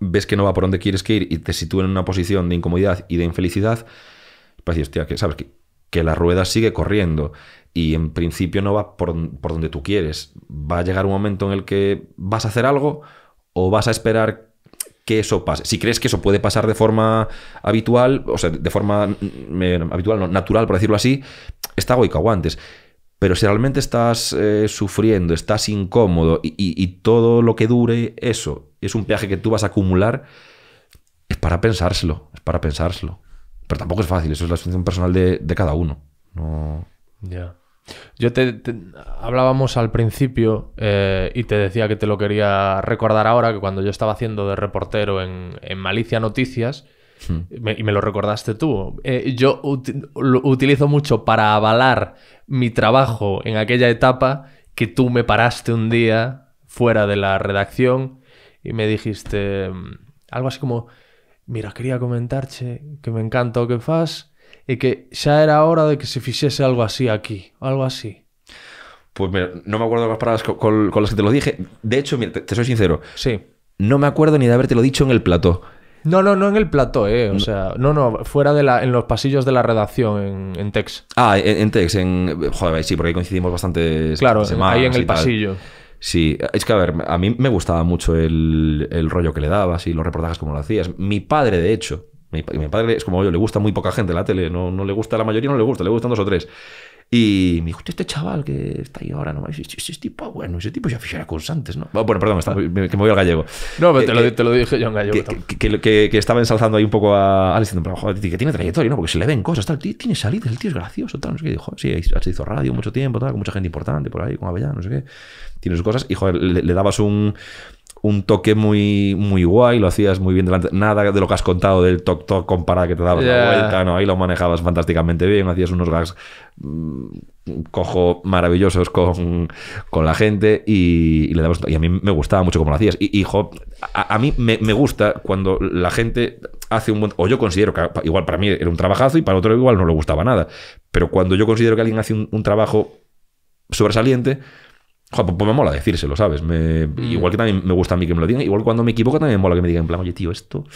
ves que no va por donde quieres que ir y te sitúa en una posición de incomodidad y de infelicidad, pues hostia, que sabes que, la rueda sigue corriendo y en principio no va por, donde tú quieres. Va a llegar un momento en el que vas a hacer algo o vas a esperar que eso pase. Si crees que eso puede pasar de forma habitual, o sea, de forma mm, eh, habitual, natural, por decirlo así, está goico aguantes. Pero si realmente estás eh, sufriendo, estás incómodo y, todo lo que dure eso es un peaje que tú vas a acumular, es para pensárselo, es para pensárselo. Pero tampoco es fácil, eso es la situación personal de, cada uno. Ya. Yo te, hablábamos al principio eh, y te decía que te lo quería recordar ahora, que cuando yo estaba haciendo de reportero en, en Malicia Noticias, Hmm. y me lo recordaste tú. Eh, yo lo utilizo mucho para avalar mi trabajo en aquella etapa que tú me paraste un día fuera de la redacción y me dijiste mm, algo así como, mira, quería comentarte que me encanta lo que fas y que ya era hora de que se hiciese algo así aquí, algo así. Pues no me acuerdo las palabras con, las que te lo dije. De hecho, te, soy sincero. Sí. No me acuerdo ni de haberte lo dicho en el plato. No, no, no en el plató, eh. O sea, no, no, fuera de la, en los pasillos de la redacción en, en Tex. Ah, en, Tex, en. Joder, sí, porque ahí coincidimos bastante. Claro, ahí en el pasillo. Sí, es que a ver, a mí me gustaba mucho el, rollo que le dabas y los reportajes como lo hacías. Mi padre, de hecho, mi, mi padre es como yo, le gusta muy poca gente la tele, no, no le gusta a la mayoría, no le gusta, le gustan dos o tres. Y me dijo, este, este chaval que está ahí ahora, ¿no? Ese, este tipo, ah, bueno, ese tipo ya fichara cursantes, ¿no? Ah, bueno, perdón, me, que me voy al gallego. No, pero eh, te, lo, eh, te, lo, dije yo en gallego. Que, que, estaba ensalzando ahí un poco a Alex, que tiene trayectoria, ¿no? Porque se le ven cosas, tal, tiene salidas, el tío es gracioso, tal, no sé qué. Dijo, sí, se hizo radio mucho tiempo, tal, con mucha gente importante por ahí, con Avellán, no sé qué. Tiene sus cosas. Y, joder, le dabas un un toque muy, muy guay, lo hacías muy bien delante. Nada de lo que has contado del toc toc con que te dabas la vuelta, no, ahí lo manejabas fantásticamente bien, hacías unos gags mm, cojo maravillosos con, con la gente y, le damos y a mí me gustaba mucho cómo lo hacías. Y hijo, a, mí me, gusta cuando la gente hace un buen, o yo considero que igual para mí era un trabajazo y para otro igual no le gustaba nada, pero cuando yo considero que alguien hace un trabajo sobresaliente, Joder, pues, pues me mola decírselo, ¿sabes? Mm. Igual que también me gusta a mí que me lo digan, igual cuando me equivoco también me mola que me digan, en plan, oye, tío, esto no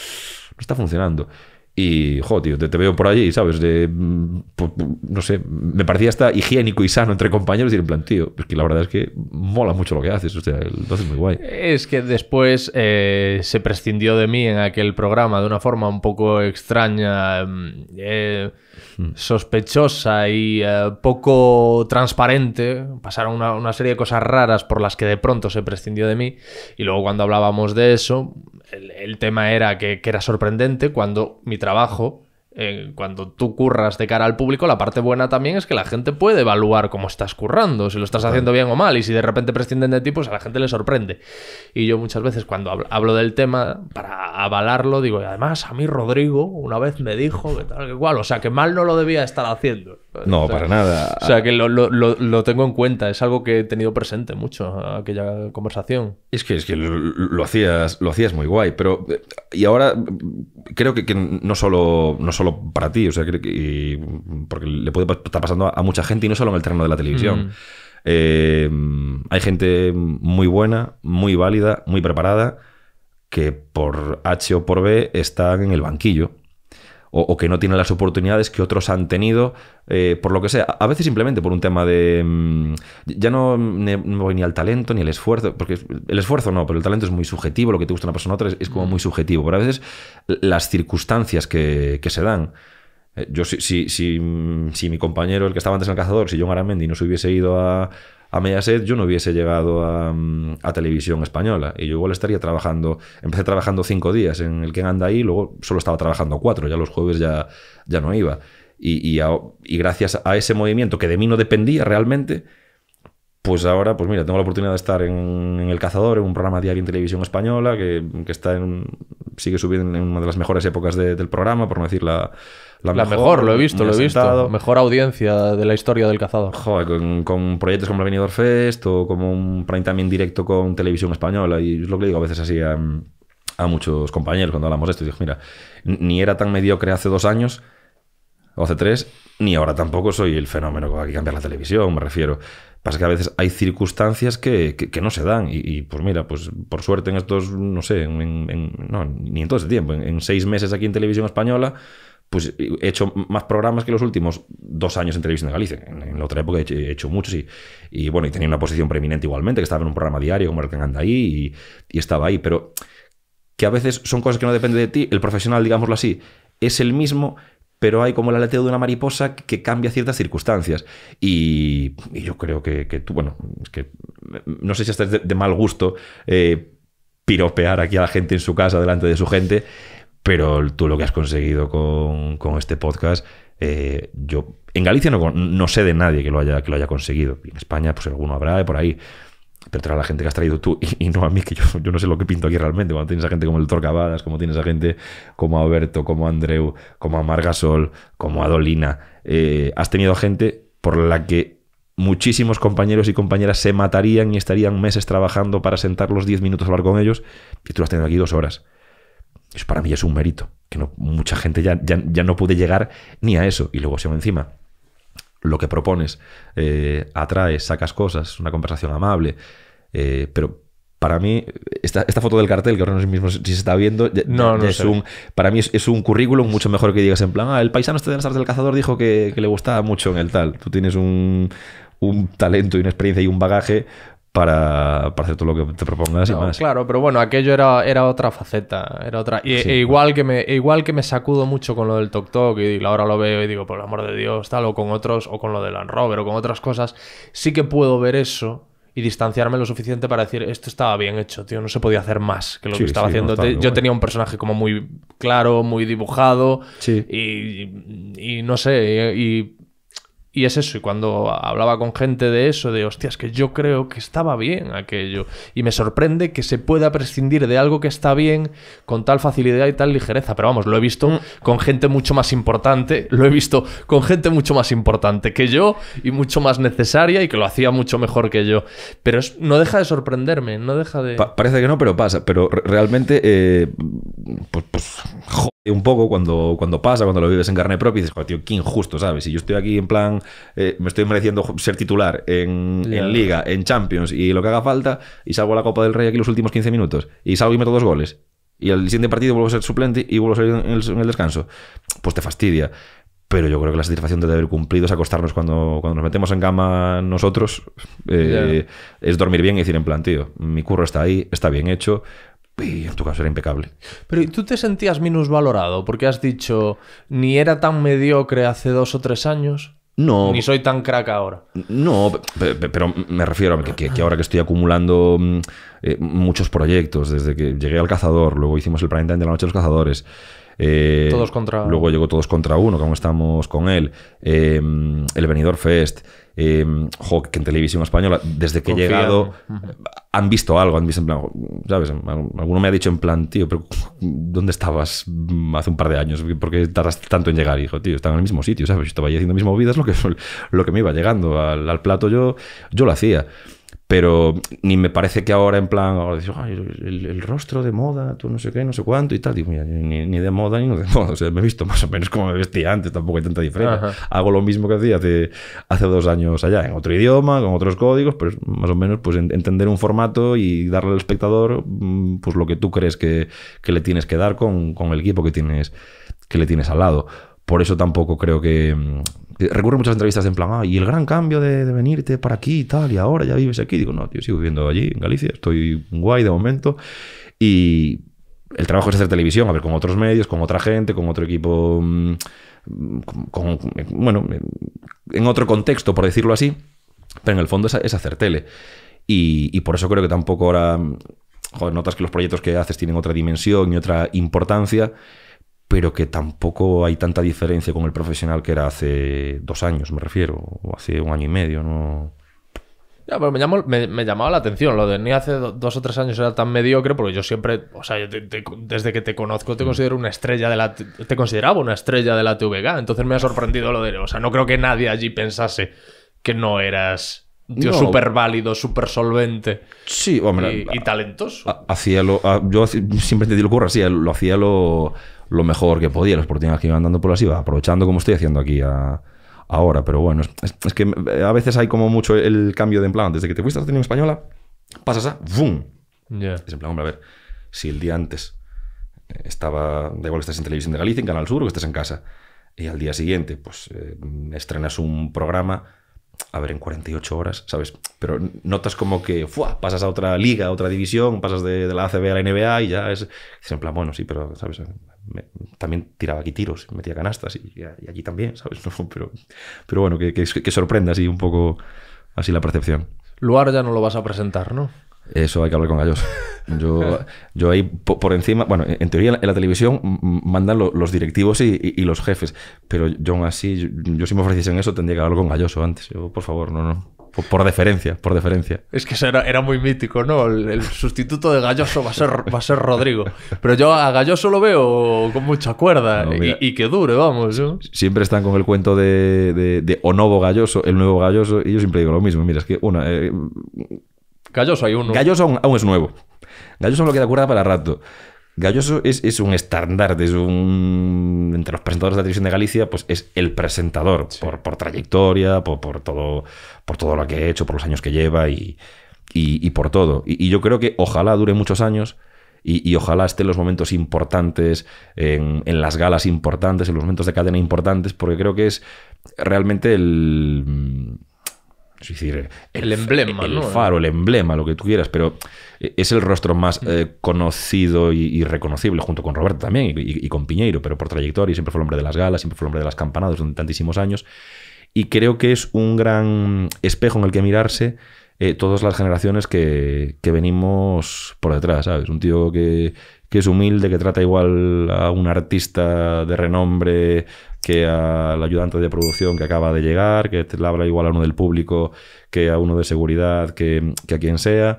está funcionando. Y, jo, tío, te, veo por allí, ¿sabes? De, mm, pues, no sé, me parecía hasta higiénico y sano entre compañeros. Y en plan, tío, es que la verdad es que mola mucho lo que haces. O sea, lo haces muy guay. Es que después eh, se prescindió de mí en aquel programa de una forma un poco extraña, mm, eh, hmm. sospechosa y eh, poco transparente. Pasaron una, una serie de cosas raras por las que de pronto se prescindió de mí. Y luego, cuando hablábamos de eso, el, tema era que, era sorprendente cuando mi trabajo, eh, cuando tú curras de cara al público, la parte buena también es que la gente puede evaluar cómo estás currando, si lo estás haciendo bien o mal, y si de repente prescinden de ti, pues a la gente le sorprende. Y yo muchas veces cuando hablo, del tema, para avalarlo, digo, además a mí Rodrigo una vez me dijo que tal, que igual, o sea que mal no lo debía estar haciendo. No, para nada. O sea, que lo, tengo en cuenta. Es algo que he tenido presente mucho, aquella conversación. Es que, es que lo, hacías, lo hacías muy guay, pero... Y ahora creo que, no, solo, no para ti, o sea, porque le puede estar pasando a, mucha gente y no solo en el terreno de la televisión. Mm. Eh, hay gente muy buena, muy válida, muy preparada, que por H o por B están en el banquillo o, que no tiene las oportunidades que otros han tenido, eh, por lo que sea. A veces simplemente por un tema de... Mm, ya no, voy ni al talento ni al esfuerzo, porque el esfuerzo no, pero el talento es muy subjetivo, lo que te gusta una persona a otra es, como muy subjetivo, pero a veces las circunstancias que, se dan... Eh, yo, si si, si, si, mi compañero, el que estaba antes en el cazador, si John Aramendi no se hubiese ido a, a Mediaset yo no hubiese llegado mm, a, televisión española. Y yo igual estaría trabajando, empecé trabajando cinco días en el que anda ahí, luego solo estaba trabajando cuatro, ya los jueves ya, ya no iba. Y, y, gracias a ese movimiento que de mí no dependía realmente, pues ahora, pues mira, tengo la oportunidad de estar en, El Cazador, en un programa diario en televisión española, que, está en, sigue subiendo en una de las mejores épocas del programa, por no decir la, la, mejor, lo he visto, lo he visto. Mejor audiencia de la historia del cazador. Joder, con, proyectos como el Venidor Fest o como un prime también directo con Televisión Española. Y es lo que digo a veces así a, muchos compañeros cuando hablamos de esto. Digo, mira, ni era tan mediocre hace dos años o hace tres, ni ahora tampoco soy el fenómeno que hay que cambiar la televisión, me refiero. Pasa que a veces hay circunstancias que, que, no se dan. Y, pues mira, pues por suerte en estos, no sé, no, ni en todo ese tiempo, en, en seis meses aquí en televisión española, pues eh, he hecho más programas que los últimos dos años en Televisión de Galicia. En, otra época he hecho, muchos y, bueno, y tenía una posición preeminente igualmente, que estaba en un programa diario como el que anda ahí y, estaba ahí, pero que a veces son cosas que no dependen de ti. El profesional, digámoslo así, es el mismo, pero hay como el aleteo de una mariposa que cambia ciertas circunstancias. Y, yo creo que, tú, bueno, es que mm, no sé si estás de, mal gusto eh, piropear aquí a la gente en su casa delante de su gente, pero tú lo que has conseguido con, este podcast, eh, yo en Galicia no, sé de nadie que lo haya, que lo haya conseguido. en España, pues alguno habrá eh, por ahí. Pero trae a la gente que has traído tú y, no a mí, que yo, no sé lo que pinto aquí realmente. Cuando tienes a gente como el Torcabadas, como tienes a gente como Alberto, como a Andreu, como a Margasol, como a eh, has tenido gente por la que muchísimos compañeros y compañeras se matarían y estarían meses trabajando para sentar los 10 minutos a hablar con ellos. Y tú lo has tenido aquí dos horas para mí es un mérito, que no, mucha gente ya, ya, no puede llegar ni a eso. Y luego, si encima lo que propones eh, atrae, atraes, sacas cosas, una conversación amable, eh, pero para mí, esta, esta, foto del cartel, que ahora no sé mismo si se está viendo, no, no es un, para mí es, un currículum mucho mejor que digas en plan, ah, el paisano este de las artes del cazador dijo que, le gustaba mucho en el tal. Tú tienes un, un talento y una experiencia y un bagaje para, hacer todo lo que te propongas y más. Claro, pero bueno, aquello era, era otra faceta, era otra... Y, e igual, que me, e igual que me sacudo mucho con lo del Tok Tok y ahora lo veo y digo, por el amor de Dios, tal, o con otros, o con lo del Land Rover, o con otras cosas, sí que puedo ver eso y distanciarme lo suficiente para decir esto estaba bien hecho, tío, no se podía hacer más que lo que estaba haciendo. yo tenía un personaje como muy claro, muy dibujado y, no sé, y y es eso, y cuando hablaba con gente de eso, de hostias, que yo creo que estaba bien aquello. Y me sorprende que se pueda prescindir de algo que está bien con tal facilidad y tal ligereza. Pero vamos, lo he visto mm. con gente mucho más importante, lo he visto con gente mucho más importante que yo y mucho más necesaria y que lo hacía mucho mejor que yo. Pero es, no deja de sorprenderme, no deja de. parece que no, pero pasa. Pero realmente, eh, pues, pues un poco cuando, cuando pasa, cuando lo vives en carne propia, y dices, joder, tío, qué injusto, ¿sabes? Si yo estoy aquí en plan eh, me estoy mereciendo ser titular en, Liga, en Champions y lo que haga falta, y salgo a la Copa del Rey aquí los últimos 15 minutos, y salgo y meto dos goles, y al siguiente partido vuelvo a ser suplente y vuelvo a salir en el, descanso, pues te fastidia pero yo creo que la satisfacción de haber cumplido es acostarnos cuando, cuando nos metemos en cama nosotros, eh, es dormir bien y decir en plan, tío, mi curro está ahí, está bien hecho. Y en tu caso era impecable. Pero ¿y tú te sentías minusvalorado? Porque has dicho, ni era tan mediocre hace dos o tres años, no. Ni soy tan crack ahora. No, pero me refiero a que, ahora que estoy acumulando mm, eh, muchos proyectos, desde que llegué al Cazador, luego hicimos el Planeta de la Noche de los Cazadores. Eh, todos contra. Luego llegó Todos contra uno, como estamos con él. Em, el Venidor Fest. Eh, que en televisión española, desde que he llegado, han visto algo, han visto en ¿sabes? Alguno me ha dicho en plan, tío, pero ¿dónde estabas hace un par de años? ¿Por qué tardaste tanto en llegar? Hijo, tío, estaba en el mismo sitio, ¿sabes? Yo estaba ahí haciendo mis movidas, lo que, lo que me iba llegando al, al plato yo, yo lo hacía pero ni me parece que ahora en plan, el, rostro de moda, tú no sé qué, no sé cuánto y tal. ni, de moda ni de moda. O sea, me he visto más o menos como me vestía antes, tampoco hay tanta diferencia. Hago lo mismo que hacía hace, hace dos años allá, en otro idioma, con otros códigos, pero más o menos pues entender un formato y darle al espectador mm, pues lo que tú crees que, le tienes que dar con, con el equipo que tienes, que le tienes al lado. Por eso tampoco creo que mm, recurre muchas entrevistas en plan, ah, y el gran cambio de, venirte para aquí y tal, y ahora ya vives aquí. Digo, no, yo sigo viviendo allí, en Galicia, estoy guay de momento. Y el trabajo es hacer televisión, a ver, con otros medios, con otra gente, con otro equipo, mm, bueno, en otro contexto, por decirlo así, pero en el fondo es, hacer tele. Y, y por eso creo que tampoco ahora, joder, notas que los proyectos que haces tienen otra dimensión y otra importancia pero que tampoco hay tanta diferencia con el profesional que era hace dos años, me refiero, o hace un año y medio, ¿no? Ya, pero me, llamó, me, llamaba la atención, lo de ni hace dos o tres años era tan mediocre, porque yo siempre, o sea, desde que te conozco te mm. considero una estrella de la... te consideraba una estrella de la TVG, entonces me ha sorprendido lo de... O sea, no creo que nadie allí pensase que no eras tío súper válido, súper solvente. Sí, hombre. Y, talentoso. Hacía lo. yo siempre te lo ocurre, así. lo hacía lo lo mejor que podía, los oportunidades que iban andando por pues las iba aprovechando como estoy haciendo aquí a, ahora. Pero bueno, es, que eh, a veces hay como mucho el cambio de plan, desde que te fuiste a la televisión española, pasas a ¡boom! Yeah. Es en plan, hombre, a ver, si el día antes eh, estaba, de igual que en Televisión de Galicia, en Canal Sur o que estés en casa, y al día siguiente, pues eh, estrenas un programa, a ver, en 48 horas, ¿sabes? Pero notas como que ¡fua! pasas a otra liga, a otra división, pasas de, la ACB a la NBA y ya es, es en plan, bueno, sí, pero, ¿sabes? también tiraba aquí tiros, metía canastas y, y allí también, ¿sabes? pero, pero bueno, que, que, sorprenda así un poco así la percepción. Luar ya no lo vas a presentar, ¿no? Eso hay que hablar con Galloso. Yo, yo ahí por, encima, bueno, en teoría en la televisión mandan los directivos y, los jefes, pero yo aún así, yo, yo si me ofreciesen eso tendría que hablar con Galloso antes. Yo, por favor, no, no. Por, deferencia, por deferencia. Es que era, muy mítico, ¿no? El, sustituto de Galloso va a, ser, va a ser Rodrigo. Pero yo a Galloso lo veo con mucha cuerda y, que dure, vamos. Siempre están con el cuento de, de, de Onovo Galloso, el nuevo Galloso, y yo siempre digo lo mismo. Mira, es que una. Eh, Galloso hay uno. Galloso aún, es nuevo. Galloso solo lo queda cuerda para rato. Galloso es, un estándar, es un... Entre los presentadores de la televisión de Galicia, pues es el presentador por, trayectoria, por, todo, por todo lo que ha hecho, por los años que lleva y, por todo. Y, yo creo que ojalá dure muchos años y, ojalá esté en los momentos importantes, en las galas importantes, en los momentos de cadena importantes, porque creo que es realmente el es decir, el, emblema, el, faro, el emblema, lo que tú quieras, pero eh, es el rostro más mm. eh, conocido y, reconocible, junto con Roberto también y, con Piñeiro, pero por trayectoria, siempre fue el hombre de las galas, siempre fue el hombre de las campanadas durante tantísimos años. Y creo que es un gran espejo en el que mirarse eh, todas las generaciones que, venimos por detrás, ¿sabes? Un tío que, que es humilde, que trata igual a un artista de renombre que al ayudante de producción que acaba de llegar, que le habla igual a uno del público, que a uno de seguridad, que, a quien sea.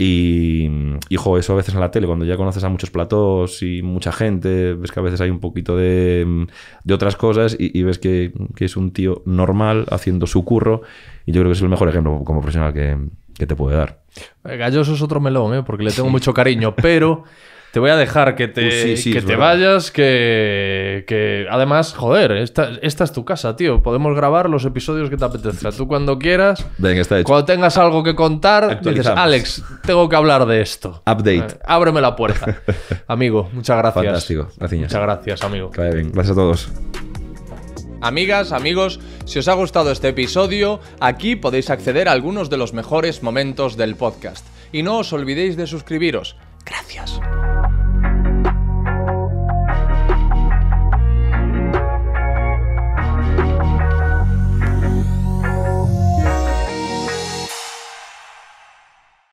Y, hijo, eso a veces en la tele, cuando ya conoces a muchos platós y mucha gente, ves que a veces hay un poquito de, otras cosas y, ves que, que, es un tío normal haciendo su curro. Y yo creo que es el mejor ejemplo como profesional que, te puede dar. eso eh, es otro melón, ¿eh? porque le tengo mucho cariño, pero Te voy a dejar que te, te vayas, que, que, Además, joder, esta, es tu casa, tío. Podemos grabar los episodios que te apetezca. Tú cuando quieras, cuando tengas algo que contar, dices, Alex, tengo que hablar de esto. Update. Eh, ábreme la puerta. amigo, muchas gracias. Fantástico. Muchas gracias, amigo. Gracias a todos. Amigas, amigos, si os ha gustado este episodio, aquí podéis acceder a algunos de los mejores momentos del podcast. Y no os olvidéis de suscribiros. Gracias.